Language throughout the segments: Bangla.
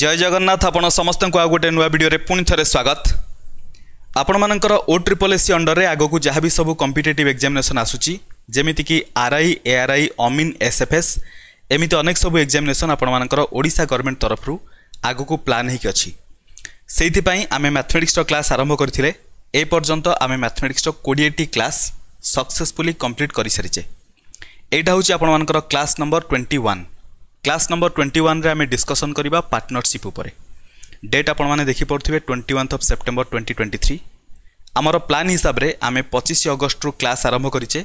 जय जगन्नाथ आपण समस्तଙ୍କୁ ଆଉ ଗୋଟେ ନୂଆ ଭିଡ଼ିଓରେ ପୁଣି ଥରେ ସ୍ୱାଗତ ଆପଣମାନଙ୍କର ଓ ଟ୍ରିପଲ୍ ଏସ୍ ସି ଅଣ୍ଡରରେ ଆଗକୁ ଯାହା ବି ସବୁ କମ୍ପିଟେଟିଭ୍ ଏକ୍ଜାମିନେସନ୍ ଆସୁଛି ଯେମିତିକି ଆର୍ଆଇ ଏଆର୍ଆଇ ଅମିନ୍ ଏସ୍ଏଫ୍ଏସ୍ ଏମିତି ଅନେକ ସବୁ ଏକ୍ଜାମିନେସନ୍ ଆପଣମାନଙ୍କର ଓଡ଼ିଶା ଗଭର୍ଣ୍ଣମେଣ୍ଟ ତରଫରୁ ଆଗକୁ ପ୍ଲାନ୍ ହେଇକି ଅଛି ସେଇଥିପାଇଁ ଆମେ ମ୍ୟାଥମେଟିକ୍ସର କ୍ଲାସ୍ ଆରମ୍ଭ କରିଥିଲେ ଏ ପର୍ଯ୍ୟନ୍ତ ଆମେ ମ୍ୟାଥମେଟିକ୍ସର କୋଡ଼ିଏଟି କ୍ଲାସ୍ ସକ୍ସେସଫୁଲି କମ୍ପ୍ଲିଟ୍ କରିସାରିଛେ ଏଇଟା ହେଉଛି ଆପଣମାନଙ୍କର class number twenty one class number twenty ওয়ান্রে আমি ডিসকসন করা পার্টনরশিপ উপরে ডেট আপনার দেখিপারে টোয়েন্টি ওয়ান্থ of September twenty twenty three আমার প্লান হিসাবে আমি পঁচিশ অগস্টর ক্লাস আরম্ভ করিছে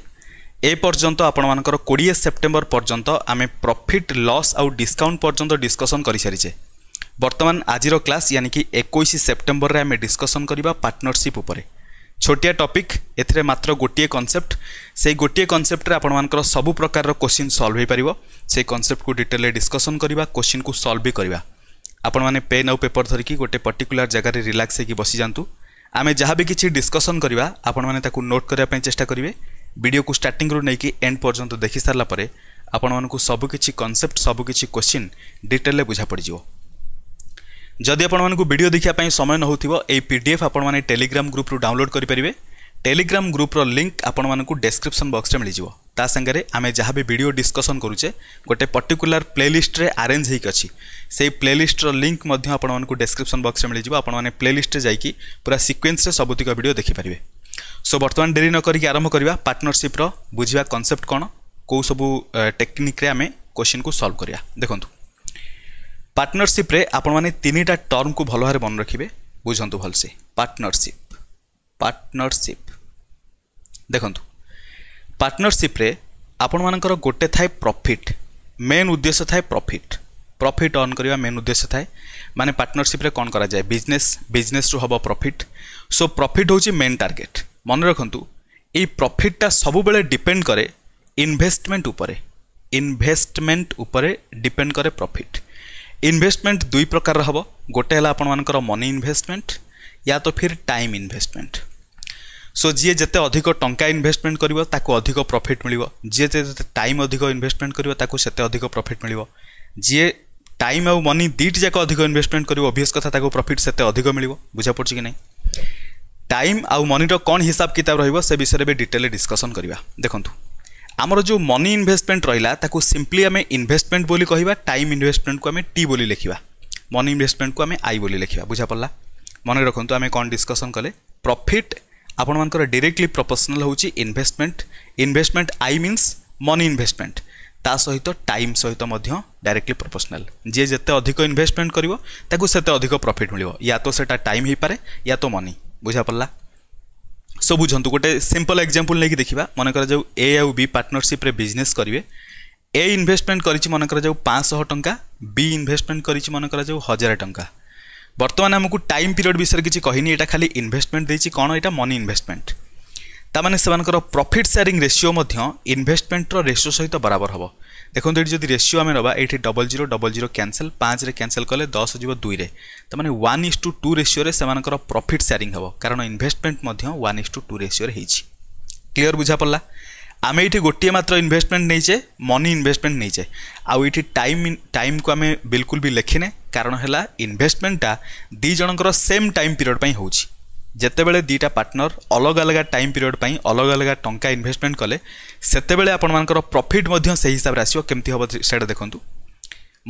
এ পর্যন্ত আপনার কোড়িয়ে সেপ্টেম্বর পর্যন্ত আমি প্রফিট লস আউ ডিসকাউন্ট পর্যন্ত ডিসকসন করে সারিছে বর্তমান আজির ক্লাস ইয়ানি কি একুশ সেপ্টেম্বরের আমি ডিসকসন করা পার্টনরশিপ উপরে छोटिया टपिक एथिरे मात्र गोटे कनसेप्ट से गोटे कनसेप्ट आपण मानकर सबु प्रकार क्वेश्चन सल्व हो पार से कनसेप्ट को डिटेल डिस्कसन करवा क्वेश्चन को सल्व भी करवा आपण मैंने पेन आउ पेपर धरिकी गोटे पर्टिकुलर जगार रिलाक्स होकर बसी जातु आम जहाँ भी किसी डिस्कसन करवा आपण मैंने नोट करने चेस्टा करेंगे भिडियो को स्टार्ट रु नहीं एंड पर्यटन देखी सारापर आपण मूँ सबकि कनसेप्ट सबकि क्वेश्चन डिटेल बुझा पड़ज ଯଦି ଆପଣମାନଙ୍କୁ ଭିଡ଼ିଓ ଦେଖିବା ପାଇଁ ସମୟ ନ ହେଉଥିବ ଏହି ପି ଡି ଏଫ୍ ଆପଣମାନେ ଟେଲିଗ୍ରାମ ଗ୍ରୁପ୍ରୁ ଡାଉନଲୋଡ଼୍ କରିପାରିବେ ଟେଲିଗ୍ରାମ ଗ୍ରୁପ୍ର ଲିଙ୍କ୍ ଆପଣମାନଙ୍କୁ ଡେସ୍କ୍ରିପ୍ସନ୍ ବକ୍ସରେ ମିଳିଯିବ ତା ସାଙ୍ଗରେ ଆମେ ଯାହା ବି ଭିଡ଼ିଓ ଡିସ୍କସନ୍ କରୁଛେ ଗୋଟେ ପର୍ଟିକୁଲାର ପ୍ଲେଲିଷ୍ଟରେ ଆରେଞ୍ଜ ହେଇକି ଅଛି ସେଇ ପ୍ଲେଲିଷ୍ଟର ଲିଙ୍କ୍ ମଧ୍ୟ ଆପଣମାନଙ୍କୁ ଡେସ୍କ୍ରିପ୍ସନ୍ ବକ୍ସରେ ମିଳିଯିବ ଆପଣମାନେ ପ୍ଲେଲିଷ୍ଟରେ ଯାଇକି ପୁରା ସିକ୍ୱେନ୍ସରେ ସବୁତିକ ଭିଡ଼ିଓ ଦେଖିପାରିବେ ସୋ ବର୍ତ୍ତମାନ ଡେରି ନ କରିକି ଆରମ୍ଭ କରିବା ପାର୍ଟନରସିପ୍ର ବୁଝିବା କନସେପ୍ଟ କ'ଣ କେଉଁ ସବୁ ଟେକ୍ନିକ୍ରେ ଆମେ କୋଶ୍ଚିନ୍କୁ ସଲ୍ଭ କରିବା ଦେଖନ୍ତୁ পার্টনরশিপ্রে ଆପଣମାନେ ତିନିଟା ଟର୍ମକୁ ଭଲ ଭାବରେ ମନେ ରଖିବେ ବୁଝନ୍ତୁ ଭଲସେ ପାର୍ଟନରସିପ୍ ପାର୍ଟନରସିପ୍ ଦେଖନ୍ତୁ ପାର୍ଟନରସିପ୍ରେ ଆପଣମାନଙ୍କର ଗୋଟେ ଥାଏ ପ୍ରଫିଟ୍ ମେନ୍ ଉଦ୍ଦେଶ୍ୟ ଥାଏ ପ୍ରଫିଟ୍ ପ୍ରଫିଟ୍ ଅର୍ନ କରିବା ମେନ୍ ଉଦ୍ଦେଶ୍ୟ ଥାଏ ମାନେ ପାର୍ଟନରସିପ୍ରେ କ'ଣ କରାଯାଏ ବିଜନେସ୍ ବିଜନେସ୍ରୁ ହେବ ପ୍ରଫିଟ୍ ସୋ ପ୍ରଫିଟ୍ ହେଉଛି ମେନ୍ ଟାର୍ଗେଟ୍ ମନେ ରଖନ୍ତୁ ଏଇ ପ୍ରଫିଟ୍ଟା ସବୁବେଳେ ଡିପେଣ୍ଡ କରେ ଇନଭେଷ୍ଟମେଣ୍ଟ ଉପରେ ଇନଭେଷ୍ଟମେଣ୍ଟ ଉପରେ ଡିପେଣ୍ଡ କରେ ପ୍ରଫିଟ୍ इनभेस्टमेंट दुई प्रकार हम गोटे आपर मनी इनभेस्टमेंट या तो फिर टाइम इनभेस्टमेंट सो जी जिते अधिक टंका इनभेस्टमेंट कर प्रफिट मिल जी टाइम अधिक इनभेस्टमेंट करते अधिक प्रफिट मिल जी टाइम आउ मनी दुईटी अधिक इनभेस्टमेंट कर अभीयस कथा प्रफिट से अधिक मिल बुझा पड़ी कि ना टाइम आउ मनीर कौन हिसाब किताब रोसे विषय में डिटेल डिस्कसन करवा देखूँ आमर जो मनी इनभेस्टमेंट रहा सीम्पली आम इनभेस्टमेंट बोली कहवा टाइम इनभेस्टमेंट को आम टी लिखा मनी इनभेस्टमेंट को आम आई लिखा बुझा पड़ा मन रखु आम कौन डिस्कसन कले प्रफिट आपण मर डायरेक्टली प्रपोर्सनल हूँ investment investment I means money investment ता सहित टाइम सहित डायरेक्टली प्रपोर्सनल जी जिते अधिक इनभेस्टमेंट करते अधिक प्रफिट मिल या तो सेटा टाइम हो पाए या तो मनी बुझा पड़ा সো বুঝন্তু গোটে সিম্পল এক্সাম্পল নেই দেখা মনে করা যাও এ আউ বি পার্টনরশিপে বিজনেস করবে এ ইনভেস্টমেন্ট করেছি মনে করা যাও পাঁচশহ টঙ্কা বি ইনভেস্টমেন্ট করেছি মনে করা যাও হাজার টঙ্কা বর্তমানে আমি টাইম পিরিয়ড বিষয়ে কিছু কহিনি এটা খালি ইনভেস্টমেন্ট দিয়েছি কোণ এটা মনি ইনভেস্টমেন্ট তার মানে সেমানকর প্রফিট সেয়ারিং রেসিও মধ্য ইনভেস্টমেন্টর রেসিও সহিত বরাবর হব দেখুন এটি যদি রেসিও আমি নেবা এইটি double zero double zero cancel পাঁচরে ক্যানসেল কলে দশ যাব দুইরে তার মানে ওয়ান ইস টু টু রেসিওরে সে প্রফিট সেয়ারিং হব কারণ ইনভেস্টমেন্ট মধ্যে ওয়ান ইস টু টু রেসিওরে হয়েছি ক্লিয়ার বুঝা পড়লা আমি এইটি গোটিয়ে মাত্র ইনভেস্টমেন্ট নেইছে মনি ইনভেস্টমেন্ট নেইছে আইটি টাইম টাইমকু আমি বিলকুল বি লেখিনে কারণ হল ইনভেস্টমেন্টটা দুই জনকর সেম টাইম পিরিয়ড পাই হচ্ছে ଯେତେବେଳେ ଦୁଇଟା ପାର୍ଟନର ଅଲଗା ଅଲଗା ଟାଇମ୍ ପିରିୟଡ଼ ପାଇଁ ଅଲଗା ଅଲଗା ଟଙ୍କା ଇନଭେଷ୍ଟମେଣ୍ଟ କଲେ ସେତେବେଳେ ଆପଣମାନଙ୍କର ପ୍ରଫିଟ୍ ମଧ୍ୟ ସେହି ହିସାବରେ ଆସିବ କେମିତି ହେବ ସେଇଟା ଦେଖନ୍ତୁ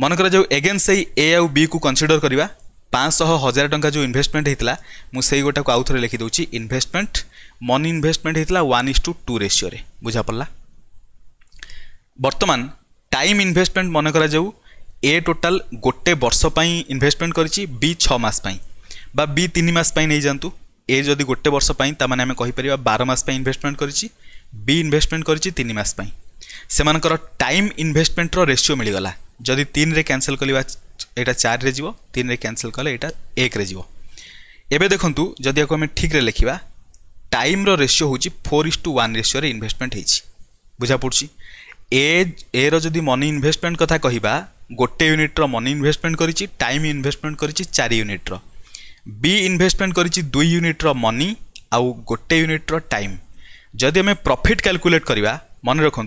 ମନେକର ଯେଉଁ ଏଗେନ୍ସ ସେଇ ଏ ଆଉ ବିକୁ କନସିଡ଼ର କରିବା ପାଞ୍ଚଶହ ହଜାର ଟଙ୍କା ଯେଉଁ ଇନଭେଷ୍ଟମେଣ୍ଟ ହେଇଥିଲା ମୁଁ ସେଇ ଗୋଟାକୁ ଆଉ ଥରେ ଲେଖିଦେଉଛି ଇନଭେଷ୍ଟମେଣ୍ଟ ମନି ଇନଭେଷ୍ଟମେଣ୍ଟ ହେଇଥିଲା ୱାନ୍ ଇସ୍ ଟୁ ଟୁ ରେସିଓରେ ବୁଝାପଡ଼ିଲା ବର୍ତ୍ତମାନ ଟାଇମ୍ ଇନଭେଷ୍ଟମେଣ୍ଟ ମନେ କରାଯାଉ ଏ ଟୋଟାଲ୍ ଗୋଟେ ବର୍ଷ ପାଇଁ ଇନଭେଷ୍ଟମେଣ୍ଟ କରିଛି ବି ଛଅ ମାସ ପାଇଁ ବା ବି ତିନି ମାସ ପାଇଁ ନେଇଯାଆନ୍ତୁ ए ଯଦି ଗୋଟେ ବର୍ଷ ପାଇଁ ତାମାନେ ଆମେ କହିପାରିବା ବାର ମାସ ପାଇଁ ଇନଭେଷ୍ଟମେଣ୍ଟ କରିଛି ବି ଇନଭେଷ୍ଟମେଣ୍ଟ କରିଛି ତିନି ମାସ ପାଇଁ ସେମାନଙ୍କର ଟାଇମ୍ ଇନଭେଷ୍ଟମେଣ୍ଟର ରେସିଓ ମିଳିଗଲା ଯଦି ତିନିରେ କ୍ୟାନସଲ୍ କରିବା ଏଇଟା ଚାରିରେ ଯିବ ତିନିରେ କ୍ୟାନସଲ୍ କଲେ ଏଇଟା ଏକରେ ଯିବ ଏବେ ଦେଖନ୍ତୁ ଯଦି ଆକୁ ଆମେ ଠିକ୍ରେ ଲେଖିବା ଟାଇମ୍ର ରେସିଓ ହେଉଛି ଫୋର୍ ଇସ୍ ଟୁ ୱାନ୍ ରେସିଓରେ ଇନଭେଷ୍ଟମେଣ୍ଟ ହେଇଛି ବୁଝା ପଡ଼ୁଛି ଏ ଏର ଯଦି ମନି ଇନଭେଷ୍ଟମେଣ୍ଟ କଥା କହିବା ଗୋଟେ ୟୁନିଟ୍ର ମନି ଇନଭେଷ୍ଟମେଣ୍ଟ କରିଛି ଟାଇମ୍ ଇନଭେଷ୍ଟମେଣ୍ଟ କରିଛି ଚାରି ୟୁନିଟ୍ର बी इनभेस्टमेंट कर दुई यूनिट्र मनी आउ गोटे यूनिट्र टाइम जदि आम प्रफिट क्याकुलेट करवा मन रखु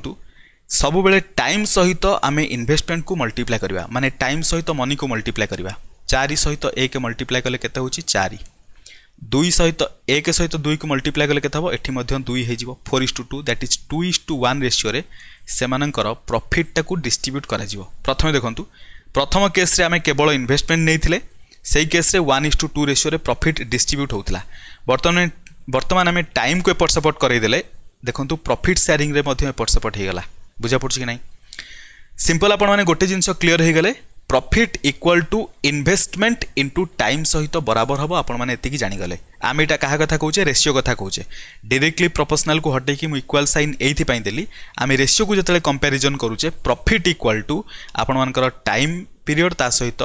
ସବୁବେଳେ ଟାଇମ୍ ସହିତ ଆମେ ଇନଭେଷ୍ଟମେଣ୍ଟକୁ ମଲ୍ଟିପ୍ଲାଏ କରିବା ମାନେ ଟାଇମ୍ ସହିତ ମନିକୁ ମଲ୍ଟିପ୍ଲାଏ କରିବା ଚାରି ସହିତ ଏକ ମଲ୍ଟିପ୍ଲାଏ କଲେ କେତେ ହେଉଛି ଚାରି ଦୁଇ ସହିତ ଏକ ସହିତ ଦୁଇକୁ ମଲ୍ଟିପ୍ଲାଏ କଲେ କେତେ ହେବ ଏଠି ମଧ୍ୟ ଦୁଇ ହେଇଯିବ four is to two that is two is to one ରେସିଓରେ ସେମାନଙ୍କର ପ୍ରଫିଟ୍ଟାକୁ ଡିଷ୍ଟ୍ରିବ୍ୟୁଟ୍ କରାଯିବ ପ୍ରଥମେ ଦେଖନ୍ତୁ ପ୍ରଥମ କେସ୍ରେ ଆମେ କେବଳ ଇନଭେଷ୍ଟମେଣ୍ଟ ନେଇଥିଲେ সেই কেস্রে ওয়ান ইস টু টু রেସିଓରେ ପ୍ରଫିଟ୍ ଡିଷ୍ଟ୍ରିବ୍ୟୁଟ୍ ହେଉଥିଲା ବର୍ତ୍ତମାନ ବର୍ତ୍ତମାନ ଆମେ ଟାଇମ୍କୁ ଏପଟ ସେପଟ କରେଇଦେଲେ ଦେଖନ୍ତୁ ପ୍ରଫିଟ୍ ସେୟାରିଂରେ ମଧ୍ୟ ଏପଟ ସେପଟ ହୋଇଗଲା ବୁଝାପଡ଼ୁଛି କି ନାହିଁ ସିମ୍ପଲ୍ ଆପଣମାନେ ଗୋଟେ ଜିନିଷ କ୍ଲିଅର୍ ହୋଇଗଲେ profit equal to investment into time ସହିତ ବରାବର ହେବ ଆପଣମାନେ ଏତିକି ଜାଣିଗଲେ ଆମେ ଏଇଟା କାହା କଥା କହୁଛେ ରେସିଓ କଥା କହୁଛେ ଡିରେକ୍ଟଲି ପ୍ରପୋସନାଲ୍କୁ ହଟେଇକି ମୁଁ ଇକ୍ୱାଲ୍ ସାଇନ୍ ଏଇଥିପାଇଁ ଦେଲି ଆମେ ରେସିଓକୁ ଯେତେବେଳେ କମ୍ପାରିଜନ୍ କରୁଛେ ପ୍ରଫିଟ୍ ଇକ୍ୱାଲ୍ ଟୁ ଆପଣମାନଙ୍କର ଟାଇମ୍ ପିରିୟଡ଼ ତା ସହିତ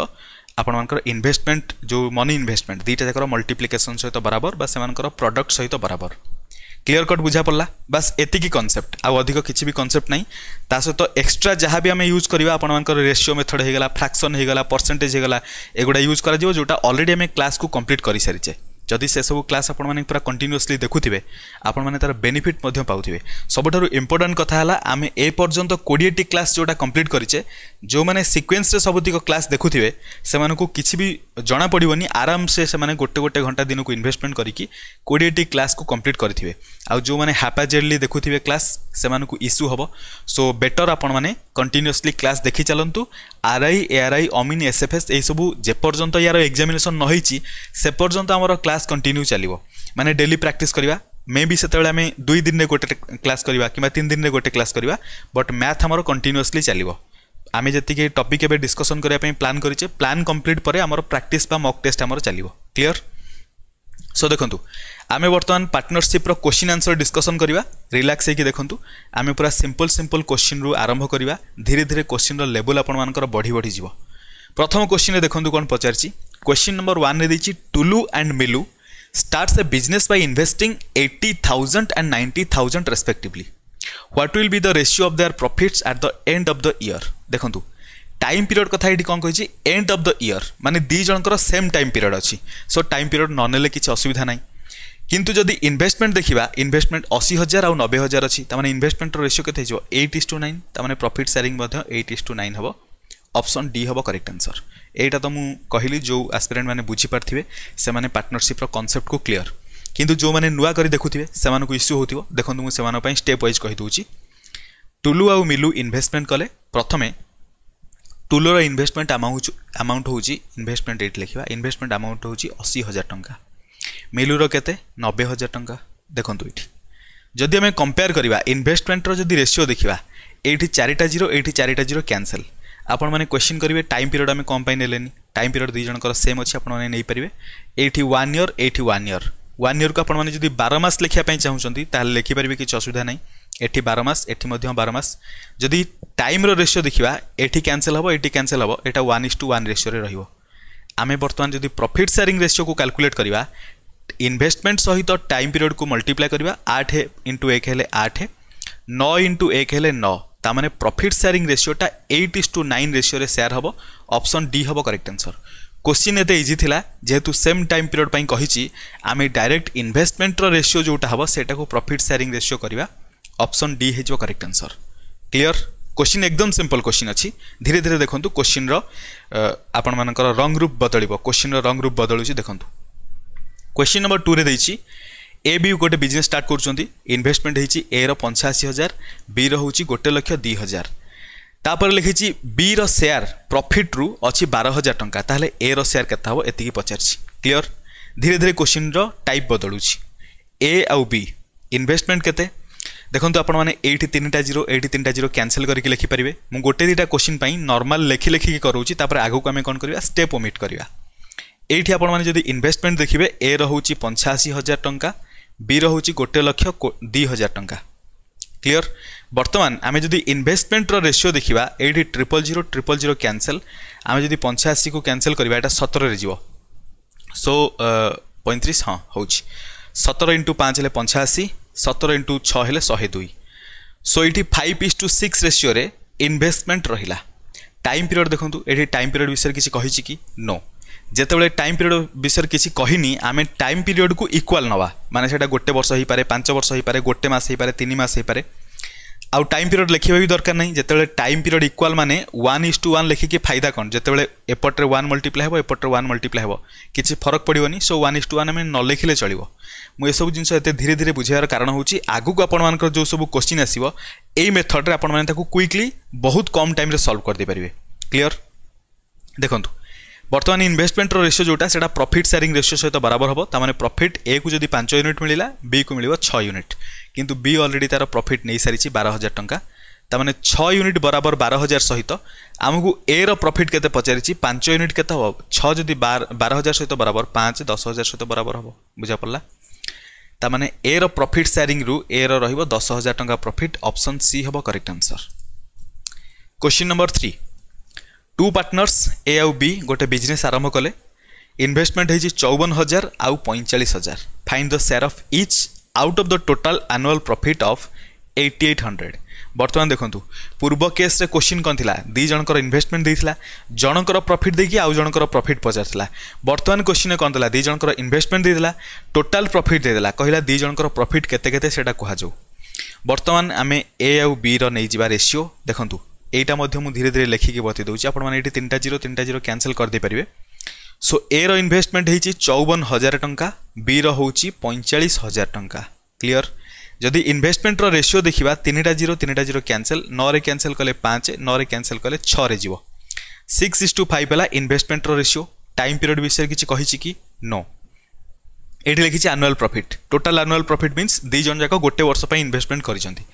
ଆପଣମାନଙ୍କର ଇନଭେଷ୍ଟମେଣ୍ଟ ଯେଉଁ ମନି ଇନଭେଷ୍ଟମେଣ୍ଟ ଦୁଇଟା ଯାକର ମଲ୍ଟିପ୍ଲିକେସନ୍ ସହିତ ବରାବର ବା ସେମାନଙ୍କର ପ୍ରଡକ୍ଟ ସହିତ ବରାବର କ୍ଲିଅର କଟ୍ ବୁଝା ପଡ଼ିଲା ବାସ୍ ଏତିକି କନସେପ୍ଟ ଆଉ ଅଧିକ କିଛି ବି କନସେପ୍ଟ ନାହିଁ ତା ସହିତ ଏକ୍ସଟ୍ରା ଯାହା ବି ଆମେ ୟୁଜ୍ କରିବା ଆପଣମାନଙ୍କର ରେସିଓ ମେଥଡ଼ ହେଇଗଲା ଫ୍ରାକ୍ସନ୍ ହେଇଗଲା ପରସେଣ୍ଟେଜ୍ ହେଇଗଲା ଏଗୁଡ଼ା ୟୁଜ୍ କରାଯିବ ଯେଉଁଟା ଅଲରେଡ଼ି ଆମେ କ୍ଲାସ୍କୁ କମ୍ପ୍ଲିଟ୍ କରିସାରିଛେ ଯଦି ସେସବୁ କ୍ଲାସ୍ ଆପଣମାନେ ପୁରା କଣ୍ଟିନ୍ୟୁଅସ୍ଲି ଦେଖୁଥିବେ ଆପଣମାନେ ତା'ର ବେନିଫିଟ୍ ମଧ୍ୟ ପାଉଥିବେ ସବୁଠାରୁ ଇମ୍ପୋର୍ଟାଣ୍ଟ କଥା ହେଲା ଆମେ ଏ ପର୍ଯ୍ୟନ୍ତ କୋଡ଼ିଏଟି କ୍ଲାସ୍ ଯେଉଁଟା କମ୍ପ୍ଲିଟ୍ କରିଛେ ଯେଉଁମାନେ ସିକ୍ୱେନ୍ସରେ ସବୁତିକ କ୍ଲାସ୍ ଦେଖୁଥିବେ ସେମାନଙ୍କୁ କିଛି ବି ଜଣାପଡ଼ିବନି ଆରାମସେ ସେମାନେ ଗୋଟେ ଗୋଟେ ଘଣ୍ଟା ଦିନକୁ ଇନଭେଷ୍ଟମେଣ୍ଟ କରିକି କୋଡ଼ିଏଟି କ୍ଲାସ୍କୁ କମ୍ପ୍ଲିଟ୍ କରିଥିବେ ଆଉ ଯେଉଁମାନେ ହାପାଜେଡ଼ଲି ଦେଖୁଥିବେ କ୍ଲାସ୍ ସେମାନଙ୍କୁ ଇସ୍ୟୁ ହେବ ସୋ ବେଟର୍ ଆପଣମାନେ କଣ୍ଟିନ୍ୟୁଅସ୍ଲି କ୍ଲାସ୍ ଦେଖି ଚାଲନ୍ତୁ আরআই এআরআই অমিন এসএফএস এইসবু যেপর্যন্ত ইয়ার এক্সামিনেসন নহইছি সেপর্যন্ত আমার ক্লাস কন্টিনিউ চালিব মানে ডেলি প্র্যাকটিস করা মে বি সেতবে আমি দুই দিনে গোটে ক্লাস করা কিংবা তিন দিনে গোটে ক্লাস করা বট ম্যাথ আমার কন্টিনিউসলি চালিব আমি যেতিকি টপিক এবে ডিসকসন করা প্ল্যান করেছে প্ল্যান কমপ্লিট পরে আমার প্র্যাকটিস বা মক টেস্ট আমার চালিব ক্লিয়ার সো দেখুন আমি বর্তমান পার্টনরশিপ্র কোশ্চিন আনসর ডিসকসন করা রিলাক্স হয়ে দেখুন আমি পুরা সিম্পল সিম্পল কোশ্চিন রু আরম্ভ করা ধীরে ধীরে কোশ্চিন্র লেভেল আপনার বড়ি বড়ি যাব প্রথম কোশ্চিনে দেখুন কোণ পচারছি কোশ্চিন নম্বর ওয়ানে দিয়েছি Tulu and Milu starts a business by investing 80,000 and 90,000 respectively. What will be the ratio of their profits at the end of the year? দেখন্তু टाइम पीरियड कथा ये कौन कही एंड अफ द इयर मानते दिजर सेम टाइम पीरियड अच्छी सो टाइम पीरियड ना किसी असुविधा ना किंतु जदि इनभेस्टमेंट देखा इनभेस्टमेंट अशी हजार आउ नबे हजार अच्छी मैंने इनभेस्टमेंटर रेसीो के एट इस टू नाइन तमें profit sharing eight is to nine हम অপশন ডি হব করেক্ট আনসর এইটা তো মু কহিলি যে আসপিরেন্ট মানে বুঝিপারে সে को क्लीयर কু जो मैंने যে নূয়া করে দেখুবে সে ইস্যু হোক দেখুন সে স্টেপ ওয়াইজ কহিদি টুলু আউ মিলু ইনভেস্টমেন্ট কলে প্রথমে ଟୁଲର ଇନଭେଷ୍ଟମେଣ୍ଟ ଆମାଉଣ୍ଟ ହେଉଛି ଇନଭେଷ୍ଟମେଣ୍ଟ ଏଇଠି ଲେଖିବା ଇନଭେଷ୍ଟମେଣ୍ଟ ଆମାଉଣ୍ଟ ହେଉଛି ଅଶୀ ହଜାର ଟଙ୍କା ମିଲୁର କେତେ ନବେ ହଜାର ଟଙ୍କା ଦେଖନ୍ତୁ ଏଇଠି ଯଦି ଆମେ କମ୍ପେୟାର କରିବା ଇନଭେଷ୍ଟମେଣ୍ଟର ଯଦି ରେସିଓ ଦେଖିବା ଏଇଠି ଚାରିଟା ଜିରୋ ଏଇଠି ଚାରିଟା ଜିରୋ କ୍ୟାନସେଲ୍ ଆପଣମାନେ କ୍ୱେଶ୍ଚିନ୍ କରିବେ ଟାଇମ୍ ପିରିୟଡ଼ ଆମେ କ'ଣ ପାଇଁ ନେଲେନି ଟାଇମ୍ ପିରିୟଡ଼ ଦୁଇ ଜଣଙ୍କର ସେମ୍ ଅଛି ଆପଣମାନେ ନେଇପାରିବେ ଏଇଠି ୱାନ୍ ଇୟର୍ ଏଇଠି ୱାନ୍ ଇୟର୍ ୱାନ୍ ଇୟର୍କୁ ଆପଣମାନେ ଯଦି ବାର ମାସ ଲେଖିବା ପାଇଁ ଚାହୁଁଛନ୍ତି ତାହେଲେ ଲେଖିପାରିବେ କିଛି ଅସୁବିଧା ନାହିଁ এটি বার মাস এটি বার মাস যদি টাইম্র রেসিও দেখা এটি ক্যানসেল হব এটি ক্যানসেল হব এটা ওয়ান ইস টু ওয়ান রেসিওরে রহব আমি বর্তমান যদি প্রফিট সেয়ারিং রেসিওকে ক্যালকুলেট করা ইনভেস্টমেন্ট সহিত টাইম পিরিয়ড কু মল্টিপ্লাই করা আঠ ইন্টু এক হলে আঠ ন ইন্টু এক হলে ন তা মানে প্রফিট সেয়ারিং রেসিওটা এইট ইস টু নাইন রেসিওরে সেয়ার হব অপশন ডি হব করেক্ট আনসর কোশ্চিন এতে ইজি লা যেহেতু সেম টাইম পিরিয়ড পাই কহিছি আমি ডাইরেক্ট ইনভেস্টমেন্টর রেসিও যেটা হব সেটাকে প্রফিট সেয়ারিং রেসিও করা অপশন ডি হয়ে করেক্ট আনসর ক্লিয়ার কোশ্চিন একদম সিম্পল কোশ্চিন অছি ধীরে ধীরে দেখুন কোশ্চিন্র আপন মানকর রং রূপ বদলিব কোশ্চিন্র রং রূপ বদলুছি দেখুন কোশ্চিন নম্বর টুরে দিয়েছি ए भी गोटे बिजनेस स्टार्ट कर इनभेस्टमेंट होती ए रंचाशी हजार बी रोच गोटे लक्ष दुई हजार तापर लिखी बी रेयार प्रफिट रु अच्छी बार हजार टाँचा ताल ए रेयार के हम ये पचार क्लीयर धीरे धीरे क्वेश्चन टाइप बदलुच ए आउ बी इनभेस्टमेंट के ଦେଖନ୍ତୁ ଆପଣମାନେ ଏଇଠି ତିନିଟା ଜିରୋ ଏଇଠି ତିନିଟା ଜିରୋ କ୍ୟାନସେଲ୍ କରିକି ଲେଖିପାରିବେ ମୁଁ ଗୋଟେ ଦୁଇଟା କୋଶ୍ଚିନ୍ ପାଇଁ ନର୍ମାଲ୍ ଲେଖି ଲେଖିକି କରୁଛି ତାପରେ ଆଗକୁ ଆମେ କ'ଣ କରିବା ଷ୍ଟେପ୍ ଓମିଟ୍ କରିବା ଏଇଠି ଆପଣମାନେ ଯଦି ଇନଭେଷ୍ଟମେଣ୍ଟ ଦେଖିବେ ଏ ରହୁଛି ପଞ୍ଚାଅଶୀ ହଜାର ଟଙ୍କା ବି ରହୁଛି ଗୋଟେ ଲକ୍ଷ ଦୁଇ ହଜାର ଟଙ୍କା କ୍ଲିଅର ବର୍ତ୍ତମାନ ଆମେ ଯଦି ଇନଭେଷ୍ଟମେଣ୍ଟର ରେସିଓ ଦେଖିବା ଏଇଠି triple zero triple zero cancel ଆମେ ଯଦି ପଞ୍ଚାଅଶୀକୁ କ୍ୟାନସେଲ୍ କରିବା ଏଇଟା ସତରରେ ଯିବ ସୋ ପଇଁତିରିଶ ହଁ ହେଉଛି ସତର ଇଣ୍ଟୁ ପାଞ୍ଚ ହେଲେ ପଞ୍ଚାଅଶୀ ସତର ଇଣ୍ଟୁ ଛଅ ହେଲେ ଶହେ ଦୁଇ ସୋ ଏଇଠି ଫାଇଭ୍ ଇସ୍ ଟୁ ସିକ୍ସ ରେସିଓରେ ଇନଭେଷ୍ଟମେଣ୍ଟ ରହିଲା ଟାଇମ୍ ପିରିୟଡ଼ ଦେଖନ୍ତୁ ଏଠି ଟାଇମ୍ ପିରିୟଡ଼ ବିଷୟରେ କିଛି କହିଛି କି ନୋ যেতবে টাইম পিরিয়ড বিষয়ে কিছু কহিনি আমি টাইম পিরিয়ড কু ইকুয়াল নেওয়া মানে সেটা গোটে বর্ষ হয়ে পড়ে পাঁচ বর্ষ হয়ে পড়ে গোটে মাস হয়ে পড়ে তিন মাস হয়ে পড়ে आउ टाइम पीरियड लिखे भी दरकार ना जिते टाइम पीरियड इक्वाल मैंने वन इज टू वन लिखिकी फायदा कौन जिते एपटे वन मल्टीप्लाए हे एपटे वन मल्टीप्लाए हे किसी फरक पड़ोनी so one is to one आम न लिखिले चलो मुझसबू जिन धीरे धीरे बुझेबार कारण हूँ आगक आपर जो सब क्वेश्चन आसो यही मेथड्रे आपड़ क्विकली बहुत कम टाइम सल्व करदे पारे क्लीयर देखु বর্তমানে ইনভেস্টমেন্টর রেসিও যেটা সেটা প্রফিট সেয়ারিং রেসিও সহ বরাবর হব তার মানে প্রফিট এ কু যদি পাঁচ ইউনিট মিলা বি কু মিলব ছ ইউনিট কিন্তু বি অলরেডি তার প্রফিট নেই সারিছি বার হাজার টঙ্কা তার মানে ছ ইউনিট বরাবর বার হাজার সহিত ଆମକୁ ଏର ପ୍ରଫିଟ୍ କେତେ ପଚାରିଛି ପାଞ୍ଚ ୟୁନିଟ୍ କେତେ ହେବ ଛଅ ଯଦି ବାର ବାର ହଜାର ସହିତ ବରାବର ପାଞ୍ଚ ଦଶ ହଜାର ସହିତ ବରାବର ହେବ ବୁଝା ପଡ଼ିଲା ତାମାନେ ଏର ପ୍ରଫିଟ୍ ସେୟାରିଂରୁ ଏର ରହିବ ଦଶ ହଜାର ଟଙ୍କା ପ୍ରଫିଟ୍ ଅପସନ୍ ସି ହେବ correct answer question number three two partners A आउ बी गोटे बिजनेस आरंभ कले इनभेस्टमेंट हो चौवन हजार आउ पैंचाश हजार find the share of each out of the total annual profit of eighty eight hundred बर्तमान देखो पूर्व केस्रे क्वेश्चन कौन था दी इनभेस्टमेंट देता जनकर प्रफिट देखिए आउ जनकर प्रफिट पचार बर्तमान क्वेश्चन कौन था दी जनकर इनभेस्टमेंट देता टोटाल प्रफिट देदेला कहला दी प्रफिट केते कहु बर्तमान आम ए आउ बी रेसिओ देखूँ এইটা মধ্যে মু ধীরে ধীরে লেখিকি বতাই দেউছি আপনার এটি তিনটা জিরো তিনটা জিরো ক্যানসেল করে পারিবে সো এ র ইনভেস্টমেন্ট হয়েছি চৌবন হাজার টঙ্কা বি র হচ্ছে পঁয়চাশ হাজার টঙ্কা ক্লিয়ার যদি ইনভেস্টমেন্টর রেসিও দেখা তিনটা জিরো তিনটা জিরো ক্যানসেল নরে ক্যানসেল কলে পাঁচ নরে ক্যানসেল কলে ছরে যাব সিক্স ইস টু ফাইভ হল ইনভেস্টমেন্টর রেসিও টাইম পিরিয়ড বিষয়ে কিছু কী কি নো ଏଠି ଲେଖିଛି annual profit total annual profit means ଦୁଇ ଜଣ ଯାକ ଗୋଟେ ବର୍ଷ ପାଇଁ ଇନଭେଷ୍ଟମେଣ୍ଟ କରିଛନ୍ତି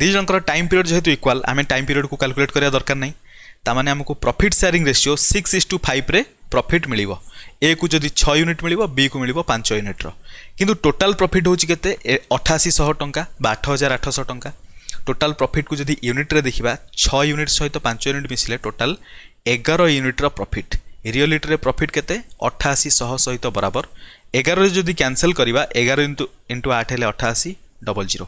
ଦୁଇ ଜଣଙ୍କର ଟାଇମ୍ ପିରିୟଡ଼ ଯେହେତୁ ଇକ୍ୱାଲ୍ ଆମେ ଟାଇମ୍ ପିରିୟଡ଼କୁ କାଲକୁଲେଟ୍ କରିବା ଦରକାର ନାହିଁ ତାମାନେ ଆମକୁ profit sharing ratio six is to ଫାଇଭ୍ରେ ପ୍ରଫିଟ୍ ମିଳିବ ଏକୁ ଯଦି ଛଅ ୟୁନିଟ୍ ମିଳିବ ବିକୁ ମିଳିବ ପାଞ୍ଚ ୟୁନିଟ୍ର କିନ୍ତୁ ଟୋଟାଲ୍ ପ୍ରଫିଟ୍ ହେଉଛି କେତେ ଅଠାଅଶୀ ଶହ ଟଙ୍କା ବା ଆଠ ହଜାର ଆଠଶହ ଟଙ୍କା ଟୋଟାଲ୍ ପ୍ରଫିଟ୍କୁ ଯଦି ୟୁନିଟ୍ରେ ଦେଖିବା ଛଅ ୟୁନିଟ୍ ସହିତ ପାଞ୍ଚ ୟୁନିଟ୍ ମିଶିଲେ ଟୋଟାଲ୍ ଏଗାର ୟୁନିଟ୍ର ପ୍ରଫିଟ୍ ରିଅଲିଟିରେ ପ୍ରଫିଟ୍ କେତେ ଅଠାଅଶୀ ଶହ ସହିତ ବରାବର ଏଗାରରେ ଯଦି କ୍ୟାନସେଲ୍ କରିବା ଏଗାର ଇଣ୍ଟୁ ଇଣ୍ଟୁ ଆଠ ହେଲେ ଅଠାଅଶୀ ଡବଲ୍ ଜିରୋ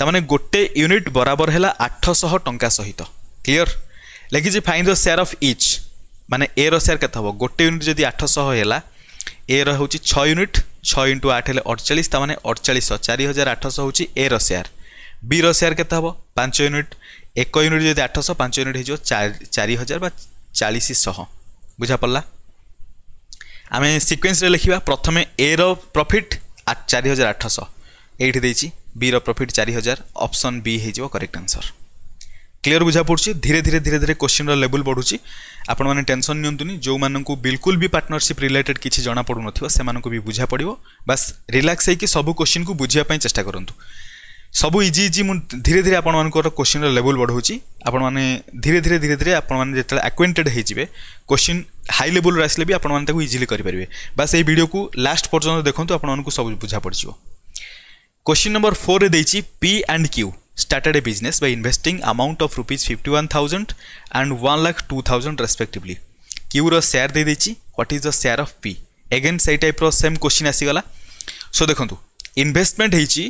ତାମାନେ ଗୋଟେ ୟୁନିଟ୍ ବରାବର ହେଲା ଆଠଶହ ଟଙ୍କା ସହିତ କ୍ଲିଅର ଲେଖିଛି find the share of each ମାନେ ଏର ସେୟାର କେତେ ହେବ ଗୋଟେ ୟୁନିଟ୍ ଯଦି ଆଠଶହ ହେଲା ଏର ହେଉଛି ଛଅ ୟୁନିଟ୍ ଛଅ ଇଣ୍ଟୁ ଆଠ ହେଲେ ଅଡ଼ଚାଳିଶ ତାମାନେ ଅଡ଼ଚାଳିଶଶହ ଚାରି ହଜାର ଆଠଶହ ହେଉଛି ଏର ସେୟାର ବିର ସେୟାର କେତେ ହେବ ପାଞ୍ଚ ୟୁନିଟ୍ ଏକ ୟୁନିଟ୍ ଯଦି ଆଠଶହ ପାଞ୍ଚ ୟୁନିଟ୍ ହେଇଯିବ ଚାରି ହଜାର ବା ଚାଳିଶ ଶହ ବୁଝା ପଡ଼ିଲା आम सिक्वेन्स लिखा प्रथम ए रफिट चार हजार आठश ये बी रफिट चार हजार अप्सन बी हो करेक्ट आंसर क्लीयर बुझा पड़ी धीरे धीरे धीरे धीरे क्वेश्चन रेवल बढ़ुँच आपण मैंने टेनसन नि जो मानक बिल्कुल भी पार्टनरशिप रिलेटेड किसी जना पड़ू ना बुझा पड़ो बास रिल्क्स होगी सब क्वेश्चन को बुझापी चेस्टा करूँ ସବୁ ଇଜି ଇଜି ମୁଁ ଧୀରେ ଧୀରେ ଆପଣମାନଙ୍କର କୋଶ୍ଚିନ୍ର ଲେବୁଲ୍ ବଢ଼ଉଛି ଆପଣମାନେ ଧୀରେ ଧୀରେ ଧୀରେ ଧୀରେ ଆପଣମାନେ ଯେତେବେଳେ ଆକ୍ୱେଣ୍ଟେଡ଼୍ ହେଇଯିବେ କୋଶ୍ଚିନ୍ ହାଇ ଲେବୁଲ୍ରେ ଆସିଲେ ବି ଆପଣମାନେ ତାକୁ ଇଜିଲି କରିପାରିବେ ବା ସେଇ ଭିଡ଼ିଓକୁ ଲାଷ୍ଟ ପର୍ଯ୍ୟନ୍ତ ଦେଖନ୍ତୁ ଆପଣମାନଙ୍କୁ ସବୁ ବୁଝା ପଡ଼ିଯିବ କୋଶ୍ଚିନ୍ ନମ୍ବର ଫୋର୍ରେ ଦେଇଛି ପି ଆଣ୍ଡ କ୍ୟୁ ବିଜନେସ୍ ବା investing amount of investing fifty one rupees 51000 one 102000 two thousand ର କ୍ୟୁର ଦେଇ ଦେଇଦେଇଛି what is the share of P again ସେଇ ଟାଇପ୍ର ସେମ୍ କୋଶ୍ଚିନ୍ ଆସିଗଲା ସୋ ଦେଖନ୍ତୁ ଇନଭେଷ୍ଟମେଣ୍ଟ ହେଇଛି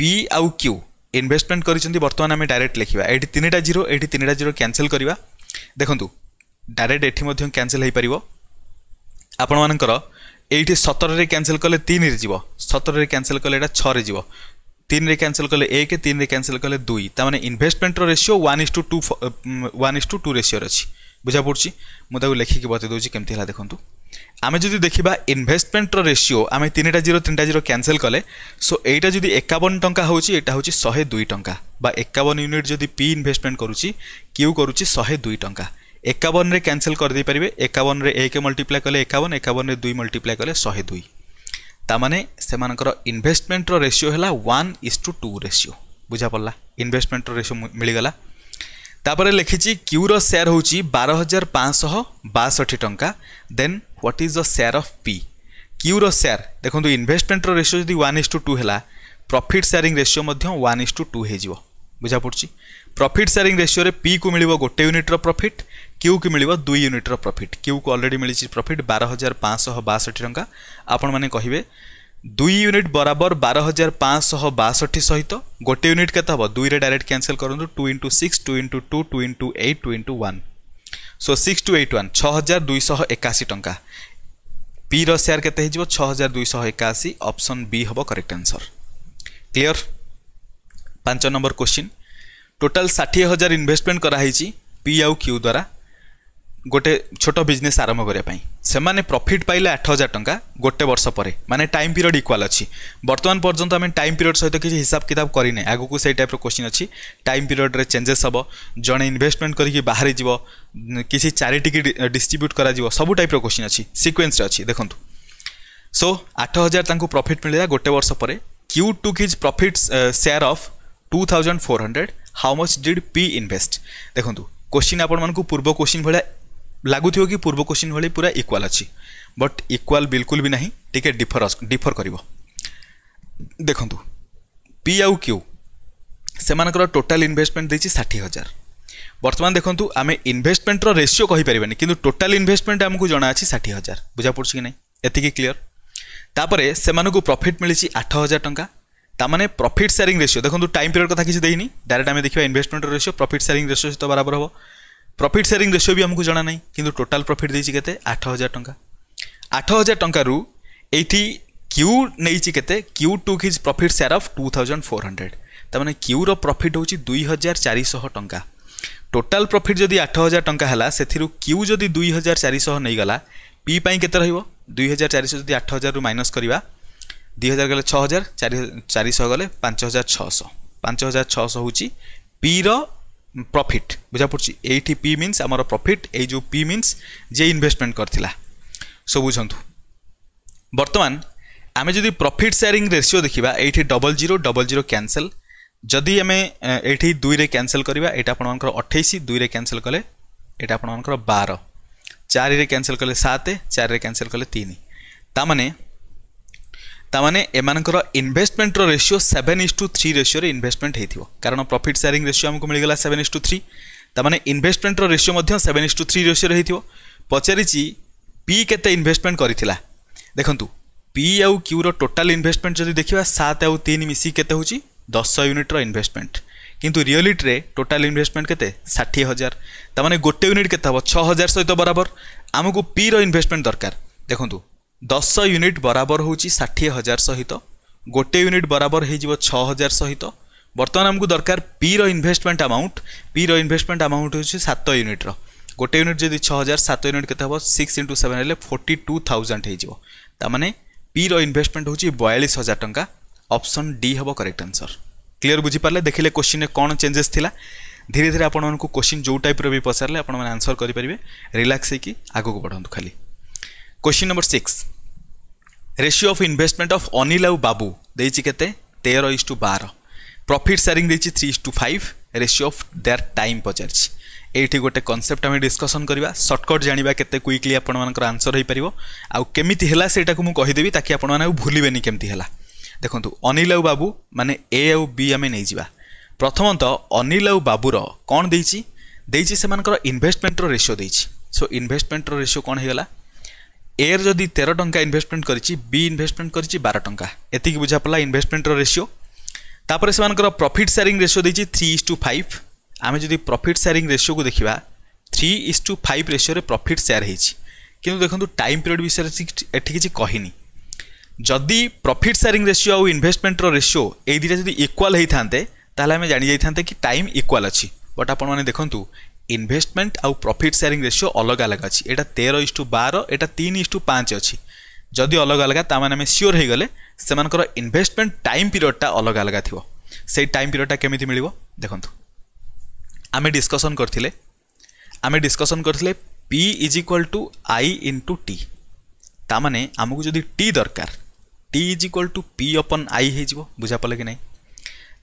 পি আউ কিউ ইনভেস্টমেন্ট করেছেন বর্তমানে আমি ডাইরেক্ট লিখবা এটি তিনটা জিরো এটি তিনটা জিরো ক্যানসেল করা দেখুন ডাইরেক্ট এটি মধ্যে ক্যানসেল হয়ে পার ଆପଣମାନଙ୍କର ଏଇଠି ସତରରେ କ୍ୟାନସେଲ୍ କଲେ ତିନିରେ ଯିବ ସତରରେ କ୍ୟାନସେଲ୍ କଲେ ଏଇଟା ଛଅରେ ଯିବ ତିନିରେ କ୍ୟାନସେଲ୍ କଲେ ଏକ ତିନିରେ କ୍ୟାନସେଲ୍ କଲେ ଦୁଇ ତାମାନେ ଇନଭେଷ୍ଟମେଣ୍ଟର ratio one is to two one is to two ରେସିଓର ଅଛି ବୁଝା ପଡ଼ୁଛି ମୁଁ ତାକୁ ଲେଖିକି ବତେଇ ଦେଉଛି କେମିତି ହେଲା ଦେଖନ୍ତୁ আমি যদি দেখিবা ইনভেস্টমেন্টর রেসিও আমি তিনটা জিরো তিনটা জিরো ক্যানসেল কলে সো এইটা যদি একাবন টঙ্কা হচ্ছে এটা হচ্ছে শহে দুই টঙ্কা বা একাবন ইউনিট যদি পি ইনভেস্টমেন্ট করুছি কিউ করুছি শহে দুই টঙ্কা একাবনরে ক্যানসেল করেদেইপারে একাবনরে এক মল্টিপ্লাই কলে একাবন একাবনরে দুই মল্টিপ্লাই কলে শহে দুই তামানে সেমানকর ইনভেস্টমেন্টর রেসিও হেলা one is to two ratio বুঝা পড়লা ইনভেস্টমেন্টর রেসিও মিলিগলা তাপরে লেখিছি কিউর সেয়ার হচ্ছে বার হাজার পাঁচশহ বাষঠি টঙ্কা then what is the share of P କ୍ୟୁର ସେୟାର୍ ଦେଖନ୍ତୁ ଇନଭେଷ୍ଟମେଣ୍ଟର ରେସିଓ ଯଦି ୱାନ୍ ଇସ୍ ଟୁ ଟୁ ହେଲା ପ୍ରଫିଟ୍ ସେୟାରିଂ ରେସିଓ ମଧ୍ୟ ୱାନ୍ ଇସ୍ ଟୁ ଟୁ ହେଇଯିବ ବୁଝାପଡ଼ୁଛି ପ୍ରଫିଟ୍ ସେୟାରିଂ ରେସିଓରେ ପିକୁ ମିଳିବ ଗୋଟେ ୟୁନିଟ୍ର ପ୍ରଫିଟ୍ କ୍ୟୁକୁ ମିଳିବ ଦୁଇ ୟୁନିଟ୍ର ପ୍ରଫିଟ୍ କ୍ୟୁକୁ ଅଲରେଡ଼ି ମିଳିଛି ପ୍ରଫିଟ୍ ବାର ହଜାର ପାଞ୍ଚଶହ ବାଷଠି ଟଙ୍କା ଆପଣମାନେ କହିବେ ଦୁଇ ୟୁନିଟ୍ ବରାବର ବାର ହଜାର ପାଞ୍ଚଶହ ବାଷଠି ସହିତ ଗୋଟେ ୟୁନିଟ୍ କେତେ ହେବ ଦୁଇରେ ଡାଇରେକ୍ଟ କ୍ୟାନସଲ୍ କରନ୍ତୁ two into six two into two two into eight two into one so six two eight one ছ হাজার দুইশহ একাশি টঙ্কা পির সেয়ার কেতে হয়ে ছ হাজার দুইশহ একাশি অপসন বি হব করেক্ট আনসর ক্লিয়র পাঁচ নম্বর কোশ্চিন টোটাল ষাঠিয়ে হাজার ইনভেস্টমেন্ট করা হয়েছি পি আউ কিউ দ্বারা ଗୋଟେ ଛୋଟ ବିଜନେସ୍ ଆରମ୍ଭ କରିବା ପାଇଁ ସେମାନେ ପ୍ରଫିଟ୍ ପାଇଲେ ଆଠ ହଜାର ଟଙ୍କା ଗୋଟେ ବର୍ଷ ପରେ ମାନେ ଟାଇମ୍ ପିରିୟଡ଼ ଇକ୍ୱାଲ୍ ଅଛି ବର୍ତ୍ତମାନ ପର୍ଯ୍ୟନ୍ତ ଆମେ ଟାଇମ୍ ପିରିୟଡ଼ ସହିତ କିଛି ହିସାବ କିତାବ କରିନେ ଆଗକୁ ସେଇ ଟାଇପ୍ର କ୍ୱେଶ୍ଚିନ୍ ଅଛି ଟାଇମ୍ ପିରିୟଡ଼ରେ ଚେଞ୍ଜେସ୍ ହେବ ଜଣେ ଇନଭେଷ୍ଟମେଣ୍ଟ କରିକି ବାହାରି ଯିବ କିଛି ଚାରିଟିକି ଡିଷ୍ଟ୍ରିବ୍ୟୁଟ୍ କରାଯିବ ସବୁ ଟାଇପ୍ର କ୍ୱେଶ୍ଚିନ୍ ଅଛି ସିକ୍ୱେନ୍ସରେ ଅଛି ଦେଖନ୍ତୁ ସୋ ଆଠ ହଜାର ତାଙ୍କୁ ପ୍ରଫିଟ୍ ମିଳିଲା ଗୋଟେ ବର୍ଷ ପରେ Q took his profit share of two thousand four hundred how much did P invest देखो क्वेश्चन आपण मूँ पूर्व क्वेश्चन भाया ଲାଗୁଥିବ କି ପୂର୍ବ କୋଶ୍ଚିନ୍ ଭଳି ପୁରା ଇକ୍ୱାଲ୍ ଅଛି ବଟ୍ ଇକ୍ୱାଲ୍ ବିଲକୁଲ ବି ନାହିଁ ଟିକେ ଡିଫର ଡିଫର କରିବ ଦେଖନ୍ତୁ ପି ଆଉ କ୍ୟୁ ସେମାନଙ୍କର ଟୋଟାଲ୍ ଇନଭେଷ୍ଟମେଣ୍ଟ ଦେଇଛି ଷାଠିଏ ହଜାର ବର୍ତ୍ତମାନ ଦେଖନ୍ତୁ ଆମେ ଇନଭେଷ୍ଟମେଣ୍ଟର ରେସିଓ କହିପାରିବାନି କିନ୍ତୁ ଟୋଟାଲ୍ ଇନଭେଷ୍ଟମେଣ୍ଟ ଆମକୁ ଜଣାଅଛି ଷାଠିଏ ହଜାର ବୁଝା ପଡ଼ୁଛି କି ନାହିଁ ଏତିକି କ୍ଲିଅର ତାପରେ ସେମାନଙ୍କୁ ପ୍ରଫିଟ୍ ମିଳିଛି ଆଠ ହଜାର ଟଙ୍କା ତାମାନେ ପ୍ରଫିଟ୍ ସେୟାରିଂ ରେସିଓ ଦେଖନ୍ତୁ ଟାଇମ୍ ପିରିୟଡ଼ କଥା କିଛି ଦେଇନି ଡାଇରେକ୍ଟ ଆମେ ଦେଖିବା ଇନଭେଷ୍ଟମେଣ୍ଟର ରେସିଓ ପ୍ରଫିଟ୍ ସେୟାରିଂ ରେସିଓ ସହିତ ବରାବର ହେବ ପ୍ରଫିଟ୍ ସେୟାରିଂ ରେସିଓ ବି ଆମକୁ ଜଣା ନାହିଁ କିନ୍ତୁ ଟୋଟାଲ୍ ପ୍ରଫିଟ୍ ଦେଇଛି କେତେ ଆଠ ହଜାର ଟଙ୍କା ଆଠ ହଜାର ଟଙ୍କାରୁ ଏଇଠି କ୍ୟୁ ନେଇଛି କେତେ Q took his profit share of two thousand four hundred ତାମାନେ କ୍ୟୁର ପ୍ରଫିଟ୍ ହେଉଛି ଦୁଇ ହଜାର ଚାରିଶହ ଟଙ୍କା ଟୋଟାଲ୍ ପ୍ରଫିଟ୍ ଯଦି ଆଠ ହଜାର ଟଙ୍କା ହେଲା ସେଥିରୁ କ୍ୟୁ ଯଦି ଦୁଇ ହଜାର ଚାରିଶହ ନେଇଗଲା ପି ପାଇଁ କେତେ ରହିବ ଦୁଇ ହଜାର ଚାରିଶହ ଯଦି ଆଠ ହଜାରରୁ ମାଇନସ୍ କରିବା ଦୁଇ ହଜାର ଗଲେ ଛଅ ହଜାର ଚାରି ଚାରିଶହ ଗଲେ ପାଞ୍ଚ ହଜାର ଛଅଶହ ପାଞ୍ଚ ହଜାର ଛଅଶହ ହେଉଛି ପିର প্রফিট বুঝা পড়ছি এইটি পি মিন্স আমার প্রফিট এই যে পি মিন্স যে ইনভেস্টমেন্ট করা সো বুঝতু বর্তমান আমি যদি প্রফিট সেয়ারিং রেসিও দেখিবা এইটি double zero double zero cancel যদি আমি এইটি দুইরে ক্যানসেল করা এটা আপনার অঠেইশ দুইরে ক্যানসেল কলে এটা আপনার বার চারিরে ক্যানসেল কলে সাত চারিরে ক্যানসেল কলে তিন তা মানে ତାମାନେ ଏମାନଙ୍କର ଇନଭେଷ୍ଟମେଣ୍ଟର ratio seven is to three ରେସିଓରେ ଇନଭେଷ୍ଟମେଣ୍ଟ ହେଇଥିବ କାରଣ ପ୍ରଫିଟ୍ ସେୟାରିଂ ରେସିଓ ଆମକୁ ମିଳିଗଲା ସେଭେନ୍ ଇସ୍ ଟୁ ଥ୍ରୀ ତାମାନେ ଇନଭେଷ୍ଟମେଣ୍ଟର ରେସିଓ ମଧ୍ୟ ସେଭେନ୍ ଇସ୍ ଟୁ ଥ୍ରୀ ରେସିଓରେ ହେଇଥିବ ପଚାରିଛି ପି କେତେ ଇନଭେଷ୍ଟମେଣ୍ଟ କରିଥିଲା ଦେଖନ୍ତୁ ପି ଆଉ କ୍ୟୁର ଟୋଟାଲ୍ ଇନଭେଷ୍ଟମେଣ୍ଟ ଯଦି ଦେଖିବା ସାତ ଆଉ ତିନି ମିଶିକି କେତେ ହେଉଛି ଦଶ ୟୁନିଟ୍ର ଇନଭେଷ୍ଟମେଣ୍ଟ কিন্তু রিয়েলিট্রে টোটাল ইনভেস্টমেন্ট কেতে ষাঠিয়ে হাজার তার মানে গোটে ইউনিট কেতে হব ছ হাজার সহ বরাবর আমি পির ইনভেস্টমেন্ট দরকার দেখুন দশ ইউনিট বরাবর হচ্ছে ষাঠিয়ে হাজার সহিত গোটে ইউনিট বরাবর হয়ে যাব ছ হাজার সহিত বর্তমান আমি দরকার পি রনভেস্টমেন্ট আমাউন্ট পি রনভেস্টমেন্ট আমাউন্ট হচ্ছে সাত ইউনিট্র গোটে ইউনিট যদি ছ হাজার সাত ইউনিট কেতে হব সিক্স ইন্টু সেভেন হলে ফোর্টি টু থাউজেন্ড হয়ে তা মানে পি রনভেস্টমেন্ট হচ্ছে বয়ালিশ হাজার টঙ্কা অপশন ডি হব করেক্ট আনসর ক্লিয়ার বুঝিপারে দেখলে কোশ্চিনে কোণ চেঞ্জেস লা ধীরে ধীরে আপনার কোশ্চিন যে টাইপ্র বি পচারে আপনার আনসর করে রিলাক্স হয়েকি আগুক বড়ু খালি question number six ratio of investment of Anil আউ বাবু দিয়েছি কেতে তের ইস টু বার প্রফিট সেয়ারিং দিয়েছি three is to five ratio of their time পচারিছি এইটি গোটে কনসেপ্ট আমি ডিসকসন କରିବା ସର୍ଟକଟ୍ ଜାଣିବା କେତେ କ୍ୱିକଲି ଆପଣମାନଙ୍କର ଆନ୍ସର୍ ହୋଇପାରିବ ଆଉ କେମିତି ହେଲା ସେଇଟାକୁ ମୁଁ କହିଦେବି ତାକି ଆପଣମାନେ ଆଉ ଭୁଲିବେନି କେମିତି ହେଲା ଦେଖନ୍ତୁ ଅନିଲ ଆଉ ବାବୁ ମାନେ ଏ ଆଉ ବି ଆମେ ନେଇଯିବା ପ୍ରଥମତଃ ଅନିଲ ଆଉ ବାବୁର କ'ଣ ଦେଇଛି ଦେଇଛି ସେମାନଙ୍କର ଇନଭେଷ୍ଟମେଣ୍ଟର ରେସିଓ ଦେଇଛି ସୋ ଇନଭେଷ୍ଟମେଣ୍ଟର ରେସିଓ କ'ଣ ହୋଇଗଲା এর যদি তের টঙ্কা ইনভেস্টমেন্ট করেছি বি ইনভেস্টমেন্ট করেছি বার টঙ্কা এতিকি বুঝা পড়া ইনভেস্টমেন্টর রেসিও তাপরে সে প্রফিট সেয়ারিং রেসিও দিয়েছি থ্রি ইস টু ফাইভ আমি যদি প্রফিট সেয়ারিং রেসিওকে দেখা থ্রি ইস টু ফাইভ রেসিওরে প্রফিট সেয়ার হয়েছি কিন্তু দেখুন টাইম পিরিয়ড বিষয়ে এটি কিছু কহিনি যদি প্রফিট সেয়ারিং রেসিও আউ ইনভেস্টমেন্টর রেসিও এই দুইটা যদি ইকুয়াল হয়ে থাকে তাহলে আমি জানি যাই কি টাইম ইকুয়াল অছি বট আপনার দেখুন ইনভেস্টমেন্ট আউ প্রফিট সেয়ারিং রেসিও অলগা অলগা আছে এটা ইস টু বার এটা তিন ইস টু পাঁচ অছি যদি অলগা অলগা তা মানে আমি সিওর হয়ে গেলে সেমানকর ইনভেস্টমেন্ট টাইম পিরিয়ডটা অলগা অলগা থিব সেই টাইম পিরিয়ডটা কেমিতি মিলব দেখুন আমি ডিসকসন করলে আমি ডিসকসন করলে P is equal to I into T তা মানে আমি যদি টি দরকার T is equal to P upon I হয়ে যাব বুঝা পড়লে কি না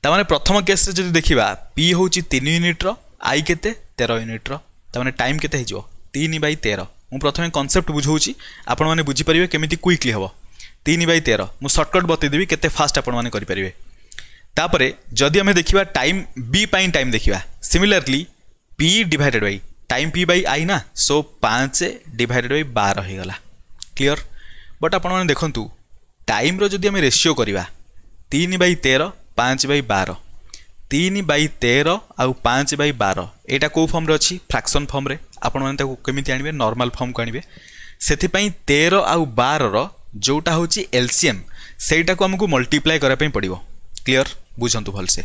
তা মানে প্রথম কেস্রে যদি দেখা পি হচ্ছে তিন ইউনিট্র আই কেতে তের ୟୁନିଟ୍ର ତାମାନେ ଟାଇମ୍ କେତେ ହେଇଯିବ ତିନି ବାଇ ତେର ମୁଁ ପ୍ରଥମେ କନସେପ୍ଟ ବୁଝାଉଛି ଆପଣମାନେ ବୁଝିପାରିବେ କେମିତି କୁଇକ୍ଲି ହେବ ତିନି ବାଇ ତେର ମୁଁ ସର୍ଟକଟ୍ ବତେଇଦେବି କେତେ ଫାଷ୍ଟ ଆପଣମାନେ କରିପାରିବେ ତାପରେ ଯଦି ଆମେ ଦେଖିବା ଟାଇମ୍ ବି ପାଇଁ ଟାଇମ୍ ଦେଖିବା similarly P divided by time P by I ନା ସୋ ପାଞ୍ଚ ଡିଭାଇଡେଡ୍ ବାଇ ବାର ହେଇଗଲା କ୍ଲିଅର ବଟ୍ ଆପଣମାନେ ଦେଖନ୍ତୁ ଟାଇମ୍ର ଯଦି ଆମେ ରେସିଓ କରିବା ତିନି ବାଇ ତେର ପାଞ୍ଚ ବାଇ ବାର তিন বাই তের আউ পাঁচ বাই বার এটা কেউ ফর্মরে অছি ফ্রাকশন ফর্মরে ଆପଣମାନେ ତାକୁ କେମିତି ଆଣିବେ ନର୍ମାଲ୍ ଫର୍ମକୁ ଆଣିବେ ସେଥିପାଇଁ ତେର ଆଉ ବାରର ଯେଉଁଟା ହେଉଛି ଏଲ୍ସିଏମ୍ ସେଇଟାକୁ ଆମକୁ ମଲ୍ଟିପ୍ଲାଏ କରିବା ପାଇଁ ପଡ଼ିବ କ୍ଲିଅର୍ ବୁଝନ୍ତୁ ଭଲସେ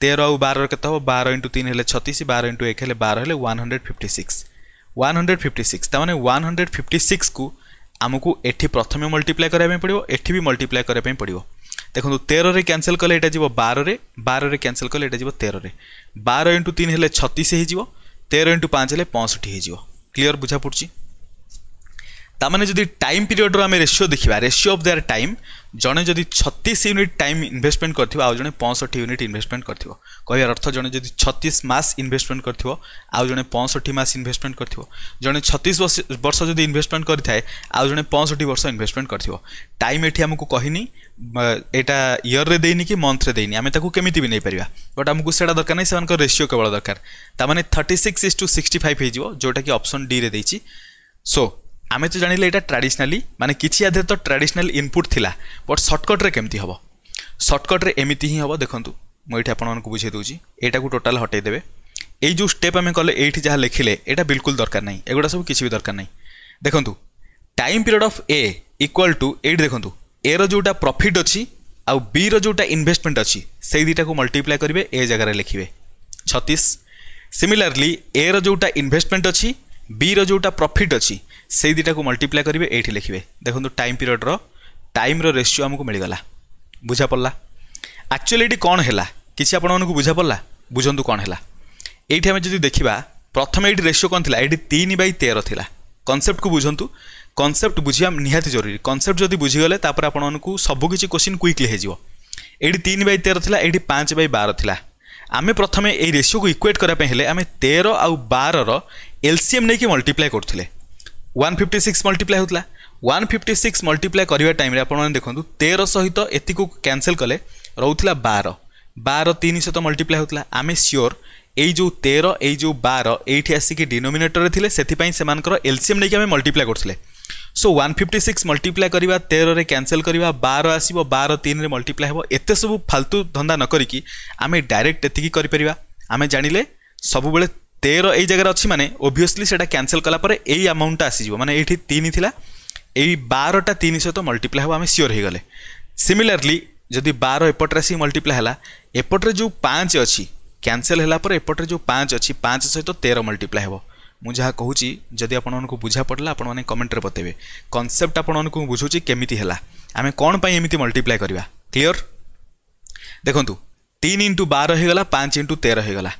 ତେର ଆଉ ବାରର କେତେ ହେବ ବାର ଇଣ୍ଟୁ ତିନି ହେଲେ ଛତିଶ ବାର ଇଣ୍ଟୁ ଏକ ହେଲେ ବାର ହେଲେ one hundred fifty six one hundred fifty six ତା'ମାନେ ୱାନ୍ ହଣ୍ଡ୍ରେଡ଼ ଫିଫ୍ଟି ସିକ୍ସକୁ ଆମକୁ ଏଠି ପ୍ରଥମେ ମଲ୍ଟିପ୍ଲାଏ କରିବା ପାଇଁ ପଡ଼ିବ ଏଠି ବି ମଲ୍ଟିପ୍ଲାଏ କରିବା ପାଇଁ ପଡ଼ିବ দেখুন তেরে ক্যানসেল কলে এটা যাব বারে বারে ক্যানসেল কলে এটা যাব তেরে বার ইন্টু তিন হলে ছতিশ হয়ে যাব তের ইন্টু পাঁচ হলে পঁয়ষঠি হয়ে যাব ক্লিয়ার বুঝা পড়ছি তা মানে যদি টাইম পিরিয়ড আমি রেসিও দেখা রেসিও অফ দেয়ার টাইম জনে যদি ছতিশ ইউনিট টাইম ইনভেস্টমেন্ট করি আউ জন পঁয়ষঠি ইউনিট ইনভেস্টমেন্ট করি কহিবার অর্থ জন যদি ছতিশ মাস ইনভেস্টমেন্ট করি আউ জন পঁয়ষঠি মাস ইনভেস্টমেন্ট করি জন ছতিশ বর্ষ যদি ইনভেস্টমেন্ট করিথায় আউ জন পঁয়ষঠি বর্ষ ইনভেস্টমেন্ট করি টাইম এটি আমি কহিনি ଏଇଟା ଇୟର୍ରେ ଦେଇନି କି ମନ୍ଥରେ ଦେଇନି ଆମେ ତାକୁ କେମିତି ବି ନେଇପାରିବା ବଟ୍ ଆମକୁ ସେଇଟା ଦରକାର ନାହିଁ ସେମାନଙ୍କର ରେସିଓ କେବଳ ଦରକାର ତା'ମାନେ thirty six is to sixty five ହେଇଯିବ ଯେଉଁଟାକି ଅପସନ୍ ଡିରେ ଦେଇଛି ସୋ ଆମେ ତ ଜାଣିଲେ ଏଇଟା ଟ୍ରାଡ଼ିସନାଲି ମାନେ କିଛି ଆଧାରେ ତ ଟ୍ରାଡ଼ିସନାଲ୍ ଇନପୁଟ୍ ଥିଲା ବଟ୍ ସର୍ଟକଟ୍ରେ କେମିତି ହେବ ସର୍ଟକଟ୍ରେ ଏମିତି ହିଁ ହେବ ଦେଖନ୍ତୁ ମୁଁ ଏଇଠି ଆପଣମାନଙ୍କୁ ବୁଝାଇ ଦେଉଛି ଏଇଟାକୁ ଟୋଟାଲ୍ ହଟାଇଦେବେ ଏଇ ଯେଉଁ ଷ୍ଟେପ୍ ଆମେ କଲେ ଏଇଠି ଯାହା ଲେଖିଲେ ଏଇଟା ବିଲକୁଲ ଦରକାର ନାହିଁ ଏଗୁଡ଼ା ସବୁ କିଛି ବି ଦରକାର ନାହିଁ ଦେଖନ୍ତୁ time period of A equal to ଏଇଠି ଦେଖନ୍ତୁ এর যেটা প্রফিট অছি আউ বির যেটা ইনভেস্টমেন্ট অছি সেই দুইটাকে মল্টিপ্লাই করবে এ জায়গায় লিখবে ছতিশ সিমিলারলি এর যেটা ইনভেস্টমেন্ট অছি বির যেটা প্রফিট অছি সেই দুইটাকে মল্টিপ্লাই করবে এইটি লিখবে দেখুন টাইম পিরিয়ডর টাইমর রেসিও আমাকে মিলিগলা বুঝা পড়লা আকচুয়ালি এটি কণ হেলা কিছু আপনার বুঝা পড়লা বুঝতু কণ হেলা এইটি আমি যদি দেখিবা প্রথমে এটি রেসিও কণ লা এটি তিন বাই তের লা কনসেপ্টকু বুঝতু কনসেপ্ট বুঝিয়া নিহতি জরুরি কনসেপ্ট যদি বুঝিগলে তারপরে আপনার সবুকিছি কোশ্চিন কুইকলি হয়ে যাব এটি তিন বাই তের লা এটি পাঁচ বাই বার লা আমি প্রথমে এই রেসিওকে ইকুয়েট করা হলে আমি তের আারর এলসিএম নেই মল্টিপ্লাই করুলে ওয়ান ফিফটি সিক্স মল্টিপ্লাই হোলা ওয়ান ফিফটি সিক্স মল্টিপ্লাই করা টাইমে আপনার দেখুন তের সহিত এটি ক্যানসেল কলে রোলা বার বার তিন সহ মল্টিপ্লাই হোলা আমি সিওর এই যে তের এই যে বার এইটি আসিকি ডিনোমিনেটরে লে সেই সেমানকর এলসিএম নেই আমি মল্টিপ্লাই করলে so one fifty six multiply କରିବା ତେରରେ କ୍ୟାନସେଲ୍ କରିବା ବାର ଆସିବ ବାର ତିନିରେ ମଲ୍ଟିପ୍ଲାଏ ହେବ ଏତେ ସବୁ ଫାଲତୁ ଧନ୍ଦା ନ କରିକି ଆମେ ଡାଇରେକ୍ଟ ଏତିକି କରିପାରିବା ଆମେ ଜାଣିଲେ ସବୁବେଳେ ତେର ଏଇ ଜାଗାରେ ଅଛି ମାନେ ଓଭିୟସ୍ଲି ସେଇଟା କ୍ୟାନସେଲ୍ କଲା ପରେ ଏଇ ଆମାଉଣ୍ଟଟା ଆସିଯିବ ମାନେ ଏଇଠି ତିନି ଥିଲା ଏଇ ବାରଟା ତିନି ସହିତ ମଲ୍ଟିପ୍ଲାଏ ହେବ ଆମେ ସିଓର୍ ହେଇଗଲେ ସିମିଲାରଲି ଯଦି ବାର ଏପଟରେ ଆସିକି ମଲ୍ଟିପ୍ଲାଏ ହେଲା ଏପଟରେ ଯେଉଁ ପାଞ୍ଚ ଅଛି କ୍ୟାନସେଲ୍ ହେଲା ପରେ ଏପଟରେ ଯେଉଁ ପାଞ୍ଚ ଅଛି ପାଞ୍ଚ ସହିତ ତେର ମଲ୍ଟିପ୍ଲାଏ ହେବ ମୁଁ ଯାହା କହୁଛି ଯଦି ଆପଣମାନଙ୍କୁ ବୁଝା ପଡ଼ିଲା ଆପଣମାନେ କମେଣ୍ଟରେ ବତେଇବେ କନସେପ୍ଟ ଆପଣମାନଙ୍କୁ ମୁଁ ବୁଝୁଛି କେମିତି ହେଲା ଆମେ କ'ଣ ପାଇଁ ଏମିତି ମଲ୍ଟିପ୍ଲାଏ କରିବା କ୍ଲିଅର ଦେଖନ୍ତୁ ତିନି ଇଣ୍ଟୁ ବାର ହୋଇଗଲା ପାଞ୍ଚ ଇଣ୍ଟୁ ତେର ହୋଇଗଲା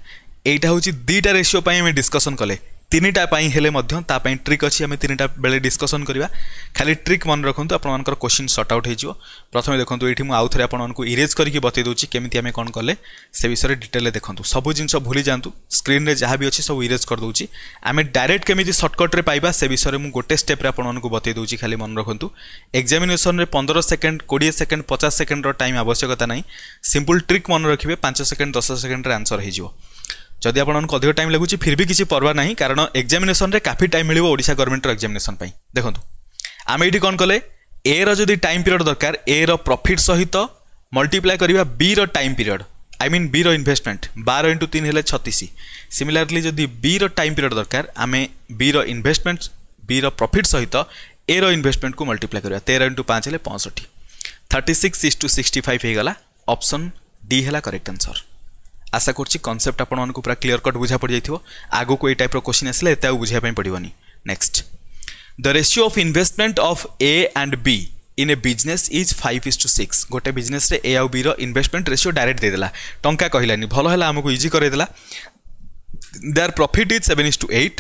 ଏଇଟା ହେଉଛି ଦୁଇଟା ରେସିଓ ପାଇଁ ଆମେ ଡିସ୍କସନ୍ କଲେ তিনটা পাই হেলে মধ্য তা পাই ট্রিক অছি আমি তিনটা বেলে ডিসকসন করিবা খালি ট্রিক মনে রাখন্তু আপনাদের কোশ্চিন সর্ট আউট হয়ে যাব প্রথমে দেখন্তু এটি মু আউ থরে আপনাদের ইরেজ করিকি বতাই দেউছি কেমিতি আমি কোন কলে সে বিষয়ে ডিটেলে দেখন্তু সব জিনিস ভুলি যান্তু স্ক্রিন রে যাহা বি অছি সব ইরেজ কর দেউছি আমি ডাইরেক্ট কেমিতি শর্টকট রে পাইবা সে বিষয়ে মু গোটে স্টেপ রে আপনাদের বতাই দেউছি খালি মনে রাখন্তু এক্সামিনেশন রে 15 সেকেন্ড 20 সেকেন্ড 50 সেকেন্ড র টাইম আবশ্যকতা নাই সিম্পল ট্রিক মনে রাখিবে 5 সেকেন্ড 10 সেকেন্ড রে আনসার হয়ে যাব ଯଦି ଆପଣଙ୍କୁ ଅଧିକ ଟାଇମ୍ ଲାଗୁଛି ଫିର୍ ବି କିଛି ପର୍ବା ନାହିଁ କାରଣ ଏକ୍ଜାମିନେସନ୍ରେ କାଫି ଟାଇମ୍ ମିଳିବ ଓଡ଼ିଶା ଗଭର୍ଣ୍ଣମେଣ୍ଟର ଏକ୍ଜାମିନେସନ୍ ପାଇଁ ଦେଖନ୍ତୁ ଆମେ ଏଇଠି କ'ଣ କଲେ ଏର ଯଦି ଟାଇମ୍ ପିରିୟଡ଼ ଦରକାର ଏର ପ୍ରଫିଟ୍ ସହିତ ମଲ୍ଟିପ୍ଲାଏ କରିବା ବିର ଟାଇମ୍ ପିରିୟଡ଼ ଆଇ ମିନ୍ ବିର ଇନଭେଷ୍ଟମେଣ୍ଟ ବାର ଇଣ୍ଟୁ ତିନି ହେଲେ ଛତିଶ ସିମିଲାରଲି ଯଦି ବିର ଟାଇମ୍ ପିରିୟଡ଼ ଦରକାର ଆମେ ବିର ଇନଭେଷ୍ଟମେଣ୍ଟ ବିର ପ୍ରଫିଟ୍ ସହିତ ଏର ଇନଭେଷ୍ଟମେଣ୍ଟକୁ ମଲ୍ଟିପ୍ଲାଏ କରିବା ତେର ଇଣ୍ଟୁ ପାଞ୍ଚ ହେଲେ ପଞ୍ଚଷଠି thirty six is to sixty five होगा ऑप्शन डी है करेक्ट आंसर আশা করছি কনসেপ্ট আপনার পুরা ক্লিয়ার কট বুঝা পড়ে যাই আগুক এই টাইপ্র কোশ্চিন আসলে এতে আউ বুঝা পড়বনি next the ratio of investment of A and B in a business is five is to six গোটে বিজনেসে এ আউ বির ইনভেস্টমেন্ট রেসিও ডাইরেক্ট দিয়েদেলা টঙ্কা কহিলানি ভাল হল আমি ইজি করাইদেলা their profit is seven is to eight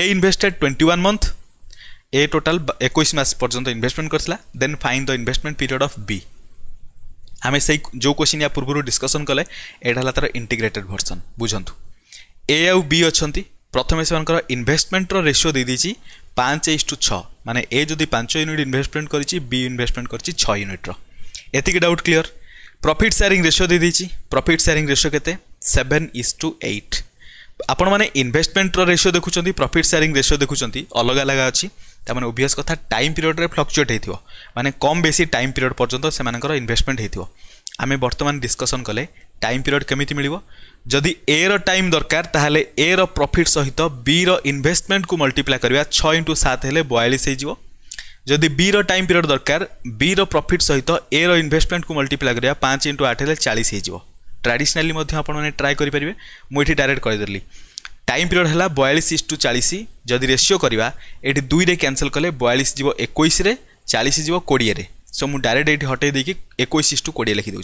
A invested twenty one month A total একুশ মাস পর্যন্ত ইনভেস্টমেন্ট করেছিল then find the investment period of B आम से जो क्वेश्चन या पूर्व डिस्कसन कले यहाँ है तार इंटिग्रेटेड भर्सन बुझु ए आउ बी अच्छा प्रथम से इनभेस्टमेंटर रेसीो दे पाँच एच टू छ मानने ए जदि पांच यूनिट इनभेस्टमेंट करी इनभेस्टमेंट कर यूनिट्र एति doubt clear profit sharing ratio the profit sharing ratio के सेभेन इज टू एट ଆପଣମାନେ ଇନଭେଷ୍ଟମେଣ୍ଟର ରେସିଓ ଦେଖୁଛନ୍ତି ପ୍ରଫିଟ୍ ସେୟାରିଂ ରେସିଓ ଦେଖୁଛନ୍ତି ଅଲଗା ଅଲଗା ଅଛି ତାମାନେ ଓଭିୟସ୍ କଥା ଟାଇମ୍ ପିରିୟଡ଼ରେ ଫ୍ଲକ୍ଚୁଏଟ୍ ହେଇଥିବ ମାନେ କମ୍ ବେଶୀ ଟାଇମ୍ ପିରିୟଡ଼ ପର୍ଯ୍ୟନ୍ତ ସେମାନଙ୍କର ଇନଭେଷ୍ଟମେଣ୍ଟ ହେଇଥିବ ଆମେ ବର୍ତ୍ତମାନ ଡିସ୍କସନ୍ କଲେ ଟାଇମ୍ ପିରିୟଡ଼ କେମିତି ମିଳିବ ଯଦି ଏର ଟାଇମ୍ ଦରକାର ତାହେଲେ ଏର ପ୍ରଫିଟ୍ ସହିତ ବିର ଇନଭେଷ୍ଟମେଣ୍ଟକୁ ମଲ୍ଟିପ୍ଲାଏ କରିବା ଛଅ ଇଣ୍ଟୁ ସାତ ହେଲେ ବୟାଳିଶ ହେଇଯିବ ଯଦି ବିର ଟାଇମ୍ ପିରିୟଡ଼ ଦରକାର ବିର ପ୍ରଫିଟ୍ ସହିତ ଏର ଇନଭେଷ୍ଟମେଣ୍ଟକୁ ମଲ୍ଟିପ୍ଲାଏ କରିବା ପାଞ୍ଚ ଇଣ୍ଟୁ ଆଠ ହେଲେ ଚାଳିଶ ହେଇଯିବ ଟ୍ରାଡ଼ିସନାଲି ମଧ୍ୟ ଆପଣମାନେ ଟ୍ରାଏ କରିପାରିବେ ମୁଁ ଏଠି ଡାଇରେକ୍ଟ କହିଦେଲି टाइम पिरियड है बयालीस इस टू चालीस जदि रेसीो करवा दुईरे क्यासल कले बयालीस जीव एक चालीस जी कोड़े सो मुझे डायरेक्ट ये हटे एक टू कोड़े लिखिदे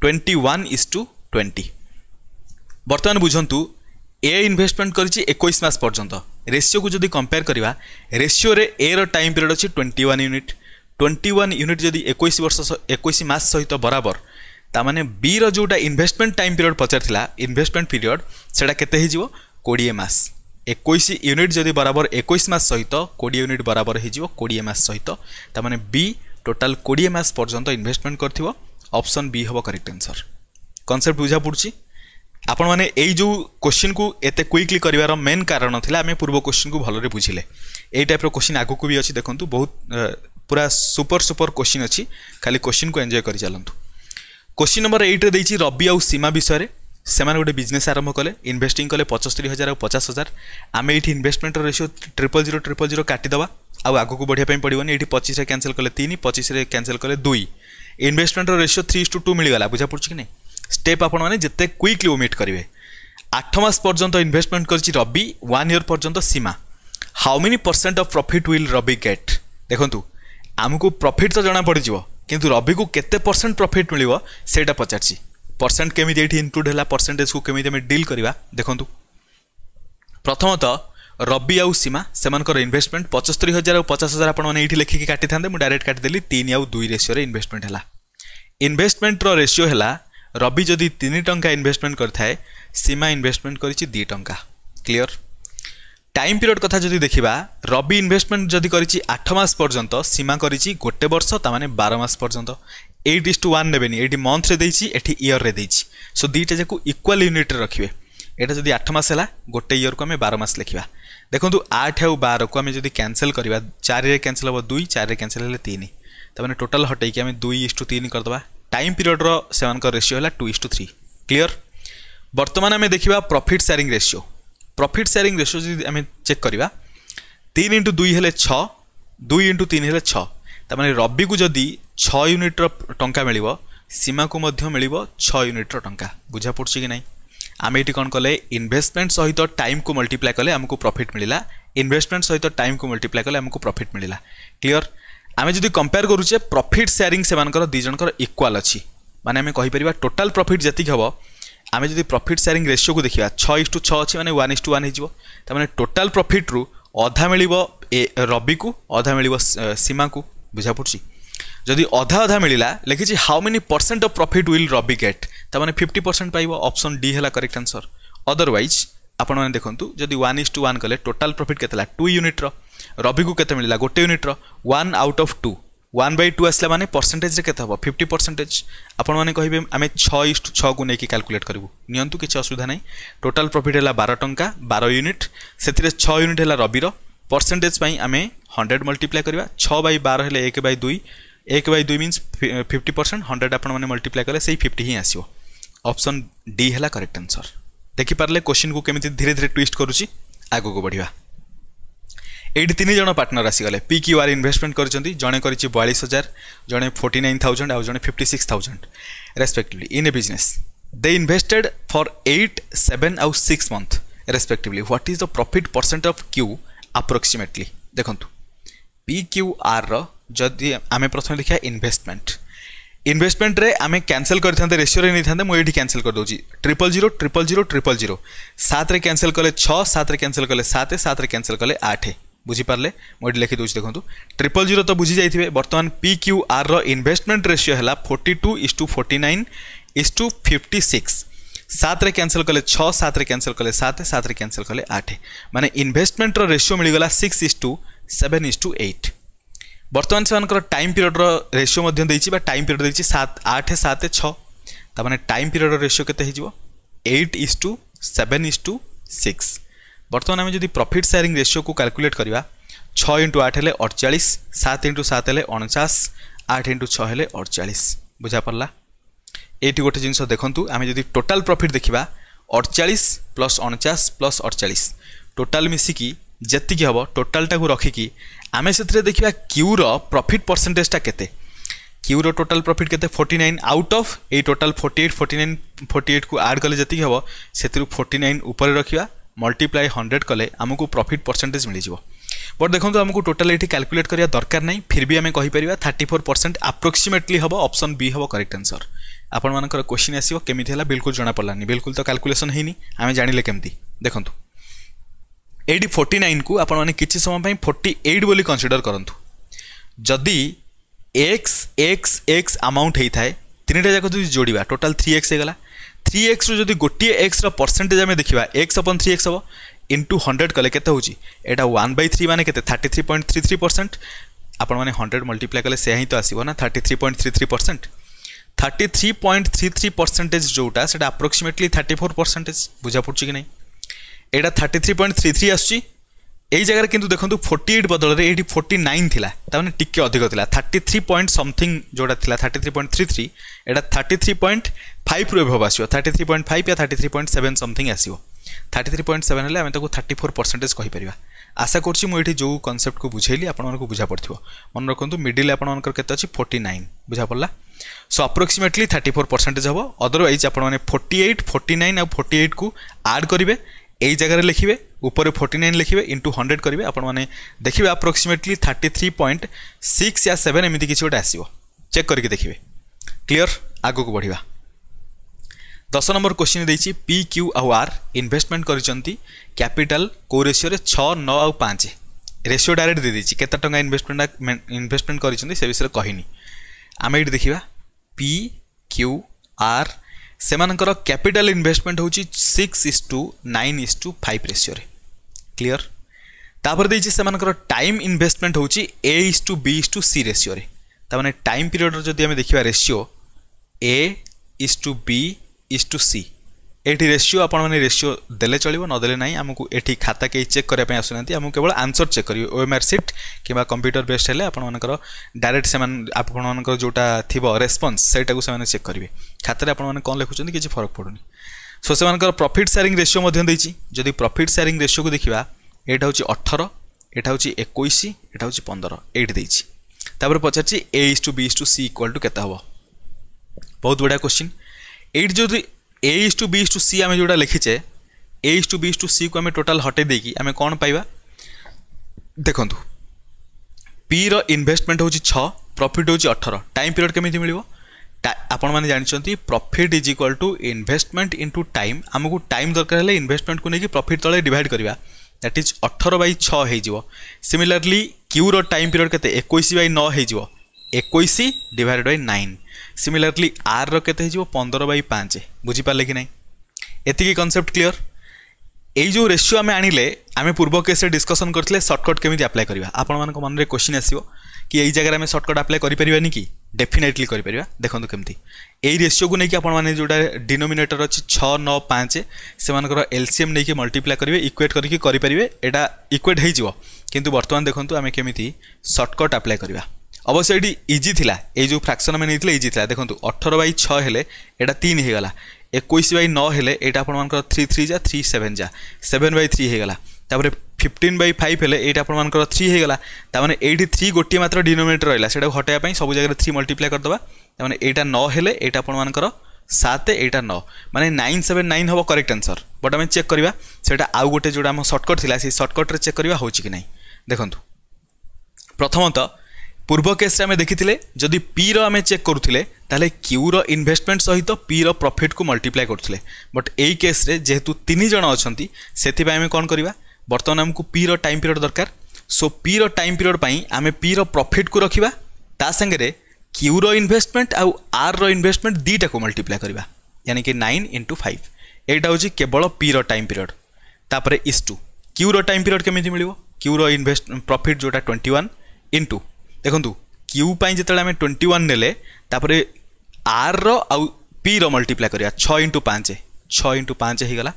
twenty one is to twenty बर्तमान बुझंतु ए इनभेस्टमेंट कर एक पर्यटन रेसीो को जब कंपेयर करवा रेसीो ए टाइम पिरियड अच्छे twenty one unit twenty one unit जब एक वर्ष एक मस सहित बराबर ताने बी रो इनभेस्टमेंट टाइम पिरियड पचार इनभेस्टमेंट पिरियड से କୋଡ଼ିଏ ମାସ ଏକୋଇଶ ୟୁନିଟ୍ ଯଦି ବରାବର ଏକୋଇଶ ମାସ ସହିତ କୋଡ଼ିଏ ୟୁନିଟ୍ ବରାବର ହୋଇଯିବ କୋଡ଼ିଏ ମାସ ସହିତ ତାମାନେ ବି ଟୋଟାଲ୍ କୋଡ଼ିଏ ମାସ ପର୍ଯ୍ୟନ୍ତ ଇନଭେଷ୍ଟମେଣ୍ଟ କରିଥିବ ଅପସନ୍ ବି ହେବ କରେକ୍ଟ ଆନ୍ସର୍ କନସେପ୍ଟ ବୁଝା ପଡ଼ୁଛି ଆପଣମାନେ ଏଇ ଯେଉଁ କୋଶ୍ଚିନ୍କୁ ଏତେ କ୍ୱିକ୍ଲି କରିବାର ମେନ୍ କାରଣ ଥିଲା ଆମେ ପୂର୍ବ କୋଶ୍ଚିନ୍କୁ ଭଲରେ ବୁଝିଲେ ଏଇ ଟାଇପ୍ର କୋଶ୍ଚିନ୍ ଆଗକୁ ବି ଅଛି ଦେଖନ୍ତୁ ବହୁତ ପୁରା ସୁପର ସୁପର କୋଶ୍ଚିନ୍ ଅଛି ଖାଲି କୋଶ୍ଚିନ୍କୁ ଏନ୍ଜୟ କରିଚାଲନ୍ତୁ କୋଶ୍ଚିନ୍ ନମ୍ବର ଏଇଟ୍ରେ ଦେଇଛି ରବି ଆଉ ସୀମା ବିଷୟରେ ସେମାନେ ଗୋଟେ ବିଜନେସ୍ ଆରମ୍ଭ କଲେ ଇନଭେଷ୍ଟିଂ କଲେ ପଞ୍ଚସ୍ତରୀ ହଜାର ଆଉ ପଚାଶ ହଜାର ଆମେ ଏଇଠି ଇନଭେଷ୍ଟମେଣ୍ଟର ratio triple zero triple zero କାଟିଦେବା ଆଉ ଆଗକୁ ବଢ଼ିବା ପାଇଁ ପଡ଼ିବନି ଏଇଠି ପଚିଶରେ କ୍ୟାନସଲ୍ କଲେ ତିନି ପଚିଶରେ କ୍ୟାନସଲ୍ କଲେ ଦୁଇ ଇନଭେଷ୍ଟମେଣ୍ଟର ରେସିଓ ଥ୍ରୀ ଟୁ ଟୁ ମିଳିଗଲା ବୁଝାପଡ଼ୁଛି କି ନାହିଁ ଷ୍ଟେପ୍ ଆପଣମାନେ ଯେତେ କ୍ୱିକ୍ଲି ଓମିଟ୍ କରିବେ ଆଠ ମାସ ପର୍ଯ୍ୟନ୍ତ ଇନଭେଷ୍ଟମେଣ୍ଟ କରିଛି ରବି ୱାନ୍ ଇୟର୍ ପର୍ଯ୍ୟନ୍ତ Sima how many percent of profit will Ravi get ଦେଖନ୍ତୁ ଆମକୁ ପ୍ରଫିଟ୍ ତ ଜଣା ପଡ଼ିଯିବ କିନ୍ତୁ ରବିକୁ କେତେ ପରସେଣ୍ଟ ପ୍ରଫିଟ୍ ମିଳିବ ସେଇଟା ପଚାରିଛି ପରସେଣ୍ଟ କେମିତି ଏଠି ଇନକ୍ଲୁଡ଼ ହେଲା ପରସେଣ୍ଟେଜକୁ କେମିତି ଆମେ ଡିଲ୍ କରିବା ଦେଖନ୍ତୁ ପ୍ରଥମତଃ ରବି ଆଉ ସୀମା ସେମାନଙ୍କର ଇନଭେଷ୍ଟମେଣ୍ଟ ପଞ୍ଚସ୍ତରୀ ହଜାର ଆଉ ପଚାଶ ହଜାର ଆପଣମାନେ ଏଇଠି ଲେଖିକି କାଟିଥାନ୍ତେ ମୁଁ ଡାଇରେକ୍ଟ କାଟିଦେଲି ତିନି ଆଉ ଦୁଇ ରେସିଓରେ ଇନଭେଷ୍ଟମେଣ୍ଟ ହେଲା ଇନଭେଷ୍ଟମେଣ୍ଟର ରେସିଓ ହେଲା ରବି ଯଦି ତିନି ଟଙ୍କା ଇନଭେଷ୍ଟମେଣ୍ଟ କରିଥାଏ ସୀମା ଇନଭେଷ୍ଟମେଣ୍ଟ କରିଛି ଦୁଇ ଟଙ୍କା କ୍ଲିଅର টাইম পিরিয়ড কথা যদি দেখিবা রবি ইনভেস্টমেন্ট যদি করেছি আঠ মাস পর্যন্ত সীমা করেছি গোটে বর্ষ তা মানে বার মাস পর্যন্ত এইট ইস টু ওয়ান নেবেনি এটি মন্থরে দিয়েছি এটি ইয়র্রে দিয়েছি সো দুইটা যাক ইকুয়াল ইউনিট্রে রাখবে এটা যদি আট মাস হল গোটে ইয়র্কু আমি বার মাস লেখা দেখুন আট আউ বারকু আমি যদি ক্যানসেল করা চারিরে ক্যানসেল হব দুই চারিরে ক্যানসেল হলে তিন তার টোটাল হটাইকি আমি দুই ইস টু তিন করদেবা টাইম পিরিয়ডর সে রেসিও হল two is to three clear বর্তমান আমি দেখা profit sharing ratio profit sharing ratio যদি আমি চেক করা তিন ইন্টু দুই হলে ছ দুই ইন্টু তিন হলে ছ তার মানে রবিকু যদি ଛଅ ୟୁନିଟ୍ର ଟଙ୍କା ମିଳିବ ସୀମାକୁ ମଧ୍ୟ ମିଳିବ ଛଅ ୟୁନିଟ୍ର ଟଙ୍କା ବୁଝା ପଡ଼ୁଛି କି ନାହିଁ ଆମେ ଏଠି କ'ଣ କଲେ ଇନଭେଷ୍ଟମେଣ୍ଟ ସହିତ ଟାଇମ୍କୁ ମଲ୍ଟିପ୍ଲାଏ କଲେ ଆମକୁ ପ୍ରଫିଟ୍ ମିଳିଲା ଇନଭେଷ୍ଟମେଣ୍ଟ ସହିତ ଟାଇମ୍କୁ ମଲ୍ଟିପ୍ଲାଏ କଲେ ଆମକୁ ପ୍ରଫିଟ୍ ମିଳିଲା କ୍ଲିଅର ଆମେ ଯଦି କମ୍ପେୟାର କରୁଛେ ପ୍ରଫିଟ୍ ସେୟାରିଂ ସେମାନଙ୍କର ଦୁଇ ଜଣଙ୍କର ଇକ୍ୱାଲ୍ ଅଛି ମାନେ ଆମେ କହିପାରିବା ଟୋଟାଲ୍ ପ୍ରଫିଟ୍ ଯେତିକି ହେବ ଆମେ ଯଦି ପ୍ରଫିଟ୍ ସେୟାରିଂ ରେସିଓକୁ ଦେଖିବା ଛଅ ଇସ୍ ଟୁ ଛଅ ଅଛି ମାନେ ୱାନ୍ ଇସ୍ ଟୁ ୱାନ୍ ହେଇଯିବ ତାମାନେ ଟୋଟାଲ୍ ପ୍ରଫିଟ୍ରୁ ଅଧା ମିଳିବ ରବିକୁ ଅଧା ମିଳିବ ସୀମାକୁ ବୁଝା ପଡ଼ୁଛି ଯଦି ଅଧା ଅଧା ମିଳିଲା ଲେଖିଛି how many percent of profit will Ravi get ତାମାନେ ଫିଫ୍ଟି ପରସେଣ୍ଟ ପାଇବ ଅପସନ୍ ଡି ହେଲା କରେକ୍ଟ ଆନ୍ସର ଅଦରୱାଇଜ୍ ଆପଣମାନେ ଦେଖନ୍ତୁ ଯଦି ୱାନ୍ ଇଜ୍ ଟୁ ୱାନ୍ କଲେ ଟୋଟାଲ୍ ପ୍ରଫିଟ୍ କେତେ ହେଲା ଟୁ ୟୁନିଟ୍ର ରବିକୁ କେତେ ମିଳିଲା ଗୋଟେ ୟୁନିଟ୍ର one out of two one by two ଆସିଲା ମାନେ ପରସେଣ୍ଟେଜରେ କେତେ ହେବ ଫିଫ୍ଟି ପରସେଣ୍ଟେଜ ଆପଣମାନେ କହିବେ ଆମେ ଛଅ ଇଷ୍ଟ ଛଅକୁ ନେଇକି କାଲକୁଲେଟ୍ କରିବୁ ନିଅନ୍ତୁ କିଛି ଅସୁବିଧା ନାହିଁ ଟୋଟାଲ୍ ପ୍ରଫିଟ୍ ହେଲା ବାର ଟଙ୍କା ବାର ୟୁନିଟ୍ ସେଥିରେ ଛଅ ୟୁନିଟ୍ ହେଲା ରବିର ପରସେଣ୍ଟେଜ ପାଇଁ ଆମେ ହଣ୍ଡ୍ରେଡ଼ ମଲ୍ଟିପ୍ଲାଏ କରିବା ଛଅ ବାଇ ବାର ହେଲେ ଏକ ବାଇ ଦୁଇ एक बै दुई मीन्स फिफ्टी परसेंट हंड्रेड आपण मैंने मल्टीप्लाए कले से फिफ्टी ही आसो ऑप्शन डी है करेक्ट आंसर देखिपारे क्वेश्चन को केमी धीरे धीरे ट्विस्ट करुच्ची आग को बढ़िया ଏଇଠି ତିନି ଜଣ ପାର୍ଟନର ଆସିଗଲେ ପି କ୍ୟୁ ଆର୍ ଇନଭେଷ୍ଟମେଣ୍ଟ କରିଛନ୍ତି ଜଣେ କରିଛି ବୟାଳିଶ ହଜାର ଜଣେ ଫୋର୍ଟି ନାଇନ୍ ଥାଉଜେଣ୍ଡ ଆଉ ଜଣେ fifty six thousand respectively in a business they invested for eight seven ଆଉ six month respectively what is the profit percent of Q approximately ଦେଖନ୍ତୁ ପି କ୍ୟୁ ଆର୍ର ଯଦି ଆମେ ପ୍ରଥମେ ଦେଖିବା ଇନଭେଷ୍ଟମେଣ୍ଟ ଇନଭେଷ୍ଟମେଣ୍ଟରେ ଆମେ କ୍ୟାନସେଲ୍ କରିଥାନ୍ତେ ରେସିଓରେ ନେଇଥାନ୍ତେ ମୁଁ ଏଇଠି କ୍ୟାନସେଲ୍ କରିଦେଉଛି triple zero triple zero triple zero ସାତରେ କ୍ୟାନସେଲ୍ କଲେ ଛଅ ସାତରେ କ୍ୟାନସେଲ୍ କଲେ ସାତ ସାତରେ କ୍ୟାନସେଲ୍ କଲେ ଆଠ ବୁଝିପାରିଲେ ମୁଁ ଏଠି ଲେଖିଦେଉଛି ଦେଖନ୍ତୁ ଟ୍ରିପଲ୍ ଜିରୋ ତ ବୁଝିଯାଇଥିବେ ବର୍ତ୍ତମାନ ପି କ୍ୟୁ ଆର୍ର ଇନଭେଷ୍ଟମେଣ୍ଟ ରେସିଓ ହେଲା forty two is to forty nine is to fifty six ସାତରେ କ୍ୟାନସେଲ୍ କଲେ ଛଅ ସାତରେ କ୍ୟାନସେଲ୍ କଲେ ସାତ ସାତରେ କ୍ୟାନସେଲ୍ କଲେ ଆଠ ମାନେ ଇନଭେଷ୍ଟମେଣ୍ଟର ରେସିଓ ମିଳିଗଲା six is to seven is to eight ବର୍ତ୍ତମାନ ସେମାନଙ୍କର ଟାଇମ୍ ପିରିୟଡ଼ର ରେସିଓ ମଧ୍ୟ ଦେଇଛି ବା ଟାଇମ୍ ପିରିୟଡ଼ ଦେଇଛି ସାତ ଆଠ ସାତ ଛଅ ତା ମାନେ ଟାଇମ୍ ପିରିୟଡ଼ର ରେସିଓ କେତେ ହେଇଯିବ eight is to seven is to six ବର୍ତ୍ତମାନ ଆମେ ଯଦି ପ୍ରଫିଟ୍ ସେୟାରିଂ ରେସିଓକୁ କାଲକୁଲେଟ୍ କରିବା ଛଅ ଇଣ୍ଟୁ ଆଠ ହେଲେ ଅଡ଼ଚାଳିଶ ସାତ ଇଣ୍ଟୁ ସାତ ହେଲେ ଅଣଚାଶ ଆଠ ଇଣ୍ଟୁ ଛଅ ହେଲେ ଅଡ଼ଚାଳିଶ ବୁଝାପରିଲା ଏଇଠି ଗୋଟେ ଜିନିଷ ଦେଖନ୍ତୁ ଆମେ ଯଦି ଟୋଟାଲ୍ ପ୍ରଫିଟ୍ ଦେଖିବା ଅଡ଼ଚାଳିଶ ପ୍ଲସ୍ ଅଣଚାଶ ପ୍ଲସ୍ ଅଡ଼ଚାଳିଶ ଟୋଟାଲ୍ ମିଶିକି ଯେତିକି ହେବ ଟୋଟାଲ୍ଟାକୁ ରଖିକି आम से देखा क्यूर प्रफिट परसेंटेजा के क्यूर टोटाल प्रफिट के फोर्टी नाइन आउट अफ ये total forty eight forty nine forty eight को आड कले जी हम से फोर्टी नाइन उपर रखा मल्टीप्लाए हंड्रेड कले आमको प्रफिट परसेंटेज मिल जाव बट देखो आमको टोटाल ये क्याकुलेट करा दरकार ना फिर भी आम कहीपर थर्टी फोर परसेंट आप्रोक्सीमेटली हम अप्सन बी हम करेक्ट आंसर आपण क्वेश्चन आसो कमी बिल्कुल जना पड़ानी बिल्कुल तो क्याकुलेसन होनी आम जाने केमती देखूँ फोर्टी नाइन को आप किसी समयपाई फोर्टी एट बोली कनसीडर करूँ जदि एक्स एक्स एक्स आमाउंट होता है तीन टाइक जो जोड़ा टोटाल थ्री एक्स होगा थ्री एक्स रु जो गोटे एक्सर परसेंटेज आम देखा एक्स अपन थ्री एक्स हे इंटु हंड्रेड कले के होटा वन बै थ्री मैंने के thirty three point three three percent आपने हंड्रेड मल्टीप्लाए कले ही तो ना thirty three point three three percent thirty three point three three percentage जोटा से अप्रोक्सीमेटली थर्ट फोर परसेंटेज बुझा पड़ी कि नहीं এটা thirty three point three three আসুচি এই জায়গায় কিন্তু দেখুন ফোর্টি এইট বদলরে এইটি ফোর্টি নাইন লা তার মানে টিকি অধিক লা থার্টি থ্রি পয়েন্ট সমথিং যেটা লা thirty three point three three এটা থার্টি থ্রি পয়েন্ট ফাইভ রু এভব আসবে থার্টি থ্রি পয়েন্ট ফাইভ ইয়া thirty three point seven something আসবে থার্টি থ্রি পয়েন্ট সেভেন হলে আমি তাকে থার্টি ফোর পরসেন্টেজ কহিপারিবা আশা করছি মু এটি যে কনসেপ্টকে বুঝাইলি আপনার বুঝা পড়ি মনে রাখতু মিডিল আপনার কেতে অছি ফোর্টি নাইন বুঝা পড়া so approximately thirty four percentage হব অদরওয়াইজ আপনার ফোর্টি এইট ফোর্টি নাইন আউ ফোর্টি এইট কু আড করবে यही जगह लिखे उपर फोर्टी नाइन लिखे इंटू हंड्रेड करेंगे आपने देखिए approximately thirty three point six या सेवेन एमती किसी गोटे आसो चेक करके देखिए क्लीयर आग को बढ़िया दस नंबर क्वेश्चन देखिए पी क्यू आउ आर इनभेस्टमेंट करपिटाल को रेसीो छः नौ आउ पाँच रेसीो डायरेक्ट दे केत टा इनमेंट इनभेस्टमेंट कर विषय कहनी आम ये देखा पी क्यू आर ସେମାନଙ୍କର କ୍ୟାପିଟାଲ ଇନଭେଷ୍ଟମେଣ୍ଟ ହେଉଛି six is to nine is to five ରେସିଓରେ କ୍ଲିଅର ତାପରେ ଦେଇଛି ସେମାନଙ୍କର ଟାଇମ୍ ଇନଭେଷ୍ଟମେଣ୍ଟ ହେଉଛି ଏ ଇସ୍ to B is to C ରେସିଓରେ ତାମାନେ ଟାଇମ୍ ପିରିୟଡ଼ର ଯଦି ଆମେ ଦେଖିବା ରେସିଓ ଏ ଇସ୍ to B is to C ଏଠି ରେସିଓ ଆପଣମାନେ ରେସିଓ ଦେଲେ ଚଳିବ ନଦେଲେ ନାହିଁ ଆମକୁ ଏଠି ଖାତା କେହି ଚେକ୍ କରିବା ପାଇଁ ଆସୁନାହାନ୍ତି ଆମକୁ କେବଳ ଆନ୍ସର ଚେକ୍ କରିବେ ଓଏମ୍ଆର୍ ସିଟ୍ କିମ୍ବା କମ୍ପ୍ୟୁଟର ବେସ୍ଡ ହେଲେ ଆପଣମାନଙ୍କର ଡାଇରେକ୍ଟ ସେମାନେ ଆପଣମାନଙ୍କର ଯେଉଁଟା ଥିବ ରେସ୍ପନ୍ସ ସେଇଟାକୁ ସେମାନେ ଚେକ୍ କରିବେ ଖାତାରେ ଆପଣମାନେ କ'ଣ ଲେଖୁଛନ୍ତି କିଛି ଫରକ ପଡ଼ୁନି ସୋ ସେମାନଙ୍କର ପ୍ରଫିଟ୍ ସେୟାରିଂ ରେସିଓ ମଧ୍ୟ ଦେଇଛି ଯଦି ପ୍ରଫିଟ୍ ସେୟାରିଂ ରେସିଓକୁ ଦେଖିବା ଏଇଟା ହେଉଛି ଅଠର ଏଇଟା ହେଉଛି ଏକୋଇଶ ଏଇଟା ହେଉଛି ପନ୍ଦର ଏଇଠି ଦେଇଛି ତାପରେ ପଚାରିଛି ଏ ଇସ୍ to B is to C equal to କେତେ ହେବ ବହୁତ ବଢ଼ିଆ କ୍ୱେଶ୍ଚିନ୍ ଏଇଠି ଯଦି A is to B is to C आम जोटा लिखीचे A is to B is to C को आम टोटाल हटे देकी आम कौन पाइबा देखु पी रनभेस्टमेंट हूँ छ प्रफिट हूँ अठर टाइम पिरियड केमी मिल ଆପଣମାନେ ଜାଣିଛନ୍ତି profit is equal to investment into time ଆମକୁ ଟାଇମ୍ ଦରକାର ହେଲେ ଇନଭେଷ୍ଟମେଣ୍ଟକୁ ନେଇକି ପ୍ରଫିଟ୍ ତଳେ ଡିଭାଇଡ଼ କରିବା ଦ୍ୟାଟ୍ ଇଜ୍ ଅଠର ବାଇ ଛଅ ହେଇଯିବ ସିମିଲାରଲି କ୍ୟୁର ଟାଇମ୍ ପିରିୟଡ଼ କେତେ ଏକୋଇଶ ବାଇ ନଅ ହେଇଯିବ ଏକୋଇଶ ଡିଭାଇଡ଼ ବାଇ ନାଇନ୍ ସିମିଲାରଲି ଆର୍ର କେତେ ହେଇଯିବ ପନ୍ଦର ବାଇ ପାଞ୍ଚ ବୁଝିପାରିଲେ କି ନାହିଁ ଏତିକି କନସେପ୍ଟ କ୍ଲିଅର୍ ଏଇ ଯେଉଁ ରେସିଓ ଆମେ ଆଣିଲେ ଆମେ ପୂର୍ବ କେସ୍ରେ ଡିସ୍କସନ୍ କରିଥିଲେ ସର୍ଟକଟ୍ କେମିତି ଆପ୍ଲାଏ କରିବା ଆପଣମାନଙ୍କ ମନରେ କ୍ୱେଶ୍ଚିନ୍ ଆସିବ କି ଏଇ ଜାଗାରେ ଆମେ ସର୍ଟକଟ୍ ଆପ୍ଲାଏ କରିପାରିବାନି କି ଡେଫିନେଟଲି କରିପାରିବା ଦେଖନ୍ତୁ କେମିତି ଏଇ ରେସିଓକୁ ନେଇକି ଆପଣମାନେ ଯେଉଁଟା ଡିନୋମିନେଟର ଅଛି ଛଅ ନଅ ପାଞ୍ଚ ସେମାନଙ୍କର ଏଲ୍ସିଏମ୍ ନେଇକି ମଲ୍ଟିପ୍ଲାଏ କରିବେ ଇକ୍ୱେଟ୍ କରିକି କରିପାରିବେ ଏଇଟା ଇକ୍ୱେଟ୍ ହେଇଯିବ କିନ୍ତୁ ବର୍ତ୍ତମାନ ଦେଖନ୍ତୁ ଆମେ କେମିତି ସର୍ଟକଟ୍ ଆପ୍ଲାଏ କରିବା ଅବଶ୍ୟ ଏଠି ଇଜି ଥିଲା ଏଇ ଯେଉଁ ଫ୍ରାକ୍ସନ୍ ଆମେ ନେଇଥିଲେ ଇଜି ଥିଲା ଦେଖନ୍ତୁ ଅଠର ବାଇ ଛଅ ହେଲେ ଏଇଟା ତିନି ହେଇଗଲା ଏକୋଇଶ ବାଇ ନଅ ହେଲେ ଏଇଟା ଆପଣମାନଙ୍କର ଥ୍ରୀ ଥ୍ରୀ ଯା ଥ୍ରୀ ସେଭେନ୍ ଯା ସେଭେନ୍ ବାଇ ଥ୍ରୀ ହେଇଗଲା ତାପରେ ଫିଫ୍ଟିନ୍ ବାଇ ଫାଇଭ୍ ହେଲେ ଏଇଟା ଆପଣମାନଙ୍କର ଥ୍ରୀ ହେଇଗଲା ତାମାନେ ଏଇଠି ଥ୍ରୀ ଗୋଟିଏ ମାତ୍ର ଡିନୋମିନେଟର୍ ରହିଲା ସେଇଟାକୁ ହଟାଇବା ପାଇଁ ସବୁ ଜାଗାରେ ଥ୍ରୀ ମଲ୍ଟିପ୍ଲାଏ କରିଦେବା ତାମାନେ ଏଇଟା ନଅ ହେଲେ ଏଇଟା ଆପଣମାନଙ୍କର ସାତ ଏଇଟା ନଅ ମାନେ ନାଇନ୍ ସେଭେନ୍ ନାଇନ୍ ହେବ କରେକ୍ଟ ଆନ୍ସର୍ ବଟ୍ ଆମେ ଚେକ୍ କରିବା ସେଇଟା ଆଉ ଗୋଟେ ଯେଉଁଟା ଆମ ସର୍ଟକଟ୍ ଥିଲା ସେଇ ସର୍ଟକଟ୍ରେ ଚେକ୍ କରିବା ହେଉଛି କି ନାହିଁ ଦେଖନ୍ତୁ ପ୍ରଥମତଃ ପୂର୍ବ କେସ୍ରେ ଆମେ ଦେଖିଥିଲେ ଯଦି ପି'ର ଆମେ ଚେକ୍ କରୁଥିଲେ ତାହେଲେ କ୍ୟୁର ଇନଭେଷ୍ଟମେଣ୍ଟ ସହିତ ପି'ର ପ୍ରଫିଟ୍କୁ ମଲ୍ଟିପ୍ଲାଏ କରୁଥିଲେ ବଟ୍ ଏଇ କେସ୍ରେ ଯେହେତୁ ତିନି ଜଣ ଅଛନ୍ତି ସେଥିପାଇଁ ଆମେ କ'ଣ କରିବା ବର୍ତ୍ତମାନ ଆମକୁ ପି'ର ଟାଇମ୍ ପିରିୟଡ଼ ଦରକାର ସୋ ପି'ର ଟାଇମ୍ ପିରିୟଡ଼ ପାଇଁ ଆମେ ପି'ର ପ୍ରଫିଟ୍କୁ ରଖିବା ତା ସାଙ୍ଗରେ କ୍ୟୁର ଇନଭେଷ୍ଟମେଣ୍ଟ ଆଉ ଆର୍ର ଇନଭେଷ୍ଟମେଣ୍ଟ ଦୁଇଟାକୁ ମଲ୍ଟିପ୍ଲାଏ କରିବା ୟାନିକି ନାଇନ୍ ଇଣ୍ଟୁ ଫାଇଭ୍ ଏଇଟା ହେଉଛି କେବଳ ପି'ର ଟାଇମ୍ ପିରିୟଡ଼ ତାପରେ ଇସ୍ ଟୁ କ୍ୟୁର ଟାଇମ୍ ପିରିୟଡ଼ କେମିତି ମିଳିବ କ୍ୟୁର ଇନଭେଷ୍ଟ ପ୍ରଫିଟ୍ ଯେଉଁଟା ଟ୍ୱେଣ୍ଟି ୱାନ୍ ଇଣ୍ଟୁ ଦେଖନ୍ତୁ କ୍ୟୁ ପାଇଁ ଯେତେବେଳେ ଆମେ ଟ୍ୱେଣ୍ଟି ୱାନ୍ ନେଲେ ତାପରେ ଆର୍ର ଆଉ ପିର ମଲ୍ଟିପ୍ଲାଏ କରିବା ଛଅ ଇଣ୍ଟୁ ପାଞ୍ଚ ଛଅ ଇଣ୍ଟୁ ପାଞ୍ଚ ହେଇଗଲା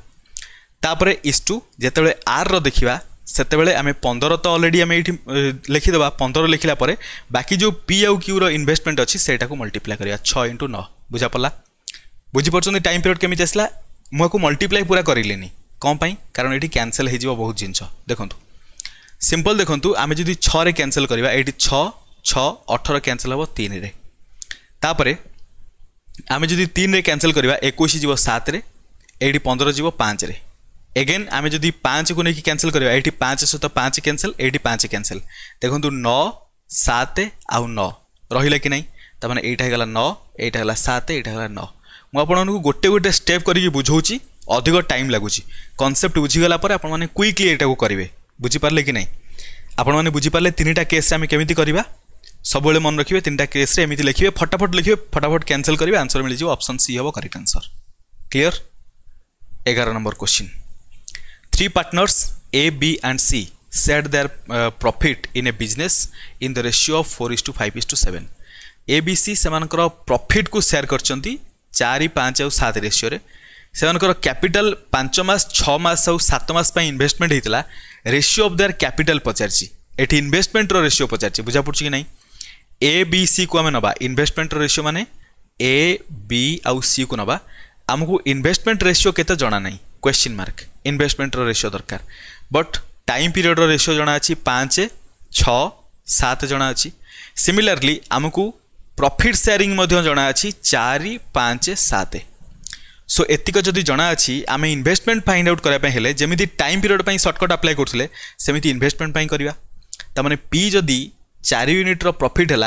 ତାପରେ ଇଷ୍ଟୁ ଯେତେବେଳେ ଆର୍ର ଦେଖିବା ସେତେବେଳେ ଆମେ ପନ୍ଦର ତ ଅଲରେଡ଼ି ଆମେ ଏଇଠି ଲେଖିଦେବା ପନ୍ଦର ଲେଖିଲା ପରେ ବାକି ଯେଉଁ ପି ଆଉ କ୍ୟୁର ଇନଭେଷ୍ଟମେଣ୍ଟ ଅଛି ସେଇଟାକୁ ମଲ୍ଟିପ୍ଲାଏ କରିବା ଛଅ ଇଣ୍ଟୁ ନଅ ବୁଝାପଡ଼ିଲା ବୁଝିପାରୁଛନ୍ତି ଟାଇମ୍ ପିରିୟଡ଼ କେମିତି ଆସିଲା ମୁଁ ଆକୁ ମଲ୍ଟିପ୍ଲାଏ ପୁରା କରିଲିନି କ'ଣ ପାଇଁ କାରଣ ଏଠି କ୍ୟାନସେଲ୍ ହେଇଯିବ ବହୁତ ଜିନିଷ ଦେଖନ୍ତୁ সিম্পল দেখুন আমি যদি ছরে ক্যানসেল করা এটি ছ ছ অঠর ক্যানসেল হব তিনরে তাপরে আমি যদি তিনরে ক্যানসেল করা একুশ যাব সাতরে এইটি পনেরো যাব পাঁচরে এগেন আমি যদি পাঁচকু নিয়ে ক্যানসেল করা এইটি পাঁচ সহ পাঁচ ক্যানসেল এইটি পাঁচ ক্যানসেল দেখুন ন সাত আউ ন রহিলা কি না তার মানে এইটা হয়ে ন এইটা হল সাত এইটা হল ন ମୁଁ ଆପଣଙ୍କୁ ଗୋଟେ ଗୋଟେ ଷ୍ଟେପ୍ କରିକି ବୁଝାଉଛି ଅଧିକ ଟାଇମ୍ ଲାଗୁଛି କନସେପ୍ଟ ବୁଝିଗଲା ପରେ ଆପଣମାନେ କ୍ୱିକ୍ଲି ଏଇଟାକୁ କରିବେ ବୁଝିପାରିଲେ କି ନାହିଁ ଆପଣମାନେ ବୁଝିପାରିଲେ ତିନିଟା କେସ୍ରେ ଆମେ କେମିତି କରିବା ସବୁବେଳେ ମନେ ରଖିବେ ତିନିଟା କେସ୍ରେ ଏମିତି ଲେଖିବେ ଫଟାଫଟ ଲେଖିବେ ଫଟାଫଟ କ୍ୟାନସଲ୍ କରିବେ ଆନ୍ସର୍ ମିଳିଯିବ ଅପସନ୍ ସି ହେବ କରେକ୍ଟ ଆନ୍ସର୍ କ୍ଲିଅର୍ ଏଗାର number question three partners A B and C said their uh, profit in a business in the ratio of 4 is to 5 is to 7 abc ସେମାନଙ୍କର ପ୍ରଫିଟ୍ କୁ ସେୟାର କରିଛନ୍ତି ଚାରି ପାଞ୍ଚ ଆଉ ସାତ ରେସିଓରେ ସେମାନଙ୍କର କ୍ୟାପିଟାଲ ପାଞ୍ଚ ମାସ ଛଅ ମାସ ଆଉ ସାତ ମାସ ପାଇଁ ଇନଭେଷ୍ଟମେଣ୍ଟ ହେଇଥିଲା ରେସିଓ ଅଫ୍ ଦେୟାର କ୍ୟାପିଟାଲ ପଚାରିଛି ଏଠି ଇନଭେଷ୍ଟମେଣ୍ଟର ରେସିଓ ପଚାରିଛି ବୁଝାପଡ଼ୁଛି କି ନାହିଁ ଏ ବି ସିକୁ ଆମେ ନେବା ଇନଭେଷ୍ଟମେଣ୍ଟର ରେସିଓ ମାନେ ଏ ବି ଆଉ ସିକୁ ନେବା ଆମକୁ ଇନଭେଷ୍ଟମେଣ୍ଟ ରେସିଓ କେତେ ଜଣା ନାହିଁ କ୍ୱେଶ୍ଚିନ୍ ମାର୍କ ଇନଭେଷ୍ଟମେଣ୍ଟର ରେସିଓ ଦରକାର ବଟ୍ ଟାଇମ୍ ପିରିୟଡ଼ର ରେସିଓ ଜଣା ଅଛି ପାଞ୍ଚ ଛଅ ସାତ ଜଣା ଅଛି ସିମିଲାରଲି ଆମକୁ ପ୍ରଫିଟ୍ ସେୟାରିଂ ମଧ୍ୟ ଜଣା ଅଛି ଚାରି ପାଞ୍ଚ ସାତ সো এতিক যদি জনা আছে আমি ইনভেস্টমেন্ট ফাইন্ড আউট করা হলে যেমি টাইম পিরিয়ড পাই সর্টকট আপ্লাই করলে সেমিতি ইনভেস্টমেন্ট পাই করা তার মানে পি যদি চারি ইউনিটর প্রফিট হল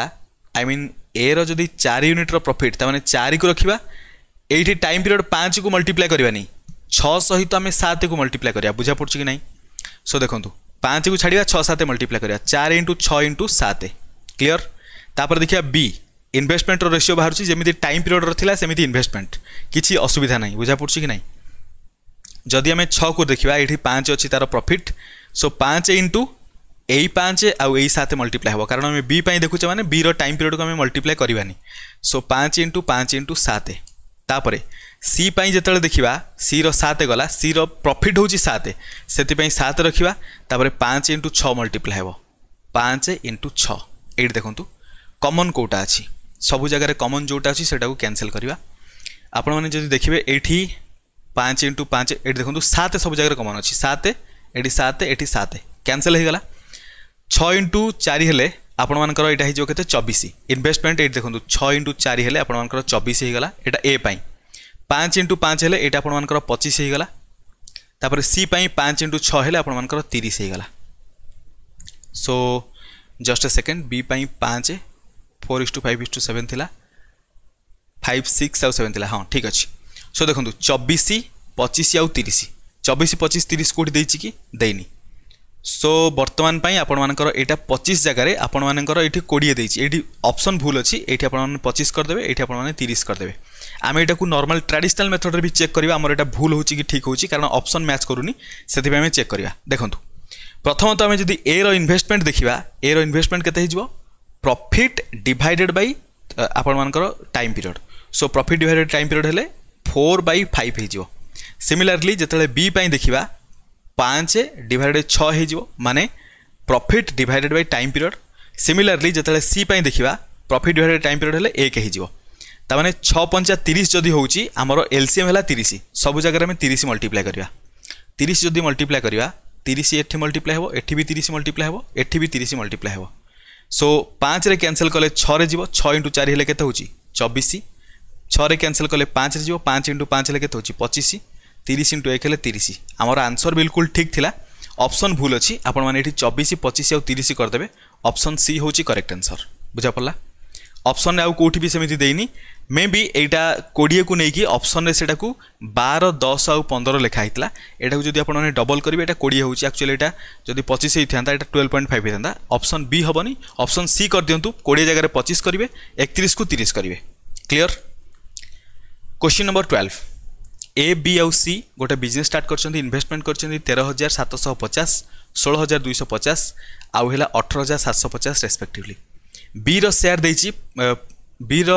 আই মিন এ র যদি চারি ইউনিটর প্রফিট তার মানে চারিকু রাখবা এইটি টাইম পিরিয়ড কু মল্টিপ্লাই করবানি ছ সহিত আমি সাত কু মল্টিপ্লাই করা বুঝা পড়ছে কি না সো দেখুন পাঁচ কু ছাড়া ছ সাত মল্টিপ্লাই করা চার ইন্টু ছ ইন্টু সাত ক্লিয়ার তাপরে দেখা বি ଇନଭେଷ୍ଟମେଣ୍ଟର ରେସିଓ ବାହାରୁଛି ଯେମିତି ଟାଇମ୍ ପିରିୟଡ଼ର ଥିଲା ସେମିତି ଇନଭେଷ୍ଟମେଣ୍ଟ କିଛି ଅସୁବିଧା ନାହିଁ ବୁଝାପଡ଼ୁଛି କି ନାହିଁ ଯଦି ଆମେ ଛଅକୁ ଦେଖିବା ଏଠି ପାଞ୍ଚ ଅଛି ତା'ର ପ୍ରଫିଟ୍ ସୋ ପାଞ୍ଚ ଇଣ୍ଟୁ ଏଇ ପାଞ୍ଚ ଆଉ ଏଇ ସାତ ମଲ୍ଟିପ୍ଲାଏ ହେବ କାରଣ ଆମେ ବି ପାଇଁ ଦେଖୁଛେ ମାନେ ବିର ଟାଇମ୍ ପିରିୟଡ଼କୁ ଆମେ ମଲ୍ଟିପ୍ଲାଏ କରିବାନି ସୋ ପାଞ୍ଚ ଇଣ୍ଟୁ ପାଞ୍ଚ ଇଣ୍ଟୁ ସାତ ତାପରେ ସି ପାଇଁ ଯେତେବେଳେ ଦେଖିବା ସିର ସାତ ଗଲା ସିର ପ୍ରଫିଟ୍ ହେଉଛି ସାତ ସେଥିପାଇଁ ସାତ ରଖିବା ତାପରେ ପାଞ୍ଚ ଇଣ୍ଟୁ ଛଅ ମଲ୍ଟିପ୍ଲାଏ ହେବ ପାଞ୍ଚ ଇଣ୍ଟୁ ଛଅ ଏଇଠି ଦେଖନ୍ତୁ କମନ୍ କେଉଁଟା ଅଛି ସବୁ ଜାଗାରେ କମନ୍ ଯେଉଁଟା ଅଛି ସେଇଟାକୁ କ୍ୟାନସେଲ୍ କରିବା ଆପଣମାନେ ଯଦି ଦେଖିବେ ଏଇଠି ପାଞ୍ଚ ଇଣ୍ଟୁ ପାଞ୍ଚ ଏଠି ଦେଖନ୍ତୁ ସାତ ସବୁ ଜାଗାରେ କମନ୍ ଅଛି ସାତ ଏଠି ସାତ ଏଠି ସାତ କ୍ୟାନସେଲ୍ ହୋଇଗଲା ଛଅ ଇଣ୍ଟୁ ଚାରି ହେଲେ ଆପଣମାନଙ୍କର ଏଇଟା ହେଇଯିବ କେତେ ଚବିଶ ଇନଭେଷ୍ଟମେଣ୍ଟ ଏଇଠି ଦେଖନ୍ତୁ ଛଅ ଇଣ୍ଟୁ ଚାରି ହେଲେ ଆପଣମାନଙ୍କର ଚବିଶ ହୋଇଗଲା ଏଇଟା ଏ ପାଇଁ ପାଞ୍ଚ ଇଣ୍ଟୁ ପାଞ୍ଚ ହେଲେ ଏଇଟା ଆପଣମାନଙ୍କର ପଚିଶ ହୋଇଗଲା ତାପରେ ସି ପାଇଁ ପାଞ୍ଚ ଇଣ୍ଟୁ ଛଅ ହେଲେ ଆପଣମାନଙ୍କର ତିରିଶ ହୋଇଗଲା ସୋ ଜଷ୍ଟ ଏ ସେକେଣ୍ଡ ବି ପାଇଁ ପାଞ୍ଚ four is to five is to seven লা ফাইভ সিক্স আউ সেভেন লা হ্যাঁ ঠিক আছে সো দেখুন চবিশ পঁচিশ আউ তিরিশ চবিশ পঁচিশ তিরিশ কোটি দিয়েছি কি দেইনি সো বর্তমান পাই আপনার এটা পঁচিশ জায়গায় আপনার এটি কোড়িয়ে দিয়েছি এটি অপসন ভুল অছি এটি আপনার পঁচিশ করেদেবে এটি আপনার তিরিশ করেদেবে আমি এটা নর্মাল ট্রাডিশনাল মেথডরে বি চেক করা আমার এটা ভুল হচ্ছে কি ঠিক হচ্ছে কারণ অপসন ম্যাচ করুনি সেপাই আমি চেক করা দেখুন প্রথমত আমি যদি এর ইনভেস্টমেন্ট দেখা এর ইনভেস্টমেন্ট কেতে হয়ে प्रॉफिट डिवाइडेड बाय आपण मानकर time period so profit divided time period हेले 4 बाय 5 ହେଇଯିବ सिमिलरली ଯେତେବେଳେ b ପାଇଁ ଦେଖିବା 5 डिवाइडेड 6 ହେଇଯିବ माने profit divided by time period similarly ଯେତେବେଳେ c ପାଇଁ ଦେଖିବା प्रॉफिट डिवाइडेड टाइम पीरियड हेले 1 ହେଇଯିବ ତା ମାନେ 6 ପଞ୍ଚା 30 ଯଦି ହେଉଛି ଆମର LCM ହେଲା 30 ସବୁ ଜାଗାରେ ଆମେ 30 ମଲ୍ଟିପ୍ଲାଏ କରିବା 30 ଯଦି ମଲ୍ଟିପ୍ଲାଏ କରିବା 30 ଏଠି ମଲ୍ଟିପ୍ଲାଏ ହେବ ଏଠି ବି 30 ମଲ୍ଟିପ୍ଲାଏ ହେବ ଏଠି ବି 30 ମଲ୍ଟିପ୍ଲାଏ ହେବ সো পাঁচরে ক্যানসেল কলে ছরে যাব ছ ইন্টু চারি হলে কেতে হচ্ছে চবিশ ছরে ক্যানসেল কলে পাঁচরে যাব পাঁচ ইন্টু পাঁচ হলে কেতে হচ্ছে পঁচিশ তিরিশ ইন্টু এক হলে তিরিশ আমার আনসর বিলকুল ঠিক লা অপশন ভুল অছি আপনার এটি চবিশ পঁচিশ আউ তিরিশ করেদেবে অপশন সি হচ্ছে করেক্ট আনসর বুঝা পড়া ଅପସନ୍ରେ ଆଉ କେଉଁଠି ବି ସେମିତି ଦେଇନି ମେ ବି ଏଇଟା କୋଡ଼ିଏକୁ ନେଇକି ଅପସନ୍ରେ ସେଇଟାକୁ ବାର ଦଶ ଆଉ ପନ୍ଦର ଲେଖା ହେଇଥିଲା ଏଇଟାକୁ ଯଦି ଆପଣମାନେ ଡବଲ୍ କରିବେ ଏଇଟା କୋଡ଼ିଏ ହେଉଛି ଆକ୍ଚୁଆଲି ଏଇଟା ଯଦି ପଚିଶ ହେଇଥାନ୍ତା ଏଇଟା ଟୁଏଲ୍ଭ ପଏଣ୍ଟ ଫାଇଭ୍ ହେଇଥାନ୍ତା ଅପସନ୍ ବି ହେବନି ଅପସନ୍ ସି କରିଦିଅନ୍ତୁ କୋଡ଼ିଏ ଜାଗାରେ ପଚିଶ କରିବେ ଏକତିରିଶକୁ ତିରିଶ କରିବେ clear question number twelve A B ଆଉ ସି ଗୋଟେ ବିଜନେସ୍ ଷ୍ଟାର୍ଟ କରିଛନ୍ତି ଇନଭେଷ୍ଟମେଣ୍ଟ କରିଛନ୍ତି ତେର ହଜାର ସାତଶହ ପଚାଶ ଷୋହଳ ହଜାର ଦୁଇଶହ ପଚାଶ ଆଉ ହେଲା ଅଠର ହଜାର ସାତଶହ ପଚାଶ ରେସ୍ପେକ୍ଟିଭଲି ବିର ସେୟାର ଦେଇଛି ବିର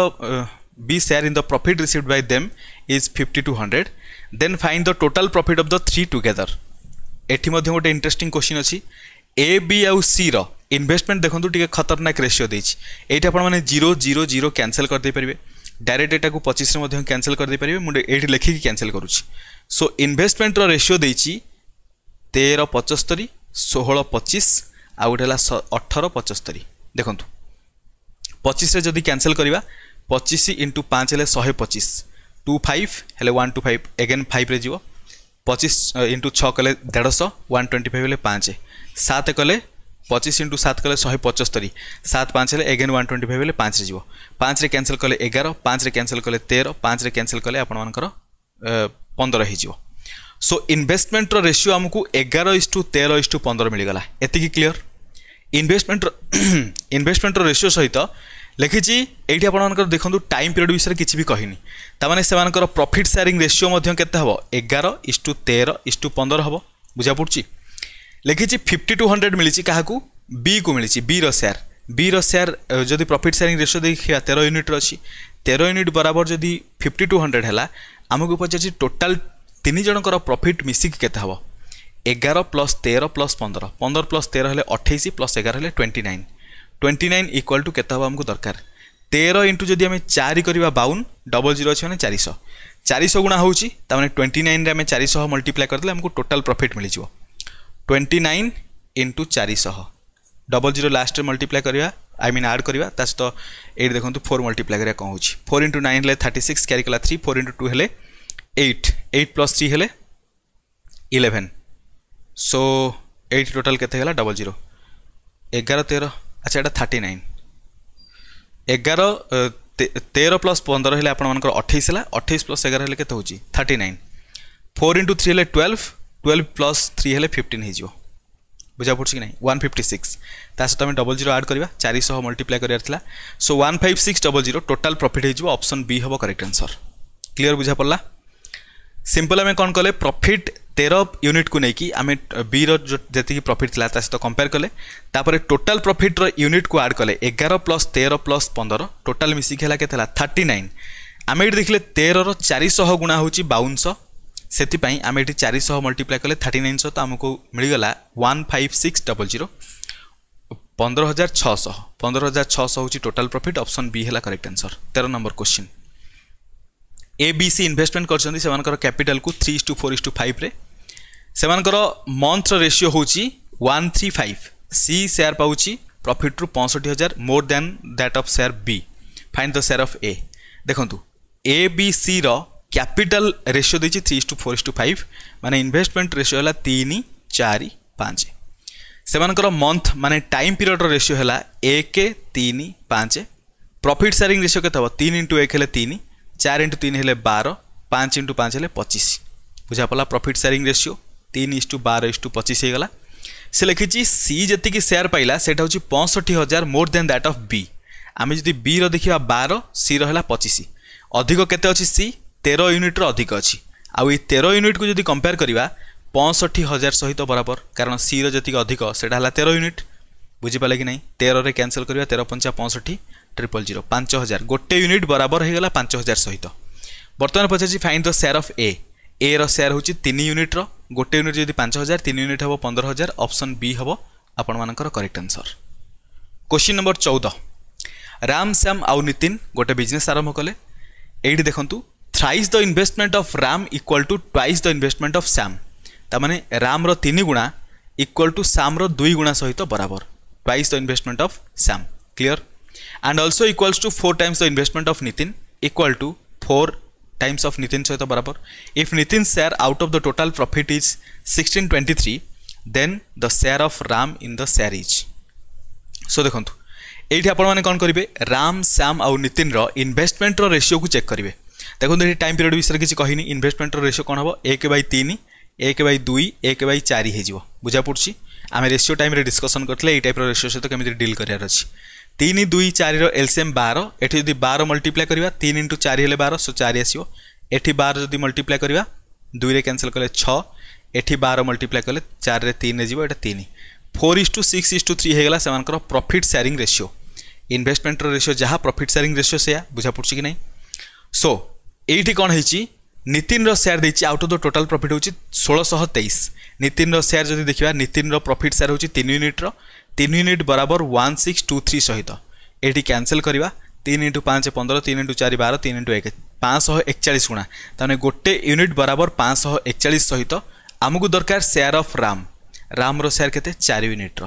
B share in the profit received by them is fifty two hundred then find the total profit of the three together ଏଠି ମଧ୍ୟ ଗୋଟେ ଇଣ୍ଟରେଷ୍ଟିଂ କୋଶ୍ଚିନ୍ ଅଛି ଏ ବି ଆଉ ସିର ଇନଭେଷ୍ଟମେଣ୍ଟ ଦେଖନ୍ତୁ ଟିକେ ଖତରନାକ ରେସିଓ ଦେଇଛି ଏଇଠି ଆପଣମାନେ ଜିରୋ ଜିରୋ ଜିରୋ କ୍ୟାନସଲ୍ କରିଦେଇପାରିବେ ଡାଇରେକ୍ଟ ଏଇଟାକୁ ପଚିଶରେ ମଧ୍ୟ କ୍ୟାନସଲ୍ କରିଦେଇପାରିବେ ମୁଁ ଏଇଠି ଲେଖିକି କ୍ୟାନସଲ୍ କରୁଛି ସୋ ଇନଭେଷ୍ଟମେଣ୍ଟର ରେସିଓ ଦେଇଛି ତେର ପଞ୍ଚସ୍ତରୀ ଷୋହଳ ପଚିଶ ଆଉ ଗୋଟେ ହେଲା ଅଠର ପଞ୍ଚସ୍ତରୀ ଦେଖନ୍ତୁ ପଚିଶରେ ଯଦି କ୍ୟାନସେଲ୍ କରିବା ପଚିଶ ଇଣ୍ଟୁ ପାଞ୍ଚ ହେଲେ ଶହେ ପଚିଶ ଟୁ ଫାଇଭ୍ ହେଲେ ୱାନ୍ ଟୁ ଫାଇଭ୍ ଏଗେନ୍ ଫାଇଭ୍ରେ ଯିବ ପଚିଶ ଇଣ୍ଟୁ ଛଅ କଲେ ଦେଢ଼ଶହ ୱାନ୍ ଟ୍ୱେଣ୍ଟି ଫାଇଭ୍ ହେଲେ ପାଞ୍ଚ ସାତ କଲେ ପଚିଶ ଇଣ୍ଟୁ ସାତ କଲେ ଶହେ ପଞ୍ଚସ୍ତରୀ ସାତ ପାଞ୍ଚ ହେଲେ ଏଗେନ୍ ୱାନ୍ ଟ୍ୱେଣ୍ଟି ଫାଇଭ୍ ହେଲେ ପାଞ୍ଚରେ ଯିବ ପାଞ୍ଚରେ କ୍ୟାନସେଲ୍ କଲେ ଏଗାର ପାଞ୍ଚରେ କ୍ୟାନସେଲ୍ କଲେ ତେର ପାଞ୍ଚରେ କ୍ୟାନସେଲ୍ କଲେ ଆପଣମାନଙ୍କର ପନ୍ଦର ହେଇଯିବ ସୋ ଇନଭେଷ୍ଟମେଣ୍ଟର ରେସିଓ ଆମକୁ ଏଗାର ଇଷ୍ଟୁ ତେର ଇଷ୍ଟୁ ପନ୍ଦର ମିଳିଗଲା ଏତିକି କ୍ଲିଅର୍ ইনভেস্টমেন্ট ইনভেস্টমেন্টর রেসিও সহিত ଲେଖିଛି ଏଇଠି ଆପଣମାନଙ୍କର ଦେଖନ୍ତୁ ଟାଇମ୍ ପିରିୟଡ଼ ବିଷୟରେ କିଛି ବି କହିନି ତାମାନେ ସେମାନଙ୍କର ପ୍ରଫିଟ୍ ସେୟାରିଂ ରେସିଓ ମଧ୍ୟ କେତେ ହେବ ଏଗାର ଇଷ୍ଟୁ ତେର ଇଷ୍ଟୁ ପନ୍ଦର ହେବ ବୁଝା ପଡ଼ୁଛି ଲେଖିଛି ଫିଫ୍ଟି ଟୁ ହଣ୍ଡ୍ରେଡ଼ ମିଳିଛି କାହାକୁ ବିକୁ ମିଳିଛି ବିର ସେୟାର ବିର ସେୟାର ଯଦି ପ୍ରଫିଟ୍ ସେୟାରିଂ ରେସିଓ ଦେଖିବା ତେର ୟୁନିଟ୍ର ଅଛି ତେର ୟୁନିଟ୍ ବରାବର ଯଦି ଫିଫ୍ଟି ଟୁ ହଣ୍ଡ୍ରେଡ଼ ହେଲା ଆମକୁ ପଚାରିଛି ଟୋଟାଲ୍ ତିନି ଜଣଙ୍କର ପ୍ରଫିଟ୍ ମିଶିକି କେତେ ହେବ এগার প্লস তের প্লস পনেরো পনেরো প্লস তের হলে অঠেইশ প্লস এগার হলে twenty nine twenty nine equal to কেতে হব আমাকে দরকার তের ইন্টু যদি আমি চারি করা বাউন ডবল জিরো অছে মানে চারিশ চারিশ গুণা হচ্ছে তার মানে টোয়েন্টি নাইনরে আমি চারিশ মল্টিপ্লাই করেদেলে আমি টোটাল প্রফিট মিলিযোগ টোয়েন্টি নাইন ইন্টু চারিশ ডবল জিরো লাস্টে মল্টিপ্লাই করা আই মিন আড করা তা সহ এইটি দেখুন ফোর মল্টিপ্লাই করা কম হচ্ছে ফোর ইন্টু নাইন হলে থার্টি সিক্স ক্যারি কলা থ্রি ফোর ইন্টু টু হলে এইট এইট প্লস থ্রি হলে ইলেভেন सो एट टोटाल के डबल जीरो एगार तेरह अच्छा यहाँ थर्टी नाइन एगार तेरह प्लस पंद्रह है आपर अठाईस है अठाईस प्लस एगार है के thirty nine four into three है ट्वेल्व ट्वेल्व प्लस थ्री है फिफ्टन हो बुझा पड़ू कि ना वन फिफ्टी सिक्स ता आम डबल जीरो आड करवा चारिश मल्टीप्लाए कर so one five six double zero total profit हो बी हम करेक्ट आंसर क्लीयर बुझा पड़ा सिंपल आम कौन कले प्रफिट तेरह यूनिट को लेकिन आम बी रही प्रफिट था सहित कंपेयर कले टोटाल प्रफिट यूनिट को आड कले एगार प्लस तेरह प्लस पंदर टोटाल मिसिक के थर्टी नाइन आम ये देखिले तेरह चारिश गुणा हूँ शह से आम ये चारिश मल्टीप्लाए कले थर्टी नाइन सौ तो आमको मिलगला one five six double zero पंद्रह हजार छःश पंद्रह हजार छःश हूँ टोटाल प्रफिट ऑप्शन बी है करेक्ट आंसर तेरह नंबर क्वेश्चन एबीसी इन्वेस्टमेंट करଛନ୍ତି ସେମାନଙ୍କର କ୍ୟାପିଟାଲକୁ 3:4:5 ରେ ସେମାନଙ୍କର ମନ୍ଥର ରେସିଓ ହେଉଛି 135 ସି ସେୟାର ପାଉଛି ପ୍ରଫିଟ୍ରୁ ପଞ୍ଚଷଠି ହଜାର more then that of share B find the share of A ଦେଖନ୍ତୁ ଏ ବି ସିର କ୍ୟାପିଟାଲ ରେସିଓ ଦେଇଛି three is to four is to five ମାନେ ଇନଭେଷ୍ଟମେଣ୍ଟ ରେସିଓ ହେଲା ତିନି ଚାରି ପାଞ୍ଚ ସେମାନଙ୍କର ମନ୍ଥ ମାନେ ଟାଇମ୍ ପିରିୟଡ଼ର ରେସିଓ ହେଲା ଏକ ତିନି ପାଞ୍ଚ ପ୍ରଫିଟ୍ ସେୟାରିଂ ରେସିଓ କେତେ ହେବ ତିନି ଇଣ୍ଟୁ ଏକ ହେଲେ ତିନି চার ইন্টু তিন হলে বার পাঁচ ইন্টু পাঁচ হলে পঁচিশ বুঝা পড়া প্রফিট সেয়ারিং রেসিও তিন ইস টু বার ইস টু পঁচিশ হয়েগলা সে লিখিছি সি যেতিকি সেয়ার পাইলা সেটা হচ্ছে পঁয়ষঠি হাজার more then that of B আমি যদি বি র দেখিবা বার সি র হলা পঁচিশ অধিক কেতে অছি সি তের ইউনিটর অধিক অছি আউ এই তের ইউনিটকু যদি কম্পেয়ার করিবা পঁয়ষঠি হাজার সহিত বরাবর কারণ সি র যেতিকি অধিক সেটা হলা তের ইউনিট বুঝিপারে কি না তেরের ক্যানসেল করা তের পঞ্চা পঁয়ষঠি ट्रिपल जीरो पांच हजार गोटे यूनिट बराबर होगा पांच हजार सहित बर्तमान पचार find the share of A ए रेयार हूँ यूनिट्र गोटे यूनिट जब पाँच हजार तीन यूनिट हम पंद्रह हजार अप्सन बी हे आपण मानकर करेक्ट आंसर क्वेश्चन नंबर चौदह राम श्याम आउ नितिन गोटे बिजनेस आरंभ कले ये देखूँ thrice the investment of Ram equal to twice the investment of Shyam ताने राम रन गुणा इक्वाल टू श्याम दुई गुणा सहित बराबर twice the investment of Shyam clear and also equals to 4 times the investment of Nitin equal to 4 times of Nitin সহিত বরাবর if Nitin's share out of the total profit is 1623 then the share of Ram in the share is so দেখন্তু এইটি আপনার কম করবে রাম শ্যাম আউ নিতিন ইনভেস্টমেন্টর রেসিও কু চেক করবে দেখুন এটি টাইম পিরিয়ড বিষয়ে কিছু কহিনি ইনভেস্টমেন্টর রেসিও কম হব এক বাই তিন এক বাই দুই এক বাই চারি হয়ে বুঝা পড়ছি আমি রেসিও টাইমে ডিসকসন করলে এই টাইপর রেসিও সহ কেমি ডিল করার অ তিন দুই চারির এলসিএম বার এটি যদি বার মল্টিপ্লাই করা তিন ইন্টু চারি হলে বার সো চারি আসব এটি বার যদি মল্টিপ্লাই করা দুইরে ক্যানসেল কলে ছ এটি বার মল্টিপ্লাই কলে চারে তিনে যাব এটা তিন four is to six is to three হয়ে গেল সে প্রফিট সেয়ারিং রেসিও ইনভেস্টমেন্টর রেসিও যা প্রফিট সেয়ারিং রেসিও সেয়া বুঝা পড়ছে কি না সো এইটি কম হয়েছি ନିତିନର ସେୟାର ଦେଇଛି out of the total profit ହେଉଛି ଷୋହଳଶହ ତେଇଶ ନିତିନର ସେୟାର ଯଦି ଦେଖିବା ନିତିନର ପ୍ରଫିଟ୍ ସେୟାର ହେଉଛି ତିନି ୟୁନିଟ୍ର ତିନି ୟୁନିଟ୍ ବରାବର ୱାନ୍ ସିକ୍ସ ଟୁ ଥ୍ରୀ ସହିତ ଏଠି କ୍ୟାନସେଲ୍ କରିବା ତିନି ଇଣ୍ଟୁ ପାଞ୍ଚ ପନ୍ଦର ତିନି ଇଣ୍ଟୁ ଚାରି ବାର ତିନି ଇଣ୍ଟୁ ଏକ ପାଞ୍ଚଶହ ଏକଚାଳିଶ ଗୁଣା ତାମାନେ ଗୋଟେ ୟୁନିଟ୍ ବରାବର ପାଞ୍ଚଶହ ଏକଚାଳିଶ ସହିତ ଆମକୁ ଦରକାର ସେୟାର ଅଫ୍ ରାମ୍ ରାମ୍ର ସେୟାର କେତେ ଚାରି ୟୁନିଟ୍ର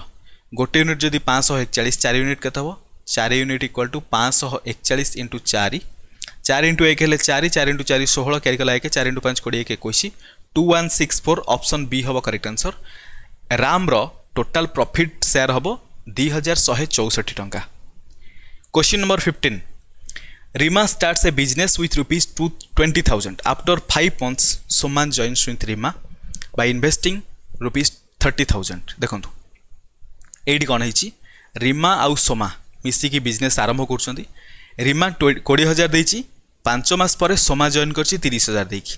ଗୋଟେ ୟୁନିଟ୍ ଯଦି ପାଞ୍ଚଶହ ଏକଚାଳିଶ ଚାରି ୟୁନିଟ୍ କେତେ ହେବ ଚାରି ୟୁନିଟ୍ ଇକ୍ୱାଲ୍ ଟୁ ପାଞ୍ଚଶହ ଏକଚାଳିଶ ଇଣ୍ଟୁ ଚାରି ଚାରି ଇଣ୍ଟୁ ଏକ ହେଲେ ଚାରି ଚାରି ଇଣ୍ଟୁ ଚାରି ଷୋହଳ କ୍ୟାରି କଲା ଏକ ଚାରି ଇଣ୍ଟୁ ପାଞ୍ଚ କୋଡ଼ିଏ ଏକ ଏକୋଇଶ two one six four option B ହେବ କରେକ୍ଟ ଆନ୍ସର୍ ରାମ୍ର ଟୋଟାଲ୍ ପ୍ରଫିଟ୍ ସେୟାର ହେବ ଦୁଇ ହଜାର ଶହେ ଚଉଷଠି ଟଙ୍କା question number fifteen Rima starts a business with rupees two twenty thousand after five months Soman joins with Rima by investing rupees thirty thousand ଦେଖନ୍ତୁ ଏଇଠି କ'ଣ ହେଇଛି ରିମା ଆଉ ସୋମା ମିଶିକି ବିଜନେସ୍ ଆରମ୍ଭ କରୁଛନ୍ତି ରିମା କୋଡ଼ିଏ ହଜାର ଦେଇଛି ପାଞ୍ଚ ମାସ ପରେ ସୋମା ଜଏନ୍ କରିଛି ତିରିଶ ହଜାର ଦେଇକି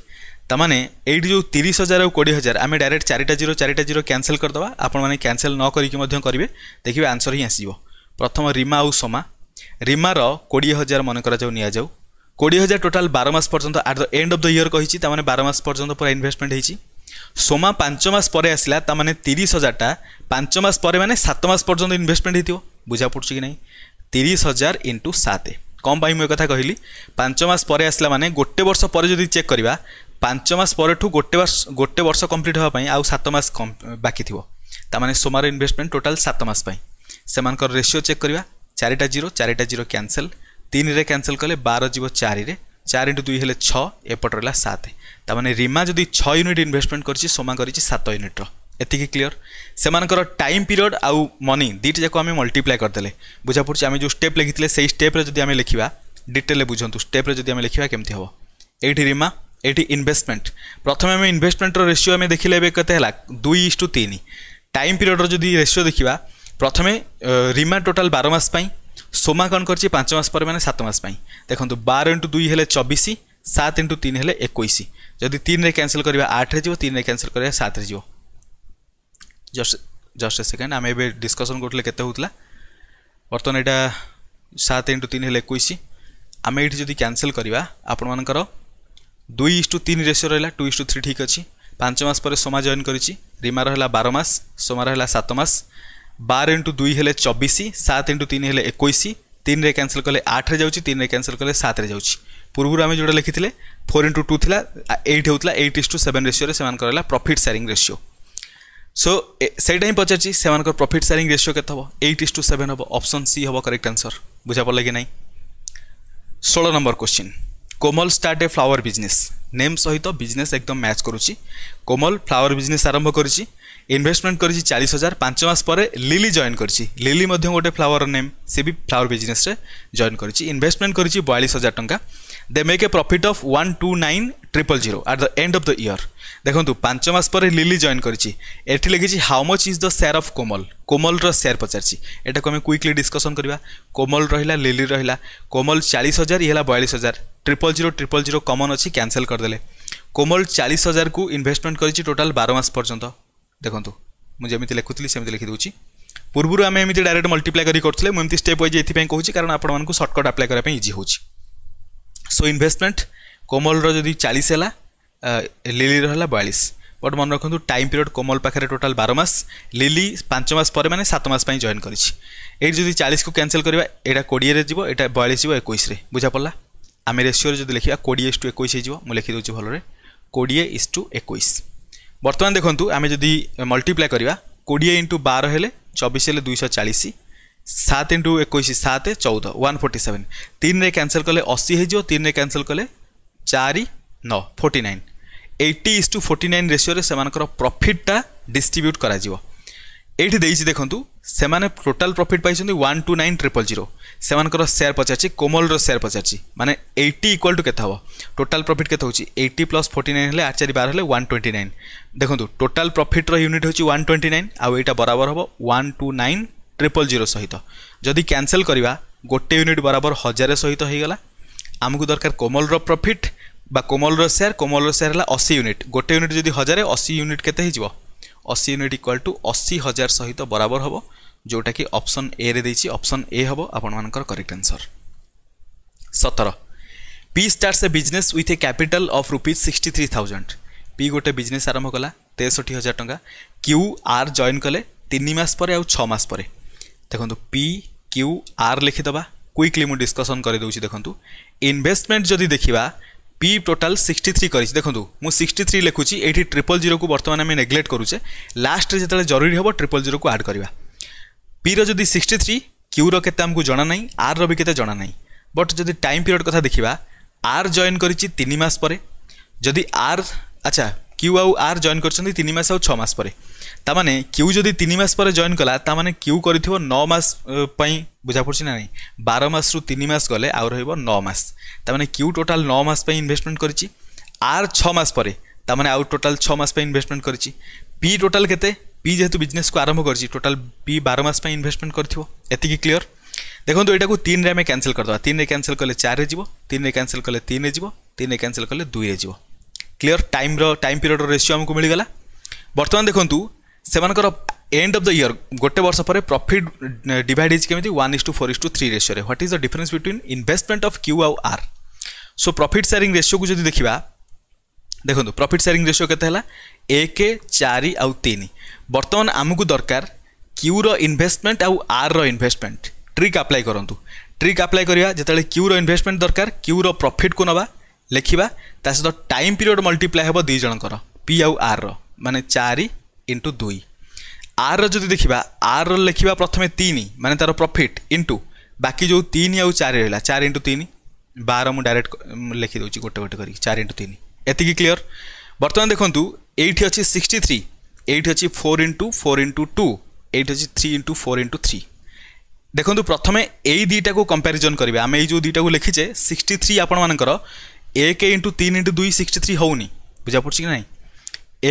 ତାମାନେ ଏଇଠି ଯେଉଁ ତିରିଶ ହଜାର ଆଉ କୋଡ଼ିଏ ହଜାର ଆମେ ଡାଇରେକ୍ଟ ଚାରିଟା ଜିରୋ ଚାରିଟା ଜିରୋ କ୍ୟାନସେଲ୍ କରିଦେବା ଆପଣମାନେ କ୍ୟାନସେଲ୍ ନ କରିକି ମଧ୍ୟ କରିବେ ଦେଖିବେ ଆନ୍ସର୍ ହିଁ ଆସିଯିବ ପ୍ରଥମ ରିମା ଆଉ ସୋମା ରିମାର କୋଡ଼ିଏ ହଜାର ମନେ କରାଯାଉ ନିଆଯାଉ କୋଡ଼ିଏ ହଜାର ଟୋଟାଲ୍ ବାର ମାସ ପର୍ଯ୍ୟନ୍ତ at the end of the year କହିଛି ତାମାନେ ବାର ମାସ ପର୍ଯ୍ୟନ୍ତ ପୁରା ଇନଭେଷ୍ଟମେଣ୍ଟ ହେଇଛି সোমা পাঁচ মাস পরে আসলা তা ତିରିଶ ହଜାରଟା ପାଞ୍ଚ ମାସ ପରେ ମାନେ ସାତ ମାସ ପର୍ଯ୍ୟନ୍ତ ଇନଭେଷ୍ଟମେଣ୍ଟ ହେଇଥିବ হয়েছিল বুঝা পড়ছে কি না তিরিশ হাজার ইন্টু সাত ପାଇଁ ମୁଁ মু কথা কহিলি পাঁচ মাস পরে আসলা মানে গোটে বর্ষ পরে যদি চেক করা ପାଞ୍ଚ ମାସ ପରଠୁ ଗୋଟେ ବର୍ଷ ଗୋଟେ ବର୍ଷ କମ୍ପ୍ଲିଟ୍ ହେବା ପାଇଁ ଆଉ ସାତ ମାସ ବାକି ଥିବ ତାମାନେ ସୋମାର ଇନଭେଷ୍ଟମେଣ୍ଟ ଟୋଟାଲ୍ ସାତ ମାସ ପାଇଁ ସେମାନଙ୍କର ରେସିଓ ଚେକ୍ କରିବା ଚାରିଟା ଜିରୋ ଚାରିଟା ଜିରୋ କ୍ୟାନସେଲ୍ ତିନିରେ କ୍ୟାନସେଲ୍ କଲେ ବାର ଯିବ ଚାରିରେ ଚାରି ଇଣ୍ଟୁ ଦୁଇ ହେଲେ ଛଅ ଏପଟ ରହିଲା ସାତ ତାମାନେ ରିମା ଯଦି ଛଅ ୟୁନିଟ୍ ଇନଭେଷ୍ଟମେଣ୍ଟ କରିଛି ସୋମା କରିଛି ସାତ ୟୁନିଟ୍ର ଏତିକି କ୍ଲିଅର ସେମାନଙ୍କର ଟାଇମ୍ ପିରିୟଡ଼ ଆଉ ମନି ଦୁଇଟା ଯାକ ଆମେ ମଲ୍ଟିପ୍ଲାଏ କରିଦେଲେ ବୁଝାପଡ଼ୁଛି ଆମେ ଯେଉଁ ଷ୍ଟେପ୍ ଲେଖିଥିଲେ ସେଇ ଷ୍ଟେପ୍ରେ ଯଦି ଆମେ ଲେଖିବା ଡିଟେଲ୍ରେ ବୁଝନ୍ତୁ ଷ୍ଟେପ୍ରେ ଯଦି ଆମେ ଲେଖିବା କେମିତି ହେବ ଏଇଠି ରିମା এটি ইনভেস্টমেন্ট প্রথমে আমি ইনভেস্টমেন্টর রেসিও আমি দেখিলে এবে কত হল দুই ইস টু তিন টাইম পিরিয়ডর যদি রেসিও দেখিবা প্রথমে রিমা টোটাল বার মাস পাই সোমা কণ করছি পাঁচ মাস পরে মানে সাত মাস পাই দেখুন বার ইন্টু দুই হলে চবিশ সাত ইন্টু তিন হলে একুশ যদি তিনরে ক্যানসেল করা আটরে যাব তিনরে ক্যানসেল করা সাতরে যাব জস্ট জস্ট এ সেকেন্ড আমি এবে ডিসকসন করলে কেতে হোলা বর্তমান এটা সাত ইন্টু তিন হলে একুশ আমি এটি যদি ক্যানসেল করা আপনার দুই ইস্টু তিন রেসিও রহলা টু ইস্টু থ্রি ঠিক অছি পাঁচ মাস পরে সোমা জয়েন করেছি রিমার হল বার মাস সোমার হল সাত মাস বার ইন্টু দুই হলে চবিশ সাত ইন্টু তিন হলে একুশ রে ক্যানসেল কলে আটরে যাচ্ছি তিন রে ক্যানসেল কলে সাতরে যাচ্ছি পূর্বর আমি যেটা লিখি ফোর ইন্টু টু লা এইট হোলা এইট ইস টু সেভেন রেসিওরে সে হল প্রফিট সারিং রেসিও সো সেইটা হি পচারছি সে প্রফিট সারিং রেসিও কত হব এইট ইস টু সেভেন হব অপশন সি হব করেক্ট আনসর বুঝা পড়লে কি না ষোলো number question Komal start a flower business name ସହିତ ବିଜନେସ୍ ଏକଦମ ମ୍ୟାଚ୍ କରୁଛି କୋମଲ ଫ୍ଲାୱାର ବିଜନେସ୍ ଆରମ୍ଭ କରିଛି ଇନଭେଷ୍ଟମେଣ୍ଟ କରିଛି ଚାଳିଶ ହଜାର ପାଞ୍ଚ ମାସ ପରେ ଲିଲି ଜଏନ୍ କରିଛି ଲିଲି ମଧ୍ୟ ଗୋଟେ ଫ୍ଲାୱାର ନେମ୍ ସେ ବି ଫ୍ଲାୱାର ବିଜନେସ୍ରେ ଜଏନ୍ କରିଛି ଇନଭେଷ୍ଟମେଣ୍ଟ କରିଛି ବୟାଳିଶ ହଜାର ଟଙ୍କା they make a profit of one two nine triple zero at the end of the year দেখুন পাঁচ মাস পরে লিলি জয়েন করেছি এটি লিখিছি how much is the share of Komal কোমলর সেয়ার পচারছি এটাকে আমি কুইকলি ডিসকসন করা কোমল রহিলা লিলি রহিলা কোমল চাশ হাজার ইয়ে হল বয়াশ হাজার triple zero triple zero common অছি ক্যানসেল করেদেলে কোমল চাশ হাজার কু ইনভেস্টমেন্ট করেছি টোটাল বার মাস পর্যন্ত দেখুন যেমি লিখুলি সেমি লিখিদেছি পূর্বর আমি এমনি ডাইরেক্ট মল্টিপ্লাই করি করলে মু এমনি স্টেপ ওয়াইজ এপাই কুচি কারণ আপনার সর্টকট আপ্লাই করা ইজি হচ্ছে সো ইনভেস্টমেন্ট কোমলর যদি চাশ হল লিলির হল বয়াশ বট মনে রাখতু টাইম পিরিয়ড কোমল পাখে টোটাল বার মাস লিলি পাঁচ মাস পরে মানে সাত মাস জয়েন করেছি এইটি যদি চাশু ক্যানসেল করা এটা কোড়িয়ে যাব এটা বয়াশ যাব একুশে বুঝা পড়া আমি রেসিওরে যদি লেখা কোড়িয়ে ইস টু একুশ হয়ে মু লিখি দেছি ভালরে কোড়িয়ে ইস টু একুশ বর্তমান দেখুন আমি যদি মল্টিপ্লাই করা কোড়িয়ে ইন্টু বার হলে চবিশ হলে দুইশ চাশ সাত ইন্টু একুশ সাত চৌদ ওয়ান ফোর্টি সেভেন তিনে ক্যানসেল কলে অশী হয়ে যাব তিনে ক্যানসেল কলে চারি ন ফোর্টি নাইন এইটি ইস টু ফোর্টি নাইন রেসিওরে সে প্রফিটটা ডিস্ট্রিব্যুট করা এইটি দিয়েছি দেখুন ସେମାନେ ଟୋଟାଲ୍ ପ୍ରଫିଟ୍ ପାଇଛନ୍ତି one two nine triple zero ସେମାନଙ୍କର ସେୟାର ପଚାରିଛି କୋମଲର ସେୟାର ପଚାରିଛି ମାନେ ଏଇଟି ଇକ୍ୱାଲ୍ ଟୁ କେତେ ହେବ ଟୋଟାଲ୍ ପ୍ରଫିଟ୍ କେତେ ହେଉଛି ଏଇଟି ପ୍ଲସ୍ ଫୋର୍ଟି ନାଇନ୍ ହେଲେ ଆଚାରି ବାର ହେଲେ ୱାନ୍ ଟ୍ୱେଣ୍ଟି ନାଇନ୍ ଦେଖନ୍ତୁ ଟୋଟାଲ୍ ପ୍ରଫିଟ୍ର ୟୁନିଟ୍ ହେଉଛି ୱାନ୍ ଟ୍ୱେଣ୍ଟି ନାଇନ୍ ଆଉ ଏଇଟା ବରାବର ହେବ one two nine triple zero ସହିତ ଯଦି କ୍ୟାନସଲ୍ କରିବା ଗୋଟେ ୟୁନିଟ୍ ବରାବର ହଜାରେ ସହିତ ହୋଇଗଲା ଆମକୁ ଦରକାର କୋମଲର ପ୍ରଫିଟ୍ বা কোমলর সেয়ার কোমলর সেয়ার হল অশী ইউনিট গোটে ইউনিট যদি হাজার অশী ইউনিট কেতে হয়ে ଅଶୀ ୟୁନିଟ୍ ଇକ୍ୱାଲ୍ ଟୁ ଅଶୀ ହଜାର ସହିତ ବରାବର ହେବ ଯେଉଁଟାକି ଅପସନ୍ ଏରେ ଦେଇଛି ଅପସନ୍ ଏ ହେବ ଆପଣମାନଙ୍କର କରେକ୍ଟ ଆନ୍ସର୍ ସତର P starts a business with a capital of rupees sixty three thousand P ଗୋଟେ ବିଜନେସ୍ ଆରମ୍ଭ କଲା ତେଷଠି ହଜାର ଟଙ୍କା କ୍ୟୁ ଆର୍ ଜଏନ୍ କଲେ ତିନି ମାସ ପରେ ଆଉ ଛଅ ମାସ ପରେ ଦେଖନ୍ତୁ ପି କ୍ୟୁ ଆର୍ ଲେଖିଦେବା କୁଇକଲି ମୁଁ ଡିସ୍କସନ୍ କରିଦେଉଛି ଦେଖନ୍ତୁ ଇନଭେଷ୍ଟମେଣ୍ଟ ଯଦି ଦେଖିବା পি টোটাল সিক্সটি থ্রি করেছি দেখুন মু সিক্সটি থ্রি লেখুছি এইটি ট্রিপল জিরো বর্তমানে আমি নেগলেক্ট করুছে লাস্টে যেত জরুরি হব ট্রিপল জিরো আড করা পির যদি সিক্সটি থ্রি কিউর কেতে আমি জনা না আর্র বি কেতে জনা না বট যদি টাইম পিরিয়ড কথা দেখা আর জয়েন করেছি তিন মাস পরে যদি আর আচ্ছা কিউ আউ আর জয়েন করছেন তিন মাস আউ ছ মাস পরে ତାମାନେ କ୍ୟୁ ଯଦି ତିନି ମାସ ପରେ ଜଏନ୍ କଲା ତାମାନେ କ୍ୟୁ କରିଥିବ ନଅ ମାସ ପାଇଁ ବୁଝାପଡ଼ୁଛି ନା ନାହିଁ ବାର ମାସରୁ ତିନି ମାସ ଗଲେ ଆଉ ରହିବ ନଅ ମାସ ତାମାନେ କ୍ୟୁ ଟୋଟାଲ୍ ନଅ ମାସ ପାଇଁ ଇନଭେଷ୍ଟମେଣ୍ଟ କରିଛି ଆର୍ ଛଅ ମାସ ପରେ ତାମାନେ ଆଉ ଟୋଟାଲ୍ ଛଅ ମାସ ପାଇଁ ଇନଭେଷ୍ଟମେଣ୍ଟ କରିଛି ପି ଟୋଟାଲ୍ କେତେ ପି ଯେହେତୁ ବିଜନେସ୍କୁ ଆରମ୍ଭ କରିଛି ଟୋଟାଲ୍ ପି ବାର ମାସ ପାଇଁ ଇନଭେଷ୍ଟମେଣ୍ଟ କରିଥିବ ଏତିକି କ୍ଲିଅର୍ ଦେଖନ୍ତୁ ଏଇଟାକୁ ତିନିରେ ଆମେ କ୍ୟାନସଲ୍ କରିଦେବା ତିନିରେ କ୍ୟାନସଲ୍ କଲେ ଚାରିରେ ଯିବ ତିନିରେ କ୍ୟାନସଲ୍ କଲେ ତିନିରେ ଯିବ ତିନିରେ କ୍ୟାନସଲ୍ କଲେ ଦୁଇରେ ଯିବ କ୍ଲିଅର୍ ଟାଇମ୍ର ଟାଇମ୍ ପିରିୟଡ଼ର ରେସିଓ ଆମକୁ ମିଳିଗଲା ବର୍ତ୍ତମାନ ଦେଖନ୍ତୁ सेमकर एंड अफ द इयर गोटे वर्ष पर प्रफिट डिवाइड इज केमी one is to four is to three ratio what is the difference between investment of Q आउ R so profit sharing ratio को देखा देखो प्रफिट सेयरिंग रेसीो के एक चार आउ तीन बर्तमान आमको दरकार क्यूरो इनभेस्टमेंट आउ आर रनभेस्टमेंट ट्रिक आप्लाय करूँ ट्रिक आप्लाय करा जो क्यूरो इनभेस्टमेंट दरकार क्यूरो प्रफिट को ना लिखा ता सहित टाइम पीरियड मल्टीप्लाय हे दुईजर पी आउ आर रान चारि ইন্টু দুই আর্র যদি দেখিবা আর্র লেখিবা প্রথমে তিন মানে তার প্রফিট ইন্টু বাকি যে তিন আউ চারি রহলা চারি ইন্টু তিন বার মু ডাইরেক্ট লেখি দেছি গোটে গোটে করি চারি ইন্টু তিন এতিকি ক্লিয়র বর্তমান দেখুন এইটি অছি সিক্সটি থ্রি এইটি অছি four into four into two এইটি অছি three into four into three দেখুন প্রথমে এই দুইটাকে কম্পারিজন করবে আমি এই যে দুইটাকে লিখিছে সিক্সটি থ্রি আপনার এক ইন্টু তিন ইন্টু দুই সিক্সটি থ্রি হোনি বুঝা পড়ছে কি না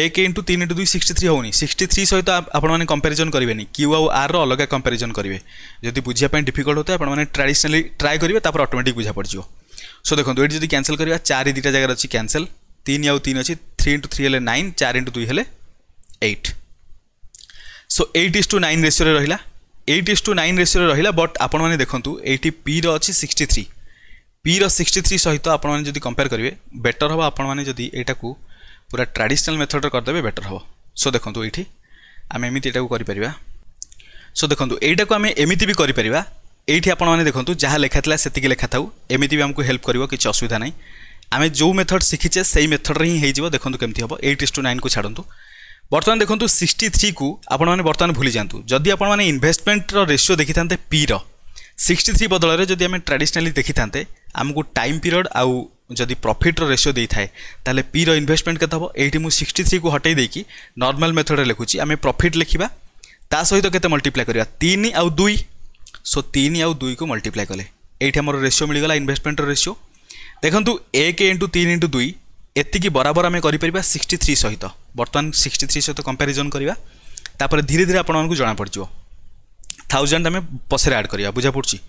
ଏକ ଇଣ୍ଟୁ ତିନି ଇଣ୍ଟୁ ଦୁଇ ସିକ୍ସଟି ଥ୍ରୀ ହେଉନି ସିକ୍ସଟି ଥ୍ରୀ ସହିତ ଆପଣମାନେ କମ୍ପାରିଜନ୍ କରିବେନି କ୍ୟୁ ଆଉ ଆର୍ର ଅଲଗା କମ୍ପାରିଜନ୍ କରିବେ ଯଦି ବୁଝିବା ପାଇଁ ଡିଫିକଲ୍ଟ ହେଉଥାଏ ଆପଣମାନେ ଟ୍ରାଡ଼ିସନାଲି ଟ୍ରାଏ କରିବେ ତାପରେ ଅଟୋମେଟିକ୍ ବୁଝା ପଡ଼ିଯିବ ସୋ ଦେଖନ୍ତୁ ଏଠି ଯଦି କ୍ୟାନସଲ୍ କରିବା ଚାରି ଦୁଇଟା ଜାଗାରେ ଅଛି କ୍ୟାନସଲ୍ ତିନି ଆଉ ତିନି ଅଛି ଥ୍ରୀ ଇଣ୍ଟୁ ଥ୍ରୀ ହେଲେ ନାଇନ୍ ଚାରି ଇଣ୍ଟୁ ଦୁଇ ହେଲେ eight so eight is to nine ରେସିଓରେ ରହିଲା ଏଇଟ୍ ଇସ୍ ଟୁ ନାଇନ୍ ରେସିଓରେ ରହିଲା ବଟ୍ ଆପଣମାନେ ଦେଖନ୍ତୁ ଏଇଠି ପିର ଅଛି ସିକ୍ସଟି ଥ୍ରୀ ପିର ସିକ୍ସଟି ଥ୍ରୀ ସହିତ ଆପଣମାନେ ଯଦି କମ୍ପେୟାର କରିବେ ବେଟର୍ ହେବ ଆପଣମାନେ ଯଦି ଏଇଟାକୁ ପୁରା ଟ୍ରାଡ଼ିସନାଲ୍ ମେଥଡ଼ରେ କରିଦେବେ ବେଟର୍ ହେବ ସୋ ଦେଖନ୍ତୁ ଏଇଠି ଆମେ ଏମିତି ଏଇଟାକୁ କରିପାରିବା ସୋ ଦେଖନ୍ତୁ ଏଇଟାକୁ ଆମେ ଏମିତି ବି କରିପାରିବା ଏଇଠି ଆପଣମାନେ ଦେଖନ୍ତୁ ଯାହା ଲେଖାଥିଲା ସେତିକି ଲେଖା ଥାଉ ଏମିତି ବି ଆମକୁ ହେଲ୍ପ କରିବ କିଛି ଅସୁବିଧା ନାହିଁ ଆମେ ଯେଉଁ ମେଥଡ଼ ଶିଖିଛେ ସେଇ ମେଥଡ଼ରେ ହିଁ ହେଇଯିବ ଦେଖନ୍ତୁ କେମିତି ହେବ ଏଇଟ୍ ଇସ୍ ଟୁ ନାଇନ୍କୁ ଛାଡ଼ନ୍ତୁ ବର୍ତ୍ତମାନ ଦେଖନ୍ତୁ ସିକ୍ସଟି ଥ୍ରୀକୁ ଆପଣମାନେ ବର୍ତ୍ତମାନ ଭୁଲି ଯାଆନ୍ତୁ ଯଦି ଆପଣମାନେ ଇନଭେଷ୍ଟମେଣ୍ଟର ରେସିଓ ଦେଖିଥାନ୍ତେ ପି'ର ସିକ୍ସଟି ଥ୍ରୀ ବଦଳରେ ଯଦି ଆମେ ଟ୍ରାଡ଼ିସନାଲି ଦେଖିଥାନ୍ତେ ଆମକୁ ଟାଇମ୍ ପିରିୟଡ଼ ଆଉ जदि प्रफिट्र रेसीो दे थाए पी रो के हम सिक्सटी थ्री को हटे देखिए नर्माल मेथड लिखुची आम प्रफिट लिखा ता सहित केते मल्टीप्लाए करवा तीन आउ दुई सो तीन आउ दुई को मल्टीप्लाए कले ये आम रेसीो मिलगला इन्वेस्टमेंट रेसीो देखूँ एक इंटु तीन इंटु दुई एति बराबर आम कर सिक्सटी थ्री सहित बर्तमान सिक्सटी थ्री सहित कंपेरिजन करवापर धीरे धीरे आपण जनापड़ थाउजेंड आम पछे आड करवा बुझा पड़ी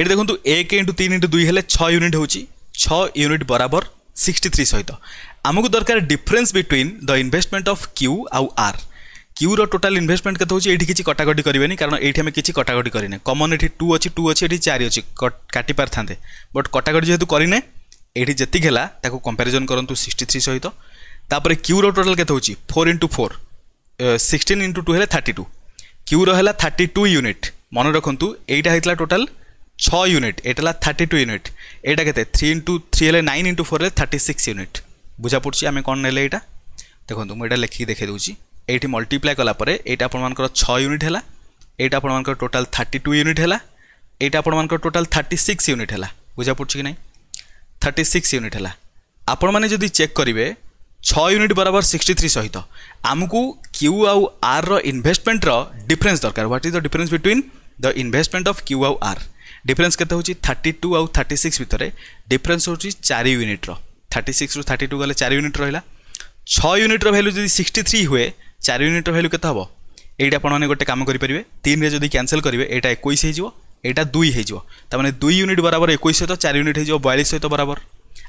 ये देखो एक इंटु तीन इंटु दुई हेल्ले छ यूनिट होची ছ ୟୁନିଟ୍ ବରାବର ସିକ୍ସଟି ଥ୍ରୀ ସହିତ ଆମକୁ ଦରକାର difference between the investment of Q ଆଉ ଆର୍ କ୍ୟୁର ଟୋଟାଲ ଇନଭେଷ୍ଟମେଣ୍ଟ କେତେ ହେଉଛି ଏଇଠି କିଛି କଟାକଟି କରିବେନି କାରଣ ଏଇଠି ଆମେ କିଛି କଟାକଟି କରିନେ କମନ୍ ଏଠି ଟୁ ଅଛି ଟୁ ଅଛି ଏଠି ଚାରି ଅଛି କାଟି ପାରିଥାନ୍ତେ ବଟ୍ କଟାକଟି ଯେହେତୁ କରିନେ ଏଇଠି ଯେତିକି ହେଲା ତାକୁ କମ୍ପାରିଜନ୍ କରନ୍ତୁ ସିକ୍ସଟି ଥ୍ରୀ ସହିତ ତାପରେ କ୍ୟୁର ଟୋଟାଲ କେତେ ହେଉଛି four into four sixteen into two ହେଲେ ଥାର୍ଟି ଟୁ କ୍ୟୁର ହେଲା ଥାର୍ଟି ଟୁ ୟୁନିଟ୍ ମନେ ରଖନ୍ତୁ ଏଇଟା ହେଇଥିଲା ଟୋଟାଲ ছ ইউনিট এটা হল থার্টি টু ইউনিট এটা কেতে থ্রি ইন্টু থ্রি হলে নাইন ইন্টু ফোর হলে থার্টি সিক্স ইউনিট বুঝা পড়ছি আমি কম নেলে এটা দেখুন মু এটা লেখিকি দেখাই দেছি এইটি মল্টিপ্লাই কলাপরে এইটা আপনার ছ ইউনিট হল এইটা আপনার টোটাল থার্টি টু ইউনিট হল এইটা আপনার টোটাল থার্টি সিক্স ইউনিট হল বুঝা পড়ছি কি না থার্টি সিক্স ইউনিট হল আপন মানে যদি চেক করবে ছ ইউনিট বরাবর সিক্সটি থ্রি সহিত আমকু কিউ আউ আর র ইনভেস্টমেন্টর ডিফরেন্স দরকার what is the difference between the investment of Q আউ আর ডিফরেন্স কেতে হচ্ছে থার্টি টু আউ থার্টি সিক্স ভিতরে ডিফরেন্স হচ্ছে চারি ইউনিট্র থার্টি সিক্স রু থার্টি টু গেলে চারি ইউনিট রহিলা ছ ইউনিট্র ভ্যালু যদি সিক্সটি থ্রি হুয়ে চারি ইউনিট্র ভ্যালু কেতে হব এইটা আপনার গোটে কাম করে পারবে তিনরে যদি ক্যানসেল করবে এটা একুশ হয়ে যাব এটা দুই হয়ে যাব তার মানে দুই ইউনিট বরাবর একুশ সহ চারি ইউনিট হয়ে যাব বয়ালিশ সহ বরাবর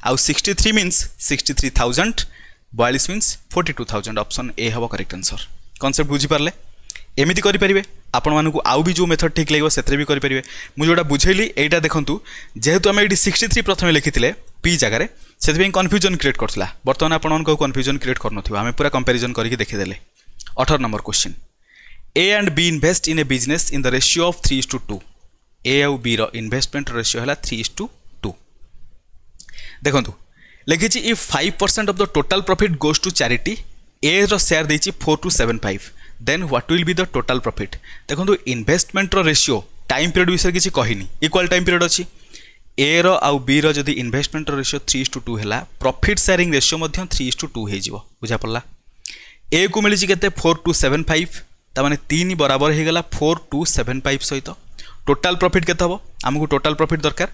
আউ sixty three means sixty three thousand বয়ালিশ means forty two thousand option A হব করেক্ট আনসর কনসেপ্ট বুঝিপারে এমিতি করে ଆପଣମାନଙ୍କୁ ଆଉ ବି ଯେଉଁ ମେଥଡ଼ ଠିକ୍ ଲାଗିବ ସେଥିରେ ବି କରିପାରିବେ ମୁଁ ଯେଉଁଟା ବୁଝେଇଲି ଏଇଟା ଦେଖନ୍ତୁ ଯେହେତୁ ଆମେ ଏଇଠି ସିକ୍ସଟି ଥ୍ରୀ ପ୍ରଥମେ ଲେଖିଥିଲେ ପି ଜାଗାରେ ସେଥିପାଇଁ କନଫ୍ୟୁଜନ୍ କ୍ରିଏଟ୍ କରିଥିଲା ବର୍ତ୍ତମାନ ଆପଣମାନଙ୍କୁ ଆଉ କନଫ୍ୟୁଜନ୍ କ୍ରିଏଟ୍ କରୁନଥିବ ଆମେ ପୁରା କମ୍ପାରିଜନ୍ କରିକି ଦେଖିଦେଲେ ଅଠର number question A and B invest in a business in the ratio of three is to two two A ବିର ଇନଭେଷ୍ଟମେଣ୍ଟ ରେସିଓ ହେଲା ଥ୍ରୀ ଇସ୍ ଟୁ ଟୁ ଦେଖନ୍ତୁ ଲେଖିଛି ଇ five percent of the total profit goes to ଚାରିଟି ଏର ସେୟାର ଦେଇଛି four two seven five then what will be the total profit ଦେଖନ୍ତୁ ଇନଭେଷ୍ଟମେଣ୍ଟର ରେସିଓ ଟାଇମ୍ ପିରିୟଡ଼ ବିଷୟରେ କିଛି କହିନି ଇକ୍ୱାଲ୍ ଟାଇମ୍ ପିରିୟଡ଼ ଅଛି ଏର ଆଉ ବିର ଯଦି ଇନଭେଷ୍ଟମେଣ୍ଟର ratio three is to two ହେଲା ପ୍ରଫିଟ୍ ସେୟାରିଂ ରେସିଓ ମଧ୍ୟ three is to two two ବୁଝାପଡ଼ିଲା ଏକୁ ମିଳିଛି କେତେ ଫୋର୍ ଟୁ ସେଭେନ୍ ଫାଇଭ୍ ତାମାନେ ତିନି ବରାବର ହେଇଗଲା ଫୋର୍ ଟୁ ସେଭେନ୍ ଫାଇଭ୍ ସହିତ ଟୋଟାଲ୍ ପ୍ରଫିଟ୍ କେତେ ହେବ ଆମକୁ ଟୋଟାଲ୍ ପ୍ରଫିଟ୍ ଦରକାର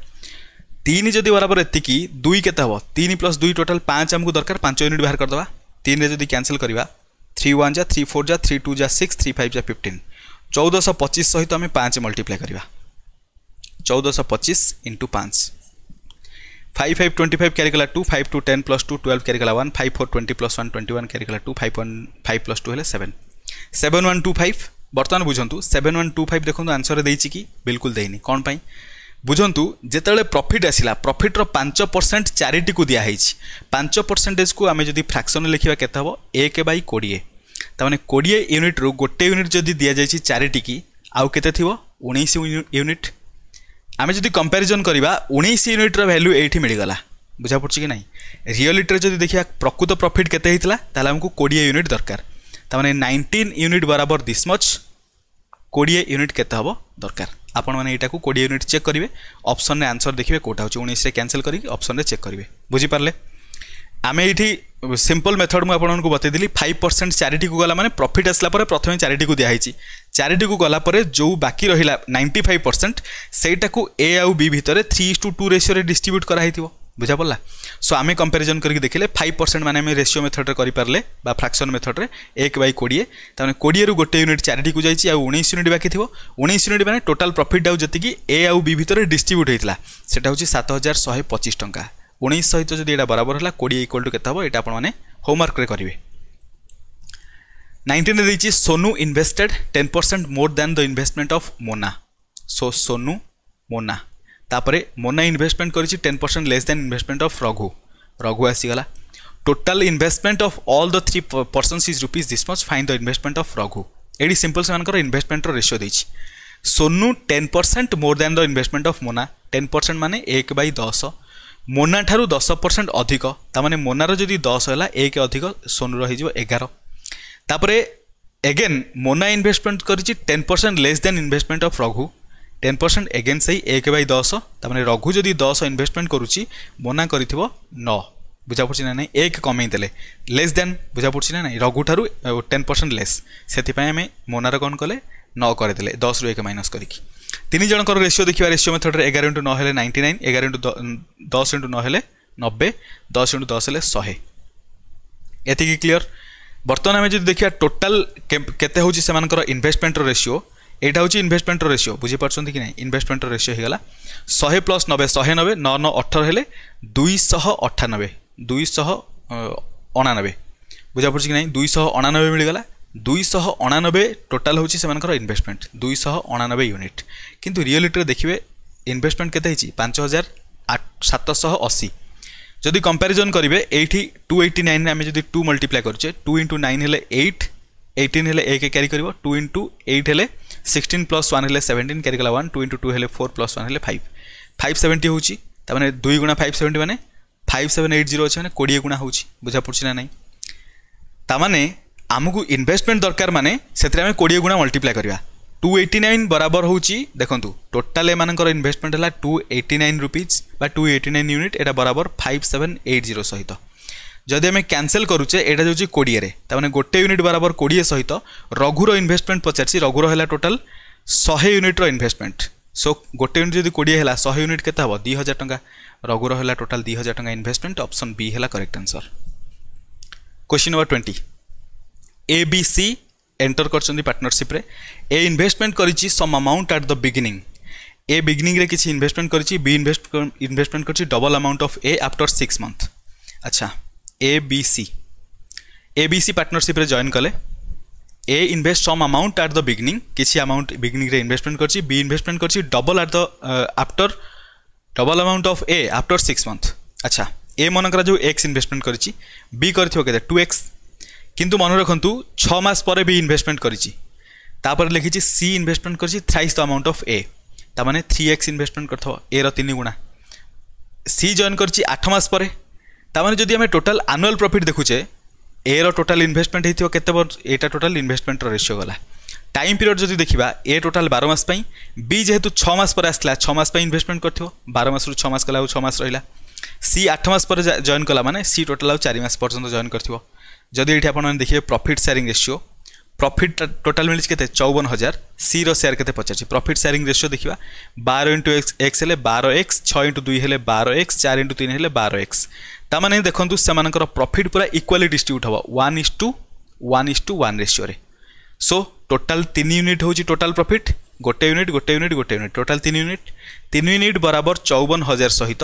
ତିନି ଯଦି ବରାବର ଏତିକି ଦୁଇ କେତେ ହେବ ତିନି ପ୍ଲସ୍ ଦୁଇ ଟୋଟାଲ୍ ପାଞ୍ଚ ଆମକୁ ଦରକାର ପାଞ୍ଚ ୟୁନିଟ୍ ବାହାର କରିଦେବା ତିନିରେ ଯଦି କ୍ୟାନସଲ୍ କରିବା থ্রি ওয়ান যা থ্রি ফোর যা থ্রি টু যা সিক্স থ্রি ফাইভ যা ফিফটিন চৌদশ পଚିশ সহিত আমি পাঁচ মল্টিপ্লাই করা চৌদশ পচিশ ইন্টু পাঁচ five five twenty five carry কলা two five two ten plus two twelve carry কলা one five four twenty plus one twenty one carry কলা two five one five plus two হলে seven seven one two five বর্তমান বুঝন্তু সেভেন ওয়ান টু ফাইভ দেখুন আনসর দিয়েছি কি বিলকুল দেইনি কোণ পাই বুঝন্তু যেতবে প্রফিট আসিলা প্রফিটর পাঁচ পরসেন্ট চারিটি দিয়া হয়েছি পাঁচ পরসেন্টেজকু আমি যদি ফ্রাকশন লেখিবা কেতে হব এক বাই কোড়িয়ে तमें कोड़े यूनिट रु गोटे यूनिट जदि दि जाए चार आते थी उन्नीस यूनिट आम जब कंपेरिजन करवा उन्नीस यूनिट्र भैल्यू ये मिलगला बुझा पड़ी कि ना रियलिटे जब देखा प्रकृत प्रफिट केमुक कोड़े यूनिट दरकार नाइंटीन यूनिट बराबर दिस्मच कोड़े यूनिट के दरकार आपण मैंने यहाँ को कोड़े यूनिट चेक करेंगे अप्सन में आंसर देखिए कौटा होनीस कैनसल करके अप्सन में चेक करेंगे बुझीपारे আমি এটি সিম্পল মেথড মু আপনার বতাইলি ফাইভ পরসেন্ট চারিটি গলা মানে প্রফিট আসলা পরে প্রথমে চারিটি দিয়েছি চারিটি গলা পরে যে বাকি রহিলা নাইনটি ফাইভ পরসেন্ট সেইটা এ আউ বি ভিতরে থ্রি ইস টু টু রেসিওরে ডিস্ট্রিব্যুট করা হয়েছিল বুঝা পড়া সো আমি কম্পারিজন করি দেখলে ফাইভ পরসেন্ট মানে আমি রেসিও মেথডে করে পারে বা ফ্রাকশন মেথডে এক বাই কোড়িয়ে তাহলে কোড়িয়ে গোটে ইউনিট চারিটি যাইছি আর উনিশ ইউনিট বাকি থাকবে উনিশ ইউনিট মানে টোটাল প্রফিট আউ যেত এ আউ বি ভিতরে ডিস্ট্রিব্যুট হয়েছিল সেটা হচ্ছে সাত হাজার শহে পঁচিশ টাকা ଉଣେଇଶ ସହିତ ଯଦି ଏଇଟା ବରାବର ହେଲା କୋଡ଼ିଏ ଇକ୍ୱାଲ୍ ଟୁ କେତେ ହେବ ଏଇଟା ଆପଣମାନେ ହୋମୱାର୍କରେ କରିବେ ନାଇଣ୍ଟିନ୍ରେ ଦେଇଛି Sonu invested ten percent more than the investment of Mona so Sonu Mona ତାପରେ ମୋନା ଇନଭେଷ୍ଟମେଣ୍ଟ କରିଛି ten percent less than investment of Raghu Raghu ଆସିଗଲା total investment of all the three persons is rupees this much fine the investment of Raghu ଏଇଠି ସିମ୍ପଲ୍ ସେମାନଙ୍କର ଇନଭେଷ୍ଟମେଣ୍ଟର ରେସିଓ ଦେଇଛି Sonu ten percent more than the investment of Mona ten percent ମାନେ ଏକ ବାଇ ଦଶ ମୋନାଠାରୁ ଦଶ ପରସେଣ୍ଟ ଅଧିକ ତାମାନେ ମୋନାର ଯଦି ଦଶ ହେଲା ଏକ ଅଧିକ ସୋନୁର ହେଇଯିବ ଏଗାର ତାପରେ ଏଗେନ୍ ମୋନା ଇନଭେଷ୍ଟମେଣ୍ଟ କରିଛି ten percent less than investment of Raghu ten percent এগেন্স এই এক বাই দশ তার মানে রঘু যদি দশ ইনভেস্টমেন্ট করুছি মনা করে ন বুঝা পড়ছি না নাই এক কমাই দেলে লেস দেন বুঝা পড়ছি না নাই রঘু ঠার টেন পরসেন্ট লেস সেপাই আমি মোনার কন কলে ন করে দেলে দশ রু এক মাইনস করি ତିନି ଜଣଙ୍କର ରେସିଓ ଦେଖିବା ରେସିଓ ମେଥଡ଼ରେ ଏଗାର ଇଣ୍ଟୁ ନଅ ହେଲେ ନାଇଣ୍ଟି ନାଇନ୍ ଏଗାର ଇଣ୍ଟୁ ଦଶ ଇଣ୍ଟୁ ନଅ ହେଲେ ନବେ ଦଶ ଇଣ୍ଟୁ ଦଶ ହେଲେ ଶହେ ଏତିକି କ୍ଲିଅର ବର୍ତ୍ତମାନ ଆମେ ଯଦି ଦେଖିବା ଟୋଟାଲ କେତେ ହେଉଛି ସେମାନଙ୍କର ଇନଭେଷ୍ଟମେଣ୍ଟର ରେସିଓ ଏଇଟା ହେଉଛି ଇନଭେଷ୍ଟମେଣ୍ଟର ରେସିଓ ବୁଝିପାରୁଛନ୍ତି କି ନାହିଁ ଇନଭେଷ୍ଟମେଣ୍ଟର ରେସିଓ ହେଇଗଲା ଶହେ ପ୍ଲସ୍ ନବେ ଶହେ ନବେ ନଅ ନଅ ଅଠର ହେଲେ ଦୁଇଶହ ଅଠାନବେ ଦୁଇଶହ ଅଣାନବେ ବୁଝାପଡ଼ୁଛି କି ନାହିଁ ଦୁଇଶହ ଅଣାନବେ ମିଳିଗଲା ଦୁଇଶହ ଅଣାନବେ ଟୋଟାଲ୍ ହେଉଛି ସେମାନଙ୍କର ଇନଭେଷ୍ଟମେଣ୍ଟ ଦୁଇଶହ ଅଣାନବେ ୟୁନିଟ୍ କିନ୍ତୁ ରିଅଲିଟିରେ ଦେଖିବେ ଇନଭେଷ୍ଟମେଣ୍ଟ କେତେ ହେଇଛି ପାଞ୍ଚ ହଜାର ସାତଶହ ଅଶୀ ଯଦି କମ୍ପାରିଜନ୍ କରିବେ ଏଇଠି ଟୁ ଏଇଟି ନାଇନ୍ରେ ଆମେ ଯଦି ଟୁ ମଲ୍ଟିପ୍ଲାଏ କରୁଛେ two into nine eight eighteen ଏଇଟିନ୍ ହେଲେ ଏକ କ୍ୟାରି କରିବ ଟୁ ଇଣ୍ଟୁ ଏଇଟ୍ ହେଲେ ସିକ୍ସଟିନ୍ ପ୍ଲସ୍ ୱାନ୍ ହେଲେ ସେଭେଣ୍ଟିନ୍ କ୍ୟାରି କଲା ୱାନ୍ ଟୁ ଇଣ୍ଟୁ ଟୁ ହେଲେ ଫୋର୍ ପ୍ଲସ୍ ୱାନ୍ ହେଲେ ଫାଇଭ୍ ଫାଇଭ୍ ସେଭେଣ୍ଟି ହେଉଛି ତାମାନେ ଦୁଇ ଗୁଣା ଫାଇଭ୍ ସେଭେଣ୍ଟି ମାନେ ଫାଇଭ୍ ସେଭେନ୍ ଏଇଟ୍ ଜିରୋ ଅଛି ମାନେ କୋଡ଼ିଏ ଗୁଣା ହେଉଛି ବୁଝା ପଡ଼ୁଛି ନା ନାହିଁ ତାମାନେ आमको इनभेस्टमेंट दरकार मैंने से कोड़े गुणा मल्टीप्लाय करवा टू एट्टी नाइन बराबर हूँ देखो टोटाल एम इनभेस्टमेंट है टू एट्टी नाइन रुपीज बा two eighty nine unit eight बराबर फाइव सेवेन एट जीरो सहित जदि आम क्यासल करुचे यहाँ जो कोड़े मैंने गोटे यूनिट बराबर कोड़े सहित रघुर इनभेस्टमेंट पचार रघुर है टोटाल शहे यूनिट्र इनभेस्टमेंट सो गोटे यूनिट जब कोड़े शहे यूनिट के दुई हजार टाँग रघुर है टोटाल दुई हजार टाँग इनभेस्टमेंट अप्सन बी है correct answer question number twenty A B C enter कर पार्टनरशिप ए इनभेस्टमेंट कर sum amount at the beginning A beginning किसी इनभेस्टमेंट कर बी इनभेस्ट इनभेस्टमेंट कर double amount of A after six month अच्छा A B C A B C partnership join कले A invest sum amount at the beginning किसी अमाउंट बिगिनिंग इनभेस्टमेंट कर बी इनभेस्टमेंट कर double at the after double amount of A after six month अच्छा ए मनकर जो एक्स इनभेस्टमेंट कर बी कर टू एक्स কিন্তু মনে রাখুন ছ মাস পরে বি ইনভেস্টমেন্ট করেছি তাপরে লিখেছি সি ইনভেস্টমেন্ট করেছি thrice the amount of A তার মানে থ্রি এক্স ইনভেস্টমেন্ট করতে এর তিন গুণা সি জয়েন করছি আঠ মাস পরে তার মানে যদি আমি টোটাল আনুয়াল প্রফিট দেখুছে এর টোটাল ইনভেস্টমেন্ট হয়েছিল কত এটা টোটাল ইনভেস্টমেন্টর রেসিও গলা টাইম পিরিয়ড যদি দেখা এ টোটাল বার মাস পাই বি যেহেতু ছ মাস পরে আসলে ছ মাস পাই ইনভেস্টমেন্ট করথিব বার মাস ছ মাস কলা ছ মাস রহলা সি আঠ মাস পরে জয়েন কলা মানে সি টোটাল আউ চারি মাস পর্যন্ত জয়েন করথিব ଯଦି ଏଇଠି ଆପଣମାନେ ଦେଖିବେ profit sharing ratio profit total ମିଳିଛି କେତେ ଚଉବନ ହଜାର ସିର ସେୟାର କେତେ ପଚାରିଛି ପ୍ରଫିଟ୍ ସେୟାରିଂ ରେସିଓ ଦେଖିବା ବାର ଇଣ୍ଟୁ ଏକ୍ସ ଏକ୍ସ ହେଲେ ବାର ଏକ୍ସ ଛଅ ଇଣ୍ଟୁ ଦୁଇ ହେଲେ ବାର ଏକ୍ସ ଚାରି ଇଣ୍ଟୁ ତିନି ହେଲେ ବାର ଏକ୍ସ ତାମାନେ ଦେଖନ୍ତୁ ସେମାନଙ୍କର ପ୍ରଫିଟ୍ ପୁରା ଇକ୍ୱାଲି ଡିଷ୍ଟ୍ରିବ୍ୟୁଟ୍ ହେବ one is to one is to one ରେସିଓରେ ସୋ ଟୋଟାଲ୍ ତିନି ୟୁନିଟ୍ ହେଉଛି ଟୋଟାଲ୍ ପ୍ରଫିଟ୍ ଗୋଟେ ୟୁନିଟ୍ ଗୋଟେ ୟୁନିଟ୍ ଗୋଟେ ୟୁନିଟ୍ ଟୋଟାଲ୍ ତିନି ୟୁନିଟ୍ ତିନି ୟୁନିଟ୍ ବରାବର ଚଉବନ ହଜାର ସହିତ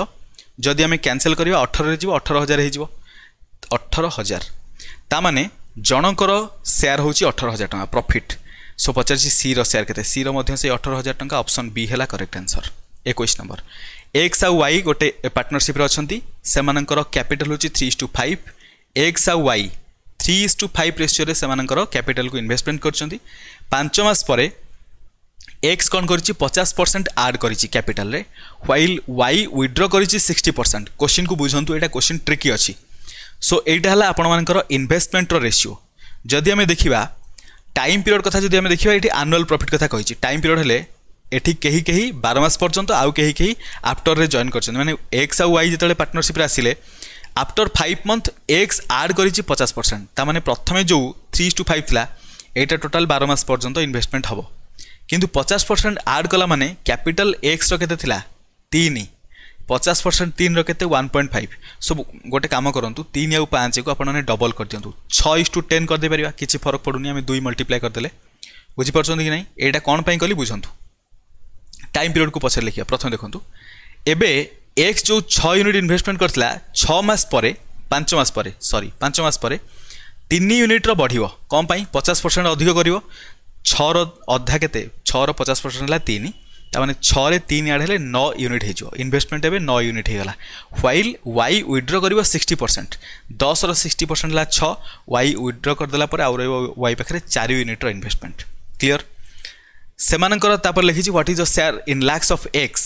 ଯଦି ଆମେ କ୍ୟାନସେଲ୍ କରିବା ଅଠରରେ ଯିବ ଅଠର ହଜାର ହେଇଯିବ ଅଠର ହଜାର ତା ମାନେ ଜଣଙ୍କର ସେୟାର ହେଉଛି ଅଠର ହଜାର ଟଙ୍କା ପ୍ରଫିଟ୍ ସୋ ପଚାରିଛି ସିର ସେୟାର କେତେ ସିର ମଧ୍ୟ ସେଇ ଅଠର ହଜାର ଟଙ୍କା ଅପସନ୍ ବି ହେଲା କରେକ୍ଟ ଆନ୍ସର ଏକୋଇଶ ନମ୍ବର ଏକ୍ସ ଆଉ ୱାଇ ଗୋଟେ ପାର୍ଟନରସିପ୍ରେ ଅଛନ୍ତି ସେମାନଙ୍କର କ୍ୟାପିଟାଲ ହେଉଛି three is to five X ଆଉ Y three is to five রেসিওরে সে ক্যাপিটাল কু ইনভেস্টমেন্ট করছেন পাঁচ মাস পরে এক্স কণ করেছি পচাশ পরসেন্ট আড করেছি ক্যাপিটালে হোয়াইল ওয়াই উইড্র করেছি সিক্সটি পরসেন্ট কোশ্চিন কু বুঝতু এটা কোশ্চিন ট্রিকি অছি সো এইটা হল আপনার ইনভেস্টমেন্টর রেসিও যদি আমি দেখা টাইম পিরিয়ড কথা যদি আমি দেখা এটি আনুয়াল প্রফিট কথা কী টাইম পিরিয়ড হলে এটি কেহি কেহি বার মাস পর্যন্ত আউ কেহি কেহি আফটর্রে জয়েন করছেন মানে এক্স আউ ওয়াই যেতবে পার্টনরশিপে আসলে after five month X add করেছি পচাশ পরসেন্ট তার মানে প্রথমে যে থ্রি টু ফাইভ লা এইটা টোটাল বার মাস পর্যন্ত ইনভেস্টমেন্ট হব কিন্তু পচাশ পরসেন্ট আড কলা মানে ক্যাপিটাল এক্সর কেতে লা তিন পচাশ ପରସେଣ୍ଟ ତିନିର କେତେ ୱାନ୍ ପଏଣ୍ଟ ଫାଇଭ୍ ସୋ ଗୋଟେ କାମ କରନ୍ତୁ ତିନି ଆଉ ପାଞ୍ଚକୁ ଆପଣମାନେ ଡବଲ୍ କରିଦିଅନ୍ତୁ ଛଅ ଇସ୍ ଟୁ ଟେନ୍ କରିଦେଇପାରିବା କିଛି ଫରକ ପଡ଼ୁନି ଆମେ ଦୁଇ ମଲ୍ଟିପ୍ଲାଏ କରିଦେଲେ ବୁଝିପାରୁଛନ୍ତି କି ନାହିଁ ଏଇଟା କ'ଣ ପାଇଁ କଲି ବୁଝନ୍ତୁ ଟାଇମ୍ ପିରିୟଡ଼କୁ ପଛରେ ଲେଖିବା ପ୍ରଥମେ ଦେଖନ୍ତୁ ଏବେ এক্স যে ছ ইউনিট ইনভেস্টমেন্ট করেছিলা ছ মাস পরে পাঁচ মাস পরে সরি পাঁচ মাস পরে তিন ইউনিট্র বড় কম পাই পচাশ পরসেন্ট অধিক করব ছর অধা কেতে ছর পচাশ পরসেন্ট হল তিন ତାମାନେ ଛଅରେ ତିନି ଆଡ଼ ହେଲେ ନଅ ୟୁନିଟ୍ ହେଇଯିବ ଇନଭେଷ୍ଟମେଣ୍ଟ ଏବେ ନଅ ୟୁନିଟ୍ ହେଇଗଲା ହ୍ୱାଇଲ୍ ୱାଇ ୱିଡ୍ର କରିବ ସିକ୍ସଟି ପରସେଣ୍ଟ ଦଶର ସିକ୍ସଟି ପରସେଣ୍ଟ ହେଲା ଛଅ ୱାଇ ୱିଡ୍ର କରିଦେଲା ପରେ ଆଉ ରହିବ ୱାଇ ପାଖରେ ଚାରି ୟୁନିଟ୍ର ଇନଭେଷ୍ଟମେଣ୍ଟ କ୍ଲିଅର ସେମାନଙ୍କର ତାପରେ ଲେଖିଛି what is a share in lakhs of X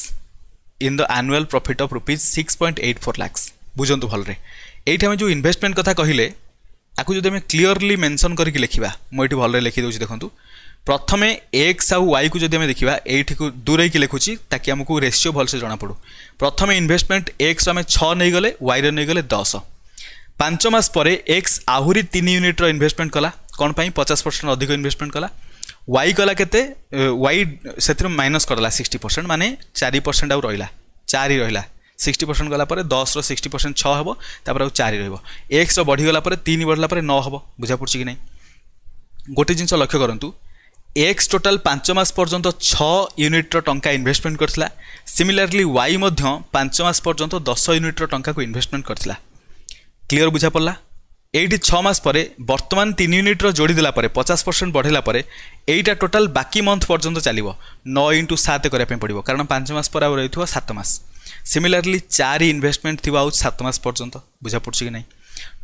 in the annual profit of rupees six point eight four lakhs ବୁଝନ୍ତୁ ଭଲରେ ଏଇଠି ଆମେ ଯେଉଁ ଇନଭେଷ୍ଟମେଣ୍ଟ କଥା କହିଲେ ଆକୁ ଯଦି ଆମେ କ୍ଲିଅରଲି ମେନସନ୍ କରିକି ଲେଖିବା ମୁଁ ଏଠି ଭଲରେ ଲେଖିଦେଉଛି ଦେଖନ୍ତୁ প্রথমে এক্স আউ ওয়াইকু যদি আমি দেখিবা এইটিকে দূরেইকি লেখুছি তাকে আমাকে রেসিও ভালসে জনাপড়ু প্রথমে ইনভেস্টমেন্ট এক্স আমি ছ নেইগলে ওয়াইর নেইগলে দশ পাঁচ মাস পরে এক্স আহুরি তিন ইউনিটর ইনভেস্টমেন্ট কলা কোণ পাই পচাশ পরসেন্ট অধিক ইনভেস্টমেন্ট কলা ওয়াই কলা কেতে ওয়াই ସେଥିରୁ ମାଇନସ୍ କରିଦେଲା ସିକ୍ସଟି ପରସେଣ୍ଟ ମାନେ ଚାରି ପରସେଣ୍ଟ ଆଉ ରହିଲା ଚାରି ରହିଲା ସିକ୍ସଟି ପରସେଣ୍ଟ ଗଲା ପରେ ଦଶର ସିକ୍ସଟି ପରସେଣ୍ଟ ଛଅ ହେବ ତାପରେ ଆଉ ଚାରି ରହିବ ଏକ୍ସର ବଢ଼ିଗଲା ପରେ ତିନି ବଢ଼ିଲା ପରେ ନଅ ହେବ ବୁଝା ପଡ଼ୁଛି କି ନାହିଁ ଗୋଟେ ଜିନିଷ ଲକ୍ଷ୍ୟ କରନ୍ତୁ এক্স টোটাল পাঁচ মাস পর্যন্ত ছ ইউনিট্র টঙ্কা ইনভেস্টমেন্ট করেছিল সিমিলারলি ওয়াই মধ্য পাঁচ মাস পর্যন্ত দশ ইউনিট্র টঙ্কাকে ইনভেস্টমেন্ট করেছিল ক্লিয়র বুঝা পড়া এইটি ছ মাস পরে বর্তমান তিন ইউনিট্র যোড়ি দেলা পরে পচাশ পরসেন্ট বঢ়াইলা পরে এইটা টোটাল বাকি মন্থ পর্যন্ত চালিব ন ইন্টু সাত করা পড়ব কারণ পাঁচ মাস পরে আবার রয়েছে সাত মাস সিমিলারলি চারি ইনভেস্টমেন্ট থাকা আউ সাত মাস পর্যন্ত বুঝা পড়ছে কি না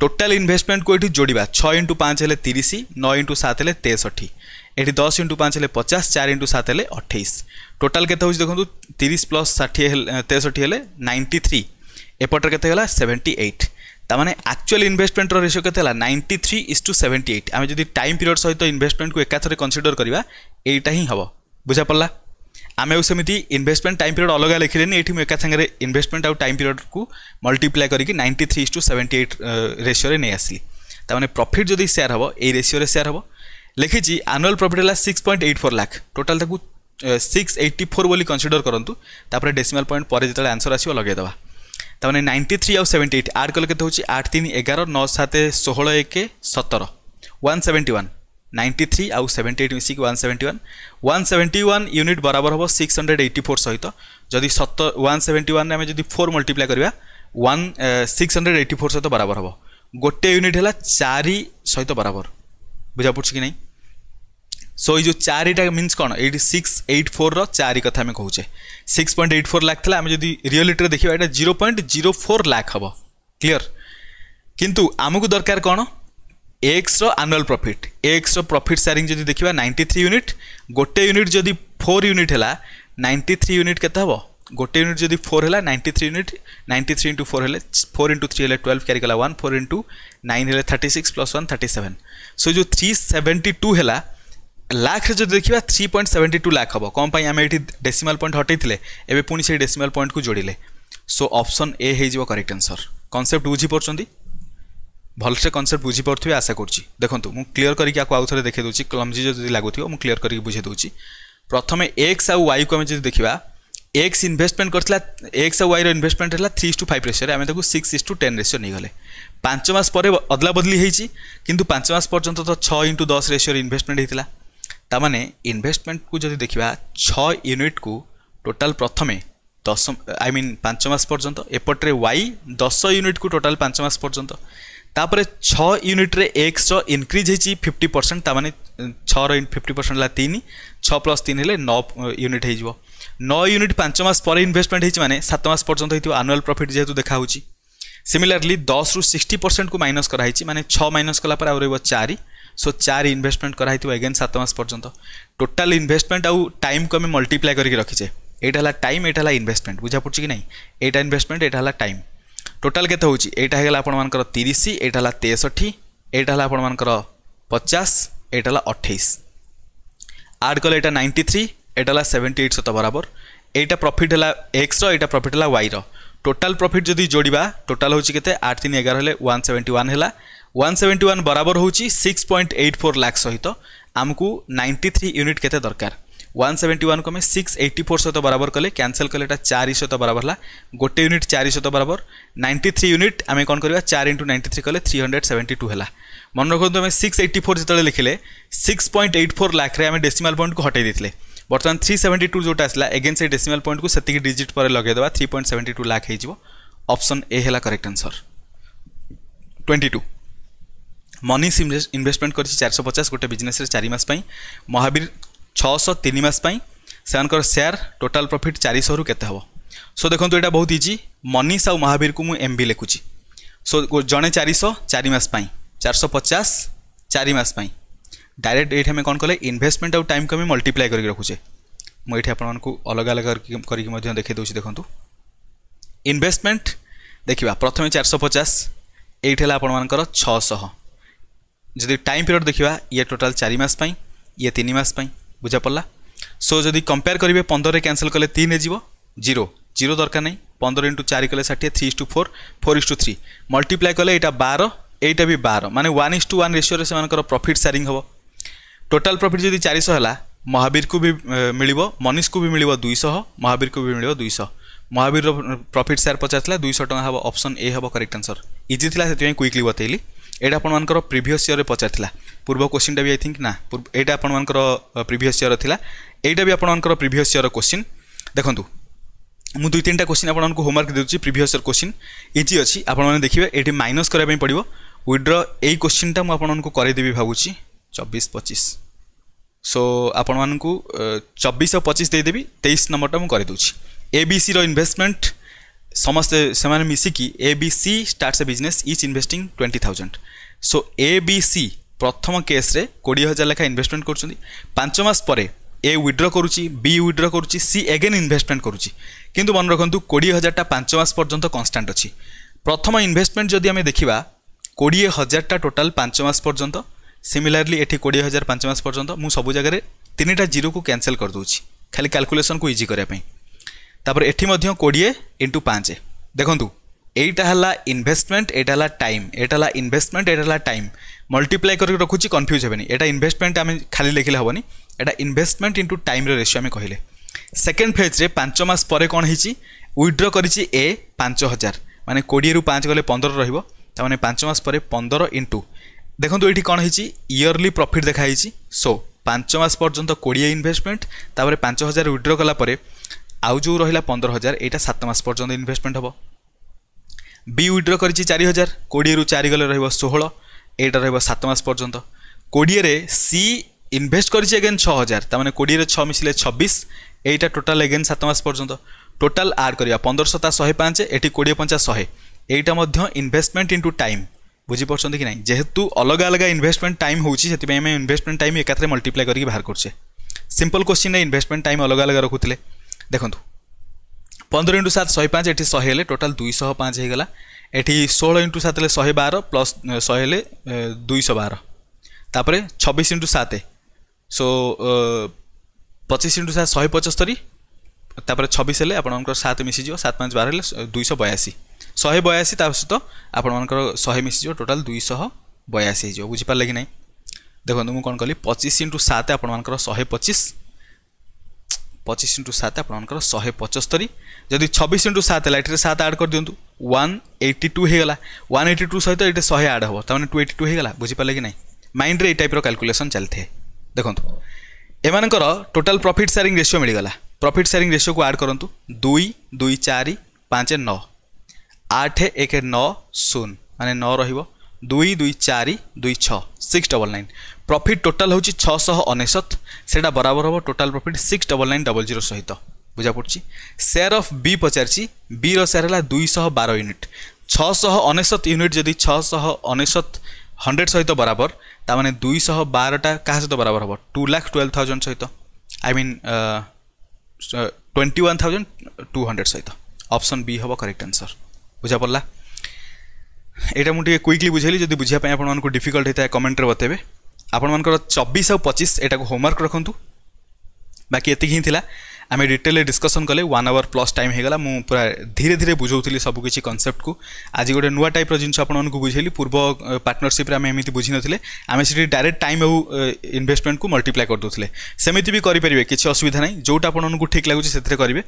টোটাল ইনভেস্টমেন্ট কু এটি যোড়া ছ ইন্টু পাঁচ হলে তিরিশ ন ইন্টু সাত হলে তেষট্টি ଏଠି ଦଶ ଇଣ୍ଟୁ ପାଞ୍ଚ ହେଲେ ପଚାଶ ଚାରି ଇଣ୍ଟୁ ସାତ ହେଲେ ଅଠେଇଶ ଟୋଟାଲ୍ କେତେ ହେଉଛି ଦେଖନ୍ତୁ ତିରିଶ ପ୍ଲସ୍ ଷାଠିଏ ହେଲେ ତେଷଠି ହେଲେ ନାଇଣ୍ଟି ଥ୍ରୀ ଏପଟରେ କେତେ ହେଲା ସେଭେଣ୍ଟି ଏଇଟ୍ ତାମାନେ ଆକ୍ଚୁଆଲ ଇନଭେଷ୍ଟମେଣ୍ଟର ରେସିଓ କେତେ ହେଲା ninety three is to seventy eight ଆମେ ଯଦି ଟାଇମ୍ ପିରିୟଡ଼ ସହିତ ଇନଭେଷ୍ଟମେଣ୍ଟକୁ ଏକାଥରେ କନସିଡ଼ର କରିବା ଏଇଟା ହିଁ ହେବ ବୁଝାପଡ଼ିଲା ଆମେ ଆଉ ସେମିତି ଇନଭେଷ୍ଟମେଣ୍ଟ ଟାଇମ୍ ପିରିୟଡ଼ ଅଲଗା ଲେଖିଲେନି ଏଠି ମୁଁ ଏକା ସାଙ୍ଗରେ ଇନଭେଷ୍ଟମେଣ୍ଟ ଆଉ ଟାଇମ୍ ପିରିୟଡ଼କୁ ମଲ୍ଟିପ୍ଲାଏ କରିକି ninety three is to seventy eight ରେସିଓରେ ନେଇ ଆସିଲି ତାମାନେ ପ୍ରଫିଟ୍ ଯଦି ସେୟାର ହେବ ଏଇ ରେସିଓରେ ସେୟାର ହେବ ଲେଖିଛି ଆନୁଆଲ୍ ପ୍ରଫିଟ୍ ହେଲା six point eight four lakh total ତାକୁ ସିକ୍ସ ଏଇଟି ଫୋର୍ ବୋଲି କନସିଡ଼ର କରନ୍ତୁ ତାପରେ ଡେସିମାଲ୍ ପଏଣ୍ଟ ପରେ ଯେତେବେଳେ ଆନ୍ସର୍ ଆସିବ ଲଗାଇଦେବା ତାମାନେ ନାଇଣ୍ଟି ଥ୍ରୀ ଆଉ ସେଭେଣ୍ଟି ଏଇଟ୍ ଆର୍ କଲେ କେତେ ହେଉଛି ଆଠ ତିନି ଏଗାର ନଅ ସାତ ଷୋହଳ ଏକ ସତର one seventy one ninety three ଆଉ ସେଭେଣ୍ଟି ଏଇଟ୍ ମିଶିକି one seventy one one seventy one unit ବରାବର ହେବ ସିକ୍ସ ହଣ୍ଡ୍ରେଡ଼ ଏଇଟି ଫୋର୍ ସହିତ ଯଦି ସତ ୱାନ୍ ସେଭେଣ୍ଟି ୱାନ୍ରେ ଆମେ ଯଦି ଫୋର୍ ମଲ୍ଟିପ୍ଲାଏ କରିବା one six hundred eighty four ସହିତ ବରାବର ହେବ ଗୋଟିଏ ୟୁନିଟ୍ ହେଲା ଚାରି ସହିତ ବରାବର ବୁଝାପଡ଼ୁଛି କି ନାହିଁ সো এই যে চারিটা মিন্স কোণ এইটি সিক্স এইট ফোর্র চারি কথা আমি কৌছে six point eight four lakh লা আমি যদি রিয়েলিটিরে দেখা এটা zero point zero four lakh হব ক্লিয়ার কিন্তু আমি দরকার কোণ এক্সর আনুয়াল প্রফিট এক্সর প্রফিট সেয়ারিং যদি দেখা নাইন্টি থ্রি ইউনিট গোটে ইউনিট যদি ফোর ইউনিট হল নাইন্টি থ্রি ইউনিট কেতে হব গোটে ইউনিট যদি ফোর হল ninety three unit ninety three into four হলে ফোর ইন্টু থ্রি হলে টুয়েলভ ক্যারি গলা ওয়ান ফোর ইন্টু নাইন হলে thirty six plus one thirty seven so যে থ্রি সেভেন্টি টু হলা ଲାକ୍ସରେ ଯଦି ଦେଖିବା three point seventy two lakh ହେବ କ'ଣ ପାଇଁ ଆମେ ଏଠି ଡେସିମାଲ୍ ପଏଣ୍ଟ ହଟେଇଥିଲେ ଏବେ ପୁଣି ସେଇ ଡେସିମାଲ୍ ପଏଣ୍ଟକୁ ଯୋଡ଼ିଲେ ସୋ ଅପସନ୍ ଏ ହେଇଯିବ କରେକ୍ଟ ଆନ୍ସର୍ କନସେପ୍ଟ ବୁଝିପାରୁଛନ୍ତି ଭଲସେ କନସେପ୍ଟ ବୁଝିପାରୁଥିବେ ଆଶା କରୁଛି ଦେଖନ୍ତୁ ମୁଁ କ୍ଲିଅର୍ କରିକି ଆକୁ ଆଉ ଥରେ ଦେଖାଇ ଦେଉଛି କ୍ଲମ୍ଜି ଯଦି ଲାଗୁଥିବ ମୁଁ କ୍ଲିଅର୍ କରିକି ବୁଝାଇ ଦେଉଛି ପ୍ରଥମେ ଏକ୍ସ ଆଉ ୱାଇକୁ ଆମେ ଯଦି ଦେଖିବା ଏକ୍ସ ଇନଭେଷ୍ଟମେଣ୍ଟ କରିଥିଲା ଏକ୍ସ ଆଉ ୱାଇର ଇନଭେଷ୍ଟମେଣ୍ଟ ହେଲା ଥ୍ରୀ ଇସ୍ ଟୁ ଫାଇଭ୍ ରେସିଓରେ ଆମେ ତାକୁ six is two ten ratio ନେଇଗଲେ ପାଞ୍ଚ ମାସ ପରେ ଅଦଲା ବଦଲି ହେଇଛି କିନ୍ତୁ ପାଞ୍ଚ ମାସ ପର୍ଯ୍ୟନ୍ତ ତ ଛଅ ଇଣ୍ଟୁ ଦଶ ରେସିଓରେ ଇନଭେଷ୍ଟମେଣ୍ଟ ହେଇଥିଲା ତାମାନେ ଇନଭେଷ୍ଟମେଣ୍ଟକୁ ଯଦି ଦେଖିବା ଛଅ ୟୁନିଟ୍କୁ ଟୋଟାଲ୍ ପ୍ରଥମେ ଦଶ ଆଇ ମିନ୍ ପାଞ୍ଚ ମାସ ପର୍ଯ୍ୟନ୍ତ ଏପଟରେ ୱାଇ ଦଶ ୟୁନିଟ୍କୁ ଟୋଟାଲ୍ ପାଞ୍ଚ ମାସ ପର୍ଯ୍ୟନ୍ତ ତାପରେ ଛଅ ୟୁନିଟ୍ରେ ଏକ୍ସର ଇନକ୍ରିଜ୍ ହେଇଛି ଫିଫ୍ଟି ପରସେଣ୍ଟ ତାମାନେ ଛଅର ଫିଫ୍ଟି ପରସେଣ୍ଟ ହେଲା ତିନି ଛଅ ପ୍ଲସ୍ ତିନି ହେଲେ ନଅ ୟୁନିଟ୍ ହେଇଯିବ ନଅ ୟୁନିଟ୍ ପାଞ୍ଚ ମାସ ପରେ ଇନଭେଷ୍ଟମେଣ୍ଟ ହେଇଛି ମାନେ ସାତ ମାସ ପର୍ଯ୍ୟନ୍ତ ହେଇଥିବ ଆନୁଆଲ୍ ପ୍ରଫିଟ୍ ଯେହେତୁ ଦେଖାହେଉଛି ସିମିଲାରଲି ଦଶରୁ ସିକ୍ସଟି ପରସେଣ୍ଟକୁ ମାଇନସ୍ କରାହେଇଛି ମାନେ ଛଅ ମାଇନସ୍ କଲା ପରେ ଆଉ ରହିବ ଚାରି সো চার ইনভেস্টমেন্ট করা হয়েছে এগেন সাত মাস পর্যন্ত টোটাল ইনভেস্টমেন্ট আউ টাইম কু আমি মল্টিপ্লাই করি রাখিছে এইটা হল টাইম এইটা হল ইনভেস্টমেন্ট বুঝা পড়ছে কি না এইটা ইনভেস্টমেন্ট এইটা হল টাইম টোটাল কেতে হচ্ছে এইটা হয়ে গেল আপনার তিরিশ এইটা হল তেষঠি এইটা হল আপনার পচাশ এইটা হল অঠেইশ আড কলে এটা নাইন্টি থ্রি এটা হল সেভেন্টি এইট সত বরাবর এইটা প্রফিট হল এক্সর এইটা প্রফিট হল ওয়াইর টোটাল প্রফিট যদি যোড়া টোটাল হচ্ছে কেতে আট তিন এগার হলে ওয়ান সেভেন্টি ওয়ান হল ୱାନ୍ ସେଭେଣ୍ଟି ୱାନ୍ ବରାବର ହେଉଛି six point eight four lakhs ସହିତ ଆମକୁ ନାଇଣ୍ଟି ଥ୍ରୀ ୟୁନିଟ୍ କେତେ ଦରକାର ୱାନ୍ ସେଭେଣ୍ଟି ୱାନ୍କୁ ଆମେ ସିକ୍ସ ଏଇଟି ଫୋର୍ ସହିତ ବରାବର କଲେ କ୍ୟାନସଲ୍ କଲେ ଏଇଟା ଚାରି ସହିତ ବରାବର ହେଲା ଗୋଟେ ୟୁନିଟ୍ ଚାରି ସହିତ ବରାବର ନାଇଣ୍ଟି ଥ୍ରୀ ୟୁନିଟ୍ ଆମେ କ'ଣ କରିବା ଚାରି ଇଣ୍ଟୁ ନାଇଣ୍ଟି ଥ୍ରୀ କଲେ ଥ୍ରୀ ହଣ୍ଡ୍ରେଡ଼ ସେଭେଣ୍ଟି ଟୁ ହେଲା ମନେ ରଖନ୍ତୁ ଆମେ ସିକ୍ସ ଏଇଟି ଫୋର୍ ଯେତେବେଳେ ଲେଖିଲେ ସିକ୍ସ ପଏଣ୍ଟ ଏଇଟ୍ ଫୋର୍ ଲାକ୍ରେ ଆମେ ଡେସିମାଲ୍ ପଏଣ୍ଟକୁ ହଟାଇ ଦେଇଥିଲେ ବର୍ତ୍ତମାନ ଥ୍ରୀ ସେଭେଣ୍ଟି ଟୁ ଯେଉଁଟା ଆସିଲା ଏଗେନ୍ ସେଇ ଡେସିମାଲ୍ ପଏଣ୍ଟକୁ ସେତିକି ଡିଜିଟ୍ ପରେ ଲଗାଇଦେବା three point seventy two lakh ହେଇଯିବ ଅପସନ୍ ଏ ହେଲା correct answer twenty two Manish investment कर चारश पचास गोटे बिजनेस चारिमास महावीर छःश तीन मास सेयार टोटाल प्रफिट चार चारिश रु के हम सो देखो ये बहुत इजी मनीष आउ महावीर को मुझे एम भी लिखुची सो जड़े चारिश चारिमास चारश पचास चारिमास डायरेक्ट ये आम कौन कले इनभेस्टमेंट आउ टाइम को आम मल्टीप्लाए करके रखुचे मुझे आप अलग अलग करके देखे दूसरी देखूँ इनभेस्टमेंट देखा प्रथम चारश पचास ये आपर छःश যদি টাইম পিরিয়ড দেখা ইয়ে টোটাল চারি মাস ইয়ে তিন মাস বুঝা পড়া সো যদি কম্পেয়ার করবে পনেরে ক্যানসেল কলে তিন যাব জিরো জিরো দরকার নাই পনেরো ইন্টু চারি কলে ষাঠিয়ে three is to four four is to three multiply কলে এটা বার এইটা বি বার মানে ওয়ান ইস টু ওয়ান রেসিওরে সে প্রফিট সারিং হব টোটাল প্রফিট যদি চারিশ হল মহাবীরকু বি মিলিব মনীষকু বি মিলিব দুইশহ মহাবীরকু বি মিলিব দুইশহ মহাবীর প্রফিট সেয়ার পচার দুইশহ টাকা হব অপশন এ হব করেক্ট আনসর ইজি লা সেই কুইকলি বতাইলি ଏଇଟା ଆପଣମାନଙ୍କର ପ୍ରିଭିୟସ୍ ଇୟର୍ରେ ପଚାରିଥିଲା ପୂର୍ବ କୋଶ୍ଚିନ୍ଟା ବି ଆଇ ଥିଙ୍କ ନା ଏଇଟା ଆପଣମାନଙ୍କର ପ୍ରିଭିୟସ୍ ଇୟର୍ର ଥିଲା ଏଇଟା ବି ଆପଣମାନଙ୍କର ପ୍ରିଭିୟସ୍ ଇୟର୍ର କୋଶ୍ଚିନ୍ ଦେଖନ୍ତୁ ମୁଁ ଦୁଇ ତିନିଟା କୋଶ୍ଚିନ୍ ଆପଣମାନଙ୍କୁ ହୋମୱାର୍କ ଦେଉଛି ପ୍ରିଭିୟସ୍ ଇୟର୍ କୋଶ୍ଚିନ୍ ଇଜି ଅଛି ଆପଣମାନେ ଦେଖିବେ ଏଠି ମାଇନସ୍ କରିବା ପାଇଁ ପଡ଼ିବ ୱିଡ୍ର ଏଇ କୋଶ୍ଚିନ୍ଟା ମୁଁ ଆପଣମାନଙ୍କୁ କରାଇଦେବି ଭାବୁଛି ଚବିଶ ପଚିଶ ସୋ ଆପଣମାନଙ୍କୁ ଚବିଶ ଆଉ ପଚିଶ ଦେଇଦେବି ତେଇଶ ନମ୍ବରଟା ମୁଁ କରିଦେଉଛି ଏବିସିର ଇନଭେଷ୍ଟମେଣ୍ଟ ସମସ୍ତେ ସେମାନେ ମିଶିକି A B C starts a business each investing twenty thousand so A B C ପ୍ରଥମ କେସ୍ରେ କୋଡ଼ିଏ ହଜାର ଲେଖା ଇନଭେଷ୍ଟମେଣ୍ଟ କରୁଛନ୍ତି ପାଞ୍ଚ ମାସ ପରେ ଏ ୱିଡ୍ର କରୁଛି ବି ୱିଡ୍ର କରୁଛି ସି ଏଗେନ୍ ଇନଭେଷ୍ଟମେଣ୍ଟ କରୁଛି କିନ୍ତୁ ମନେ ରଖନ୍ତୁ କୋଡ଼ିଏ ହଜାରଟା ପାଞ୍ଚ ମାସ ପର୍ଯ୍ୟନ୍ତ କନଷ୍ଟାଣ୍ଟ ଅଛି ପ୍ରଥମ ଇନଭେଷ୍ଟମେଣ୍ଟ ଯଦି ଆମେ ଦେଖିବା କୋଡ଼ିଏ ହଜାରଟା ଟୋଟାଲ୍ ପାଞ୍ଚ ମାସ ପର୍ଯ୍ୟନ୍ତ ସିମିଲାରଲି ଏଠି କୋଡ଼ିଏ ହଜାର ପାଞ୍ଚ ମାସ ପର୍ଯ୍ୟନ୍ତ ମୁଁ ସବୁ ଜାଗାରେ ତିନିଟା ଜିରୋକୁ କ୍ୟାନସେଲ୍ କରିଦେଉଛି ଖାଲି କାଲକୁଲେସନ୍କୁ ଇଜି କରିବା ପାଇଁ ତାପରେ ଏଠି ମଧ୍ୟ କୋଡ଼ିଏ ଇଣ୍ଟୁ ପାଞ୍ଚ ଦେଖନ୍ତୁ এইটা হল ইনভেস্টমেন্ট এটা হল টাইম এটা হল ইনভেস্টমেন্ট এটা হল টাইম মল্টিপ্লাই করি রাখুছি কনফ্যুজ হবেনি এটা ইনভেস্টমেন্ট আমি খালি লিখিলে হবনি এটা ইনভেস্টমেন্ট ইন্টু টাইম্র রেসিও আমি কহিলে সেকেন্ড ফেজ্রে পাঁচ মাস পরে কণ হয়েছি উইড্র করেছি এ পাঁচ হাজার মানে কোড়িয়ে পাঁচ গেলে পনেরো রহব তার মানে পাঁচ মাস পরে পনেরো ইন্টু দেখুন এটি কণ হয়েছি ইয়রলি প্রফিট দেখা হয়েছি সো পাঁচ মাস পর্যন্ত কোড়িয়ে ইনভেস্টমেন্ট তাপরে পাঁচ হাজার উইড্র কলাপরে আউ যে রহিলা পনেরো হাজার এইটা সাত মাস পর্যন্ত ইনভেস্টমেন্ট হব বি উইড্র করেছি চারি হাজার কোড়িয়ে চারি গেলে রহব ষোহল এইটা রহব সাত মাস পর্যন্ত কোড়িয়ে সি ইনভেস্ট করেছি এগেন ছ হাজার তার মানে কোড়িয়ে ছ মিশিলে ছবিশ এইটা টোটাল এগেন সাত মাস পর্যন্ত টোটাল আড করা পনেরো শতা শহে পাঁচ এটি কোড়িয়ে পঞ্চা শহে এইটা মধ্য ইনভেস্টমেন্ট ইন্টু টাইম বুঝিপারছেন কি না যেহেতু অলগা অলগা ইনভেস্টমেন্ট টাইম হচ্ছে সেপাই আমি ইনভেস্টমেন্ট টাইম একাথরে মল্টিপ্লাই করি বাহার করছে সিম্পল কোশ্চিনে ইনভেস্টমেন্ট টাইম অলগা অলগা রাখুলে ଦେଖନ୍ତୁ ପନ୍ଦର ଇଣ୍ଟୁ ସାତ ଶହେ ପାଞ୍ଚ ଏଠି ଶହେ ହେଲେ ଟୋଟାଲ୍ ଦୁଇଶହ ପାଞ୍ଚ ହେଇଗଲା ଏଠି ଷୋହଳ ଇଣ୍ଟୁ ସାତ ହେଲେ ଶହେ ବାର ପ୍ଲସ୍ ଶହେ ହେଲେ ଦୁଇଶହ ବାର ତାପରେ ଛବିଶ ଇଣ୍ଟୁ ସାତ ସୋ ପଚିଶ ଇଣ୍ଟୁ ସାତ ଶହେ ପଞ୍ଚସ୍ତରୀ ତାପରେ ଛବିଶ ହେଲେ ଆପଣଙ୍କର ସାତ ମିଶିଯିବ ସାତ ପାଞ୍ଚ ବାର ହେଲେ ଦୁଇଶହ ବୟାଅଶୀ ଶହେ ବୟାଅଶୀ ତା ସହିତ ଆପଣମାନଙ୍କର ଶହେ ମିଶିଯିବ ଟୋଟାଲ୍ ଦୁଇଶହ ବୟାଅଶୀ ହେଇଯିବ ବୁଝିପାରିଲେ କି ନାହିଁ ଦେଖନ୍ତୁ ମୁଁ କ'ଣ କଲି ପଚିଶ ଇଣ୍ଟୁ ସାତ ଆପଣମାନଙ୍କର ଶହେ ପଚିଶ পঁচিশ ইন্টু সাত আপনার শহে পঁচস্তরি যদি ছবিশ ইন্টু সাত হল এটি সাত আড করে দিও ওয়ান এইটি টু হয়ে গলা ওয়ান এইটি টু সহ এটা শহে আড হব তার মানে টু এইটি টু হয়ে গলা বুঝিপারে কি না মাইন্ডে এই টাইপ্র ক্যালকুলেসন চালিয়ে দেখুন এমানকর টোটাল প্রফিট সেয়ারিং রেসিও মিলিগলা প্রফিট সেয়ারিং রেসিওকে আড করতু দুই দুই চারি পাঁচ ন আঠ এক ন শূন্য মানে ন রহব দুই দুই চারি দুই ছ six double nine profit total हूँ छःश अनेशत से बराबर हम total profit six double nine double zero सहित बुझा पड़ी सेयार अफ बी पचार बी रेयार है दुईश बार यूनिट छःशह अनेशत यूनिट जदि छःश अनेशत हंड्रेड सहित बराबर ताने दुईश बारटा क्या सहित बराबर हम टू लाख ट्वेल्व थाउजेंड सहित I mean twenty one thousand two hundred सहित अप्सन बी हम करेक्ट आंसर बुझा पड़ा यहाँ मुझे क्विकली बुझेली जब बुझापी आपको डिफिकल्ट होता है कमेंट बतेबे ଆପଣମାନଙ୍କର ଚବିଶ ଆଉ ପଚିଶ ଏଟାକୁ ହୋମୱାର୍କ ରଖନ୍ତୁ ବାକି ଏତିକି ହିଁ ଥିଲା আমি ডিটেলে ডিসকসন কলে ওয়ান আওয়ার প্লস টাইম হয়ে গলা মু পুরা ধীরে ধীরে বুঝাউলি সবু কিছু কনসেপ্ট কু আজ গোটে নূয়া টাইপর জিনিস আপনার বুঝাইলি পূর্ব পার্টনরশিপে আমি এমনি বুঝি নথিলে আমি সেটি ডাইরেক্ট টাইম আউ ইনভেস্টমেন্ট কু মল্টিপ্লাই করদে সেমিতি বি করে কিছু অসুবিধা নাই যেটা আপনার ঠিক লাগুছে সেতে করবে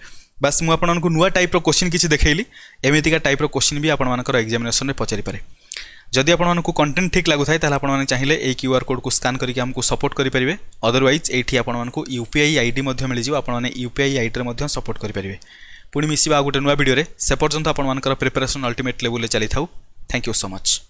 বাস মু আপনার নূয়া টাইপর কোশ্চিন কিছু দেখাইলি এমিতিকা টাইপর কোশ্চিন বি আপনার এক্সামিনেসন পচারিপারে जदि आपको कंटेन्ट ठीक लगुए आपने चाहिए यही क्यू आर कोड को स्कान करके आमको सपोर्ट करेंगे अदरवैज ये आपको यूपीआई आई डी मिल जाए आपने यूपीआई आई डी सपोर्ट करेंगे पुणी मिसा गोटे नुआ भिडियो से पर्यटन आपर प्रिपेरेसन अल्टिमेट लेवल चली था थैंक यू सो मच